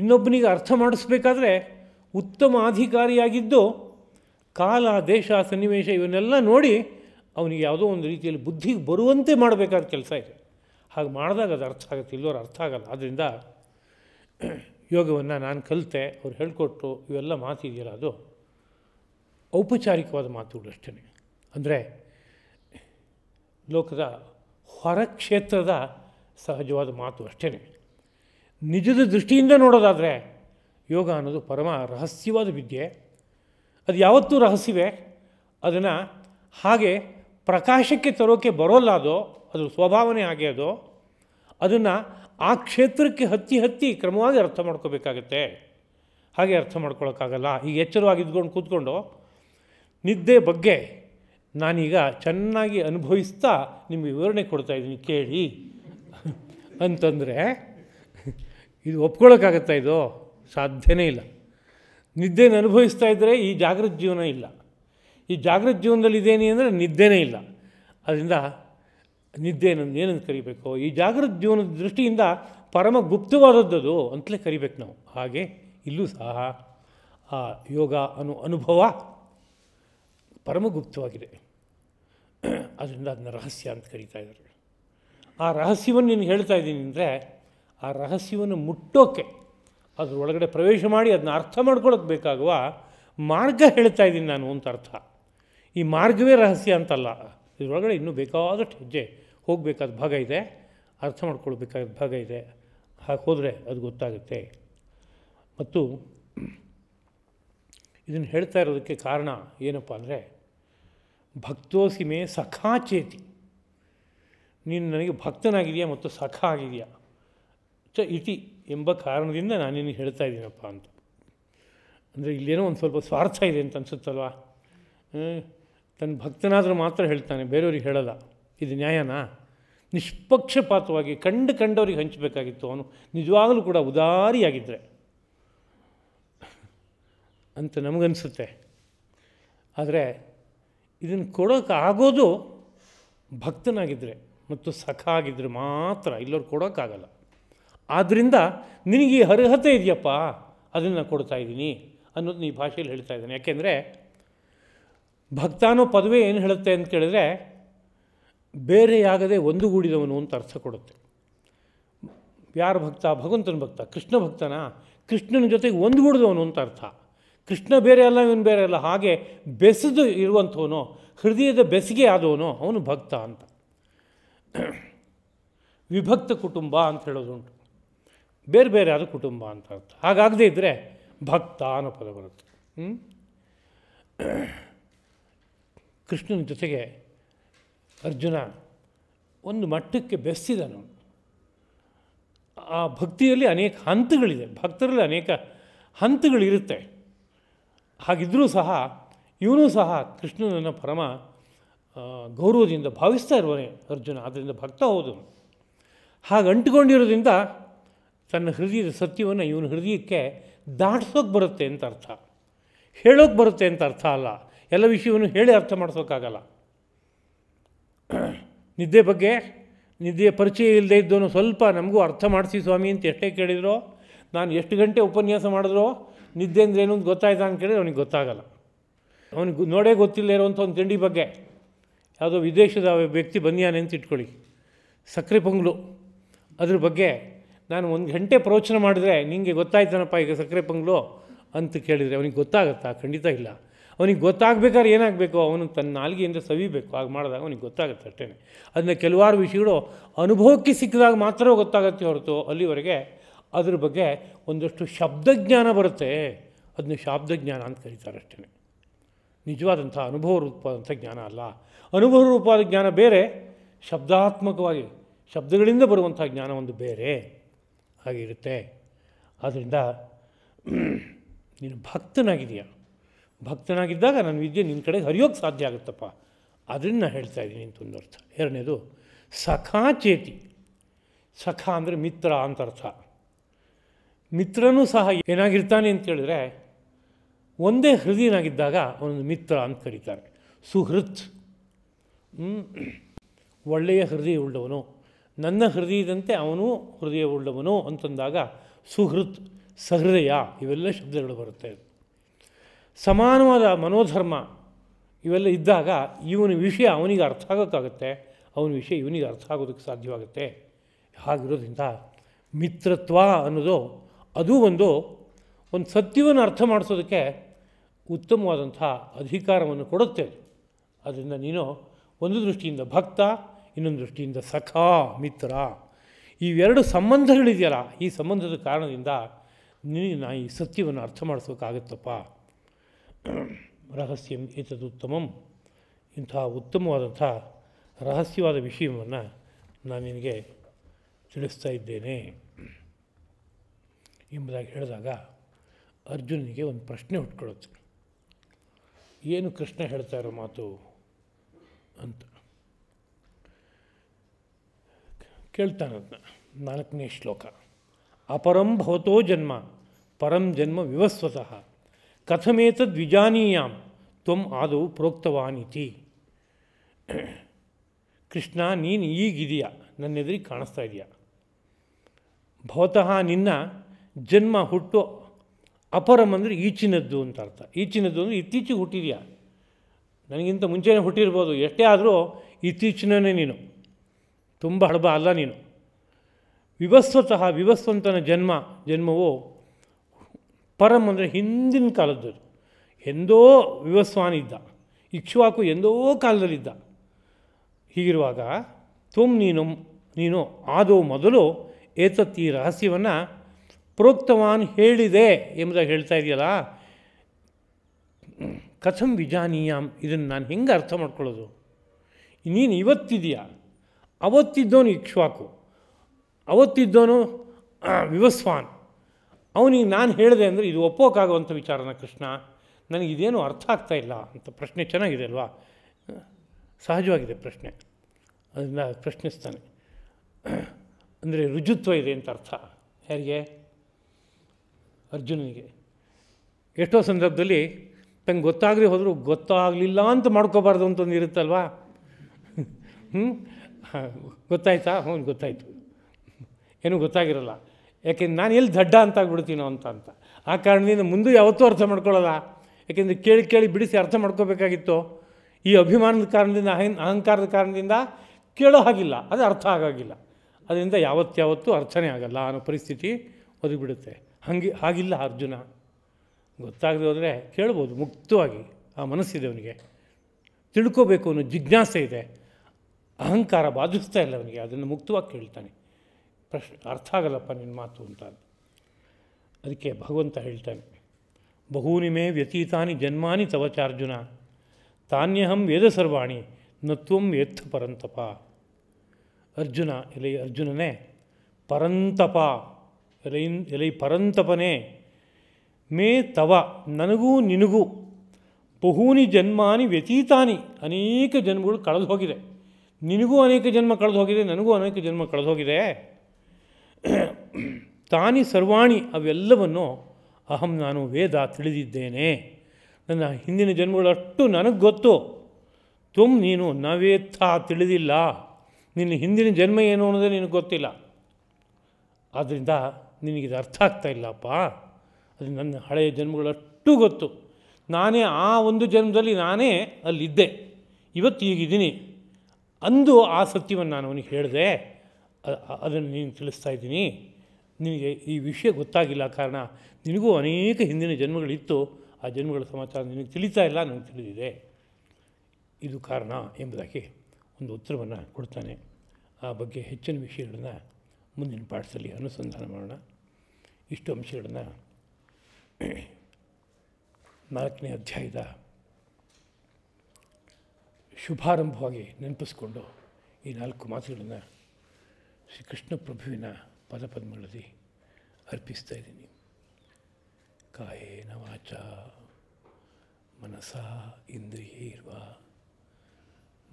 ಇನ್ನೊಬ್ಬನಿಗೆ ಅರ್ಥ ಮಾಡಿಸ್ಬೇಕಾದ್ರೆ ಉತ್ತಮ ಅಧಿಕಾರಿಯಾಗಿದ್ದು ಕಾಲ ದೇಶ ಸನ್ನಿವೇಶ ಇವನ್ನೆಲ್ಲ ನೋಡಿ ಅವನಿಗೆ ಯಾವುದೋ ಒಂದು ರೀತಿಯಲ್ಲಿ ಬುದ್ಧಿಗೆ ಬರುವಂತೆ ಮಾಡಬೇಕಾದ ಕೆಲಸ ಇದೆ ಹಾಗೆ ಮಾಡಿದಾಗ ಅದು ಅರ್ಥ ಆಗುತ್ತೆ ಇಲ್ಲೋರು ಅರ್ಥ ಆಗಲ್ಲ ಆದ್ದರಿಂದ ಯೋಗವನ್ನು ನಾನು ಕಲಿತೆ ಅವ್ರು ಹೇಳಿಕೊಟ್ಟು ಇವೆಲ್ಲ ಮಾತಿದೆಯಲ್ಲ ಅದು ಔಪಚಾರಿಕವಾದ ಮಾತುಗಳು ಅಷ್ಟೇ ಅಂದರೆ ಲೋಕದ ಹೊರ ಕ್ಷೇತ್ರದ ಸಹಜವಾದ ಮಾತು ಅಷ್ಟೇ ನಿಜದ ದೃಷ್ಟಿಯಿಂದ ನೋಡೋದಾದರೆ ಯೋಗ ಅನ್ನೋದು ಪರಮ ರಹಸ್ಯವಾದ ವಿದ್ಯೆ ಅದು ಯಾವತ್ತೂ ರಹಸ್ಯವೇ ಅದನ್ನು ಹಾಗೆ ಪ್ರಕಾಶಕ್ಕೆ ತರೋಕೆ ಬರೋಲ್ಲ ಅದು ಅದು ಸ್ವಭಾವನೆ ಆಗೇ ಅದು ಅದನ್ನು ಆ ಕ್ಷೇತ್ರಕ್ಕೆ ಹತ್ತಿ ಹತ್ತಿ ಕ್ರಮವಾಗಿ ಅರ್ಥ ಮಾಡ್ಕೋಬೇಕಾಗತ್ತೆ ಹಾಗೆ ಅರ್ಥ ಮಾಡ್ಕೊಳ್ಳೋಕ್ಕಾಗಲ್ಲ ಈಗ ಇದ್ಕೊಂಡು ಕೂತ್ಕೊಂಡು ನಿದ್ದೆ ಬಗ್ಗೆ ನಾನೀಗ ಚೆನ್ನಾಗಿ ಅನುಭವಿಸ್ತಾ ನಿಮಗೆ ವಿವರಣೆ ಇದ್ದೀನಿ ಕೇಳಿ ಅಂತಂದರೆ ಇದು ಒಪ್ಕೊಳ್ಳೋಕ್ಕಾಗತ್ತಾ ಇದು ಸಾಧ್ಯನೇ ಇಲ್ಲ ನಿದ್ದೆನ ಅನುಭವಿಸ್ತಾ ಇದ್ದರೆ ಈ ಜಾಗೃತ ಜೀವನ ಇಲ್ಲ ಈ ಜಾಗೃತ ಜೀವನದಲ್ಲಿ ಇದೇನಿ ಅಂದರೆ ನಿದ್ದೆನೇ ಇಲ್ಲ ಅದರಿಂದ ನಿದ್ದೆ ಏನಂತ ಕರಿಬೇಕು ಈ ಜಾಗೃತ ಜೀವನದ ದೃಷ್ಟಿಯಿಂದ ಪರಮ ಗುಪ್ತವಾದದ್ದದು ಅಂತಲೇ ಕರಿಬೇಕು ನಾವು ಹಾಗೆ ಇಲ್ಲೂ ಸಹ ಆ ಯೋಗ ಅನು ಅನುಭವ ಪರಮಗುಪ್ತವಾಗಿದೆ ಅದರಿಂದ ಅದನ್ನ ರಹಸ್ಯ ಅಂತ ಕರೀತಾ ಇದ್ದಾರೆ ಆ ರಹಸ್ಯವನ್ನು ನೀನು ಹೇಳ್ತಾ ಇದ್ದೀನಿ ಅಂದರೆ ಆ ರಹಸ್ಯವನ್ನು ಮುಟ್ಟೋಕೆ ಒಳಗಡೆ ಪ್ರವೇಶ ಮಾಡಿ ಅದನ್ನ ಅರ್ಥ ಮಾಡ್ಕೊಳ್ಳೋಕೆ ಬೇಕಾಗುವ ಮಾರ್ಗ ಹೇಳ್ತಾ ಇದ್ದೀನಿ ನಾನು ಅಂತ ಅರ್ಥ ಈ ಮಾರ್ಗವೇ ರಹಸ್ಯ ಅಂತಲ್ಲ ಇದರೊಳಗಡೆ ಇನ್ನೂ ಬೇಕಾದಷ್ಟು ಹೆಜ್ಜೆ ಹೋಗಬೇಕಾದ ಭಾಗ ಇದೆ ಅರ್ಥ ಮಾಡ್ಕೊಳ್ಬೇಕಾದ ಭಾಗ ಇದೆ ಹಾಗೆ ಹೋದರೆ ಅದು ಗೊತ್ತಾಗುತ್ತೆ ಮತ್ತು ಇದನ್ನು ಹೇಳ್ತಾ ಇರೋದಕ್ಕೆ ಕಾರಣ ಏನಪ್ಪ ಅಂದರೆ ಭಕ್ತೋಸಿಮೆ ಸಖಾಚೇತಿ ನೀನು ನನಗೆ ಭಕ್ತನಾಗಿದೆಯಾ ಮತ್ತು ಸಖ ಆಗಿದೆಯಾ ಚ ಇತಿ ಎಂಬ ಕಾರಣದಿಂದ ನಾನೇನು ಹೇಳ್ತಾ ಇದ್ದೀನಪ್ಪ ಅಂತ ಅಂದರೆ ಇಲ್ಲೇನೋ ಒಂದು ಸ್ವಲ್ಪ ಸ್ವಾರ್ಥ ಇದೆ ಅಂತ ಅನಿಸುತ್ತಲ್ವಾ ತನ್ನ ಭಕ್ತನಾದರೂ ಮಾತ್ರ ಹೇಳ್ತಾನೆ ಬೇರೆಯವ್ರಿಗೆ ಹೇಳಲ್ಲ ಇದು ನ್ಯಾಯನಾ ನಿಷ್ಪಕ್ಷಪಾತವಾಗಿ ಕಂಡು ಕಂಡವ್ರಿಗೆ ಹಂಚಬೇಕಾಗಿತ್ತು ಅವನು ನಿಜವಾಗಲೂ ಕೂಡ ಉದಾರಿಯಾಗಿದ್ದರೆ ಅಂತ ನಮಗನ್ಸುತ್ತೆ ಆದರೆ ಇದನ್ನು ಕೊಡೋಕ್ಕಾಗೋದು ಆಗೋದು ಭಕ್ತನಾಗಿದ್ದರೆ ಮತ್ತು ಸಖ ಆಗಿದ್ದರೆ ಮಾತ್ರ ಇಲ್ಲವ್ರು ಕೊಡೋಕ್ಕಾಗಲ್ಲ ಆದ್ದರಿಂದ ನಿನಗೆ ಈ ಅರ್ಹತೆ ಇದೆಯಪ್ಪ ಅದನ್ನು ಕೊಡ್ತಾ ಇದ್ದೀನಿ ಅನ್ನೋದು ಈ ಭಾಷೆಯಲ್ಲಿ ಹೇಳ್ತಾ ಇದ್ದಾನೆ ಯಾಕೆಂದರೆ ಭಕ್ತಾನೋ ಪದವಿ ಏನು ಹೇಳುತ್ತೆ ಅಂತ ಕೇಳಿದ್ರೆ ಬೇರೆಯಾಗದೆ ಒಂದುಗೂಡಿದವನು ಅಂತ ಅರ್ಥ ಕೊಡುತ್ತೆ ಯಾರು ಭಕ್ತ ಭಗವಂತನ ಭಕ್ತ ಕೃಷ್ಣ ಭಕ್ತನ ಕೃಷ್ಣನ ಜೊತೆಗೆ ಒಂದುಗೂಡಿದವನು ಅಂತ ಅರ್ಥ ಕೃಷ್ಣ ಬೇರೆ ಅಲ್ಲ ಇವನು ಬೇರೆ ಅಲ್ಲ ಹಾಗೆ ಬೆಸದು ಇರುವಂಥವನು ಹೃದಯದ ಬೆಸಿಗೆ ಆದವನು ಅವನು ಭಕ್ತ ಅಂತ ವಿಭಕ್ತ ಕುಟುಂಬ ಅಂತ ಹೇಳೋದುಂಟು ಬೇರೆ ಬೇರೆ ಆದ ಕುಟುಂಬ ಅಂತ ಅರ್ಥ ಹಾಗಾಗದೇ ಇದ್ದರೆ ಭಕ್ತ ಅನ್ನೋ ಪದ ಬರುತ್ತೆ ಕೃಷ್ಣನ ಜೊತೆಗೆ ಅರ್ಜುನ ಒಂದು ಮಟ್ಟಕ್ಕೆ ಬೆಸ್ಸಿದನು ಆ ಭಕ್ತಿಯಲ್ಲಿ ಅನೇಕ ಹಂತಗಳಿದೆ ಭಕ್ತರಲ್ಲಿ ಅನೇಕ ಹಂತಗಳಿರುತ್ತೆ ಹಾಗಿದ್ದರೂ ಸಹ ಇವನು ಸಹ ಕೃಷ್ಣನನ್ನು ಪರಮ ಗೌರವದಿಂದ ಭಾವಿಸ್ತಾ ಇರುವನೇ ಅರ್ಜುನ ಆದ್ದರಿಂದ ಭಕ್ತ ಹೋದನು ಹಾಗೆ ಅಂಟುಕೊಂಡಿರೋದ್ರಿಂದ ತನ್ನ ಹೃದಯದ ಸತ್ಯವನ್ನು ಇವನ ಹೃದಯಕ್ಕೆ ದಾಟ್ಸೋಕೆ ಬರುತ್ತೆ ಅಂತ ಅರ್ಥ ಹೇಳೋಕೆ ಬರುತ್ತೆ ಅಂತ ಅರ್ಥ ಅಲ್ಲ ಎಲ್ಲ ವಿಷಯವನ್ನು ಹೇಳಿ ಅರ್ಥ ಮಾಡಿಸೋಕ್ಕಾಗಲ್ಲ ನಿದ್ದೆ ಬಗ್ಗೆ ನಿದ್ದೆಯ ಪರಿಚಯ ಇಲ್ಲದೇ ಇದ್ದವನು ಸ್ವಲ್ಪ ನಮಗೂ ಅರ್ಥ ಮಾಡಿಸಿ ಸ್ವಾಮಿ ಅಂತ ಎಷ್ಟೇ ಕೇಳಿದ್ರು ನಾನು ಎಷ್ಟು ಗಂಟೆ ಉಪನ್ಯಾಸ ಮಾಡಿದ್ರು ನಿದ್ದೆ ಅಂದರೆ ಏನು ಅಂತ ಗೊತ್ತಾಯ್ತಾ ಅಂತ ಕೇಳಿದ್ರೆ ಅವನಿಗೆ ಗೊತ್ತಾಗಲ್ಲ ಅವನಿಗೆ ನೋಡೇ ಗೊತ್ತಿಲ್ಲ ಇರುವಂಥ ಒಂದು ತಿಂಡಿ ಬಗ್ಗೆ ಯಾವುದೋ ವಿದೇಶದ ವ್ಯಕ್ತಿ ಬಂದಿಯಾನೆ ಅಂತ ಇಟ್ಕೊಳ್ಳಿ ಸಕ್ಕರೆ ಪೊಂಗಲು ಅದ್ರ ಬಗ್ಗೆ ನಾನು ಒಂದು ಗಂಟೆ ಪ್ರವಚನ ಮಾಡಿದ್ರೆ ನಿಮಗೆ ಗೊತ್ತಾಯ್ತಾನಪ್ಪ ಈಗ ಸಕ್ಕರೆ ಪಂಗ್ಲು ಅಂತ ಕೇಳಿದರೆ ಅವನಿಗೆ ಗೊತ್ತಾಗುತ್ತಾ ಖಂಡಿತ ಇಲ್ಲ ಅವನಿಗೆ ಗೊತ್ತಾಗಬೇಕಾದ್ರೆ ಏನಾಗಬೇಕು ಅವನು ತನ್ನ ನಾಲ್ಗೆಯಿಂದ ಸವಿಬೇಕು ಹಾಗೆ ಮಾಡಿದಾಗ ಅವನಿಗೆ ಗೊತ್ತಾಗುತ್ತೆ ಅಷ್ಟೇ ಅದನ್ನ ಕೆಲವಾರು ವಿಷಯಗಳು ಅನುಭವಕ್ಕೆ ಸಿಕ್ಕಿದಾಗ ಮಾತ್ರ ಗೊತ್ತಾಗುತ್ತೆ ಹೊರತು ಅಲ್ಲಿವರೆಗೆ ಅದ್ರ ಬಗ್ಗೆ ಒಂದಷ್ಟು ಶಬ್ದಜ್ಞಾನ ಬರುತ್ತೆ ಅದನ್ನ ಶಬ್ದಜ್ಞಾನ ಅಂತ ಕರೀತಾರೆ ಅಷ್ಟೇ ನಿಜವಾದಂಥ ಅನುಭವ ರೂಪವಾದಂಥ ಜ್ಞಾನ ಅಲ್ಲ ಅನುಭವ ರೂಪವಾದ ಜ್ಞಾನ ಬೇರೆ ಶಬ್ದಾತ್ಮಕವಾಗಿ ಶಬ್ದಗಳಿಂದ ಬರುವಂಥ ಜ್ಞಾನ ಒಂದು ಬೇರೆ ಆಗಿರುತ್ತೆ ಆದ್ದರಿಂದ ನೀನು ಭಕ್ತನಾಗಿದೆಯ ಭಕ್ತನಾಗಿದ್ದಾಗ ನನ್ನ ವಿದ್ಯೆ ನಿನ್ನ ಕಡೆ ಹರಿಯೋಕ್ಕೆ ಸಾಧ್ಯ ಆಗುತ್ತಪ್ಪ ಅದನ್ನು ಹೇಳ್ತಾ ಇದ್ದೀನಿ ಒಂದು ಅರ್ಥ ಎರಡನೇದು ಸಖಾಚೇತಿ ಸಖ ಅಂದರೆ ಮಿತ್ರ ಅಂತ ಅರ್ಥ ಮಿತ್ರನೂ ಸಹ ಏನಾಗಿರ್ತಾನೆ ಅಂತೇಳಿದ್ರೆ ಒಂದೇ ಹೃದಯನಾಗಿದ್ದಾಗ ಅವನೊಂದು ಮಿತ್ರ ಅಂತ ಕರೀತಾರೆ ಸುಹೃತ್ ಒಳ್ಳೆಯ ಹೃದಯ ಉಳ್ಳವನು ನನ್ನ ಹೃದಯದಂತೆ ಅವನು ಹೃದಯವುಳ್ಳವನು ಅಂತಂದಾಗ ಸುಹೃತ್ ಸಹೃದಯ ಇವೆಲ್ಲ ಶಬ್ದಗಳು ಬರುತ್ತೆ ಸಮಾನವಾದ ಮನೋಧರ್ಮ ಇವೆಲ್ಲ ಇದ್ದಾಗ ಇವನ ವಿಷಯ ಅವನಿಗೆ ಅರ್ಥ ಆಗೋಕ್ಕಾಗುತ್ತೆ ಅವನ ವಿಷಯ ಇವನಿಗೆ ಅರ್ಥ ಆಗೋದಕ್ಕೆ ಸಾಧ್ಯವಾಗುತ್ತೆ ಹಾಗಿರೋದ್ರಿಂದ ಮಿತ್ರತ್ವ ಅನ್ನೋದು ಅದು ಒಂದು ಒಂದು ಸತ್ಯವನ್ನು ಅರ್ಥ ಮಾಡಿಸೋದಕ್ಕೆ ಉತ್ತಮವಾದಂಥ ಅಧಿಕಾರವನ್ನು ಕೊಡುತ್ತೆ ಅದರಿಂದ ನೀನು ಒಂದು ದೃಷ್ಟಿಯಿಂದ ಭಕ್ತ ಇನ್ನೊಂದು ದೃಷ್ಟಿಯಿಂದ ಸಖ ಮಿತ್ರ ಇವೆರಡು ಸಂಬಂಧಗಳಿದೆಯಲ್ಲ ಈ ಸಂಬಂಧದ ಕಾರಣದಿಂದ ನೀನು ನಾ ಈ ಸತ್ಯವನ್ನು ಅರ್ಥ ಮಾಡಿಸೋಕ್ಕಾಗತ್ತಪ್ಪ ರಹಸ್ಯಂ ಏತದುತ್ತಮಂ ಇಂತಹ ಉತ್ತಮವಾದಂಥ ರಹಸ್ಯವಾದ ವಿಷಯವನ್ನು ನಾನು ನಿನಗೆ ತಿಳಿಸ್ತಾ ಇದ್ದೇನೆ ಎಂಬುದಾಗಿ ಹೇಳಿದಾಗ ಅರ್ಜುನಿಗೆ ಒಂದು ಪ್ರಶ್ನೆ ಹುಟ್ಕೊಳ್ಳುತ್ತೆ ಏನು ಕೃಷ್ಣ ಹೇಳ್ತಾ ಇರೋ ಮಾತು ಅಂತ ಕೇಳ್ತಾನೆ ನಾಲ್ಕನೇ ಶ್ಲೋಕ ಅಪರಂ ಭವತೋ ಜನ್ಮ ಪರಂ ಜನ್ಮ ವಿವಸ್ವತಃ ಕಥಮೇತದ್ ವಿಜಾನೀಯಾಂ ತ್ವಂ ಆದವು ಪ್ರೋಕ್ತವಾನಿತಿ ಕೃಷ್ಣ ನೀನು ಈಗಿದೆಯಾ ನನ್ನೆದುರಿಗೆ ಕಾಣಿಸ್ತಾ ಇದೆಯಾ ಭವತಃ ನಿನ್ನ ಜನ್ಮ ಹುಟ್ಟು ಅಪರಂ ಅಂದರೆ ಈಚಿನದ್ದು ಅಂತ ಅರ್ಥ ಈಚಿನದ್ದು ಅಂದರೆ ಇತ್ತೀಚೆಗೆ ಹುಟ್ಟಿದೆಯಾ ನನಗಿಂತ ಮುಂಚೆನೇ ಹುಟ್ಟಿರ್ಬೋದು ಎಷ್ಟೇ ಆದರೂ ಇತ್ತೀಚಿನೇ ನೀನು ತುಂಬ ಹಳಬ ಅಲ್ಲ ನೀನು ವಿವಸ್ವತಃ ವಿವಸ್ವಂತನ ಜನ್ಮ ಜನ್ಮವು ಪರಂ ಅಂದರೆ ಹಿಂದಿನ ಕಾಲದ್ದು ಎಂದೋ ವಿವಸ್ವಾನಿದ್ದ ಇಕ್ಷುವಾಕು ಎಂದೋ ಕಾಲದಲ್ಲಿದ್ದ ಹೀಗಿರುವಾಗ ತುಮ್ ನೀನು ನೀನು ಆದೋ ಮೊದಲು ಏತತ್ ಈ ರಹಸ್ಯವನ್ನು ಪ್ರೋಕ್ತವಾನ್ ಹೇಳಿದೆ ಎಂಬುದಾಗಿ ಹೇಳ್ತಾ ಇದೆಯಲ್ಲ ಕಥಂ ವಿಜಾನೀಯಾಮ್ ಇದನ್ನು ನಾನು ಹೆಂಗೆ ಅರ್ಥ ಮಾಡ್ಕೊಳ್ಳೋದು ನೀನು ಇವತ್ತಿದೆಯಾ ಅವತ್ತಿದ್ದವನು ಇಕ್ಷ್ವಾಕು ಅವತ್ತಿದ್ದೋನು ವಿವಸ್ವಾನ್ ಅವನಿಗೆ ನಾನು ಹೇಳಿದೆ ಅಂದರೆ ಇದು ಒಪ್ಪೋಕ್ಕಾಗುವಂಥ ವಿಚಾರನ ಕೃಷ್ಣ ನನಗೆ ಇದೇನು ಅರ್ಥ ಆಗ್ತಾ ಇಲ್ಲ ಅಂತ ಪ್ರಶ್ನೆ ಚೆನ್ನಾಗಿದೆ ಅಲ್ವಾ ಸಹಜವಾಗಿದೆ ಪ್ರಶ್ನೆ ಅದನ್ನ ಪ್ರಶ್ನಿಸ್ತಾನೆ ಅಂದರೆ ರುಜುತ್ವ ಇದೆ ಅಂತ ಅರ್ಥ ಯಾರಿಗೆ ಅರ್ಜುನನಿಗೆ ಎಷ್ಟೋ ಸಂದರ್ಭದಲ್ಲಿ ತಂಗೆ ಗೊತ್ತಾಗಲಿ ಹೋದರೂ ಗೊತ್ತಾಗಲಿಲ್ಲ ಅಂತ ಮಾಡ್ಕೋಬಾರ್ದು ಅಂತ ಒಂದು ಇರುತ್ತಲ್ವಾ ಹ್ಞೂ ಗೊತ್ತಾಯ್ತಾ ಹ್ಞೂ ಗೊತ್ತಾಯಿತು ಏನೂ ಗೊತ್ತಾಗಿರಲ್ಲ ಯಾಕೆಂದ್ರೆ ನಾನು ಎಲ್ಲಿ ದಡ್ಡ ಅಂತ ಆಗ್ಬಿಡ್ತೀನೋ ಅಂತ ಅಂತ ಆ ಕಾರಣದಿಂದ ಮುಂದೆ ಯಾವತ್ತೂ ಅರ್ಥ ಮಾಡ್ಕೊಳ್ಳಲ್ಲ ಯಾಕೆಂದರೆ ಕೇಳಿ ಕೇಳಿ ಬಿಡಿಸಿ ಅರ್ಥ ಮಾಡ್ಕೋಬೇಕಾಗಿತ್ತು ಈ ಅಭಿಮಾನದ ಕಾರಣದಿಂದ ಅಹಂಕಾರದ ಕಾರಣದಿಂದ ಕೇಳೋ ಹಾಗಿಲ್ಲ ಅದು ಅರ್ಥ ಆಗೋಗಿಲ್ಲ ಅದರಿಂದ ಯಾವತ್ತಾವತ್ತೂ ಅರ್ಥನೇ ಆಗಲ್ಲ ಅನ್ನೋ ಪರಿಸ್ಥಿತಿ ಒದಗಿಬಿಡುತ್ತೆ ಹಾಗೆ ಆಗಿಲ್ಲ ಅರ್ಜುನ ಗೊತ್ತಾಗದೆ ಹೋದರೆ ಕೇಳ್ಬೋದು ಮುಕ್ತವಾಗಿ ಆ ಮನಸ್ಸಿದೆ ಅವನಿಗೆ ತಿಳ್ಕೋಬೇಕು ಅನ್ನೋ ಜಿಜ್ಞಾಸೆ ಇದೆ ಅಹಂಕಾರ ಬಾಧಿಸ್ತಾ ಇಲ್ಲ ಅವನಿಗೆ ಅದನ್ನು ಮುಕ್ತವಾಗಿ ಕೇಳ್ತಾನೆ ಪ್ರಶ್ನೆ ಅರ್ಥ ಆಗಲ್ಲಪ್ಪ ನಿನ್ನ ಮಾತು ಅಂತ ಅದಕ್ಕೆ ಭಗವಂತ ಹೇಳ್ತಾನೆ ಬಹೂನಿ ಮೇ ವ್ಯತೀತಾನಿ ಜನ್ಮಾನಿ ತವಚಾರ್ಜುನ ತಾನ್ಯಹಂ ವೇದ ಸರ್ವಾಣಿ ನತ್ವಂ ಎತ್ತ ಪರಂತಪ ಅರ್ಜುನ ಎಲೈ ಅರ್ಜುನನೇ ಪರಂತಪ ಎಲೈನ್ ಎಲೈ ಪರಂತಪನೇ ಮೇ ತವ ನನಗೂ ನಿನಗೂ ಬಹೂನಿ ಜನ್ಮಾನಿ ವ್ಯತೀತಾನಿ ಅನೇಕ ಜನ್ಮಗಳು ಕಳೆದು ಹೋಗಿದೆ ನಿನಗೂ ಅನೇಕ ಜನ್ಮ ಕಳೆದು ಹೋಗಿದೆ ನನಗೂ ಅನೇಕ ಜನ್ಮ ಕಳೆದು ಹೋಗಿದೆ ತಾನಿ ಸರ್ವಾಣಿ ಅವೆಲ್ಲವನ್ನು ಅಹಂ ನಾನು ವೇದ ತಿಳಿದಿದ್ದೇನೆ ನನ್ನ ಹಿಂದಿನ ಜನ್ಮಗಳಷ್ಟು ನನಗೆ ಗೊತ್ತು ತುಮ್ ನೀನು ನವೇತ್ತ ತಿಳಿದಿಲ್ಲ ನಿನ್ನ ಹಿಂದಿನ ಜನ್ಮ ಏನು ಅನ್ನೋದೇ ನಿನಗೆ ಗೊತ್ತಿಲ್ಲ ಆದ್ದರಿಂದ ನಿನಗಿದು ಅರ್ಥ ಆಗ್ತಾ ಇಲ್ಲಪ್ಪ ಅದು ನನ್ನ ಹಳೆಯ ಜನ್ಮಗಳಷ್ಟು ಗೊತ್ತು ನಾನೇ ಆ ಒಂದು ಜನ್ಮದಲ್ಲಿ ನಾನೇ ಅಲ್ಲಿದ್ದೆ ಇವತ್ತು ಈಗಿದ್ದೀನಿ ಅಂದು ಆ ಸತ್ಯವನ್ನು ನಾನು ಅವನಿಗೆ ಹೇಳಿದೆ ಅದನ್ನು ನೀನು ತಿಳಿಸ್ತಾ ಇದ್ದೀನಿ ನಿನಗೆ ಈ ವಿಷಯ ಗೊತ್ತಾಗಿಲ್ಲ ಕಾರಣ ನಿನಗೂ ಅನೇಕ ಹಿಂದಿನ ಜನ್ಮಗಳಿತ್ತು ಆ ಜನ್ಮಗಳ ಸಮಾಚಾರ ನಿನಗೆ ತಿಳಿತಾ ಇಲ್ಲ ನನಗೆ ತಿಳಿದಿದೆ ಇದು ಕಾರಣ ಎಂಬುದಾಗಿ ಒಂದು ಉತ್ತರವನ್ನು ಕೊಡ್ತಾನೆ ಆ ಬಗ್ಗೆ ಹೆಚ್ಚಿನ ವಿಷಯಗಳನ್ನು ಮುಂದಿನ ಪಾಠದಲ್ಲಿ ಅನುಸಂಧಾನ ಮಾಡೋಣ ಇಷ್ಟು ಅಂಶಗಳನ್ನು ನಾಲ್ಕನೇ ಅಧ್ಯಾಯದ शुभ आरंभ 하게 ನೆನಪಿಸಿಕೊಂಡು ಈ ನಾಲ್ಕು ಮಾತುಗಳನ್ನು ಶ್ರೀಕೃಷ್ಣ ಪ್ರಭುವಿನ ಪದಪದ್ಮಗಳಿಗೆ ಅರ್ಪಿಸುತ್ತಿದ್ದೇನೆ ಕಾಯೇ ನವಾಚ ಮನಸಾ ಇಂದ್ರಿಯರ್ವಾ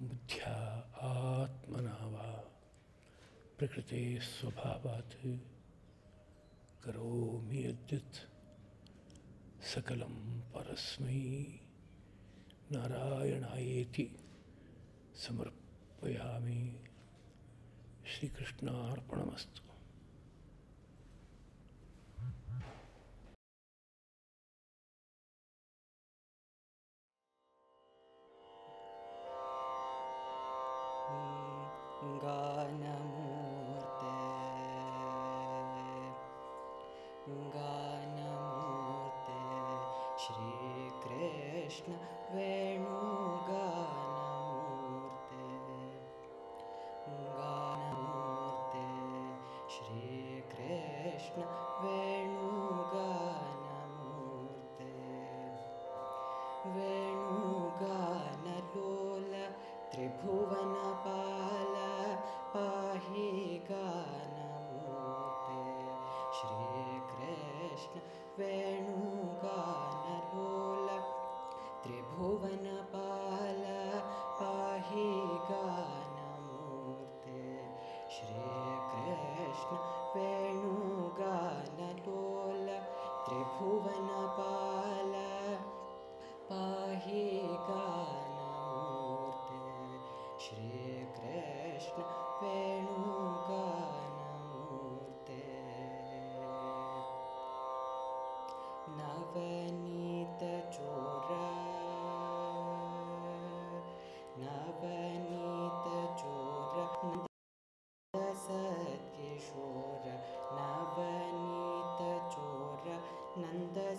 ಮುಖಾ ಆತ್ಮನವಾ ಪ್ರಕೃತಿ ಸ್ವಭಾವಾತ್ ಕರೋಮಿ ಅತ್ತ ಸಕಲಂ ಪರस्मै नारायणಾಯಿತಿ समर्पयामी श्रीकृष्णार्पणमस्तु श्री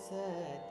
said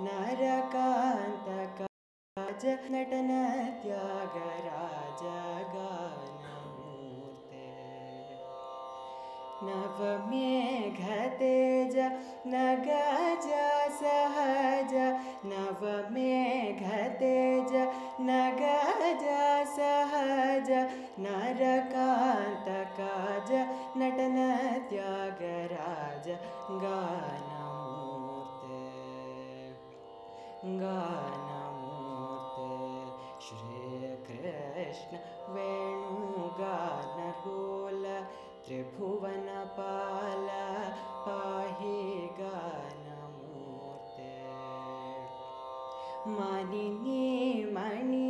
नरकान्तकाज नटन त्यागराज नवमेघतेज नवमेतेज नगज सहज नवमे घतेज नगज सहज नरकान्तकाज नटनत्यागराज गान गानमूर्ते श्रीकृष्ण वेणुगानकोल त्रिभुवनपाल पाहि गानमूर्त मणि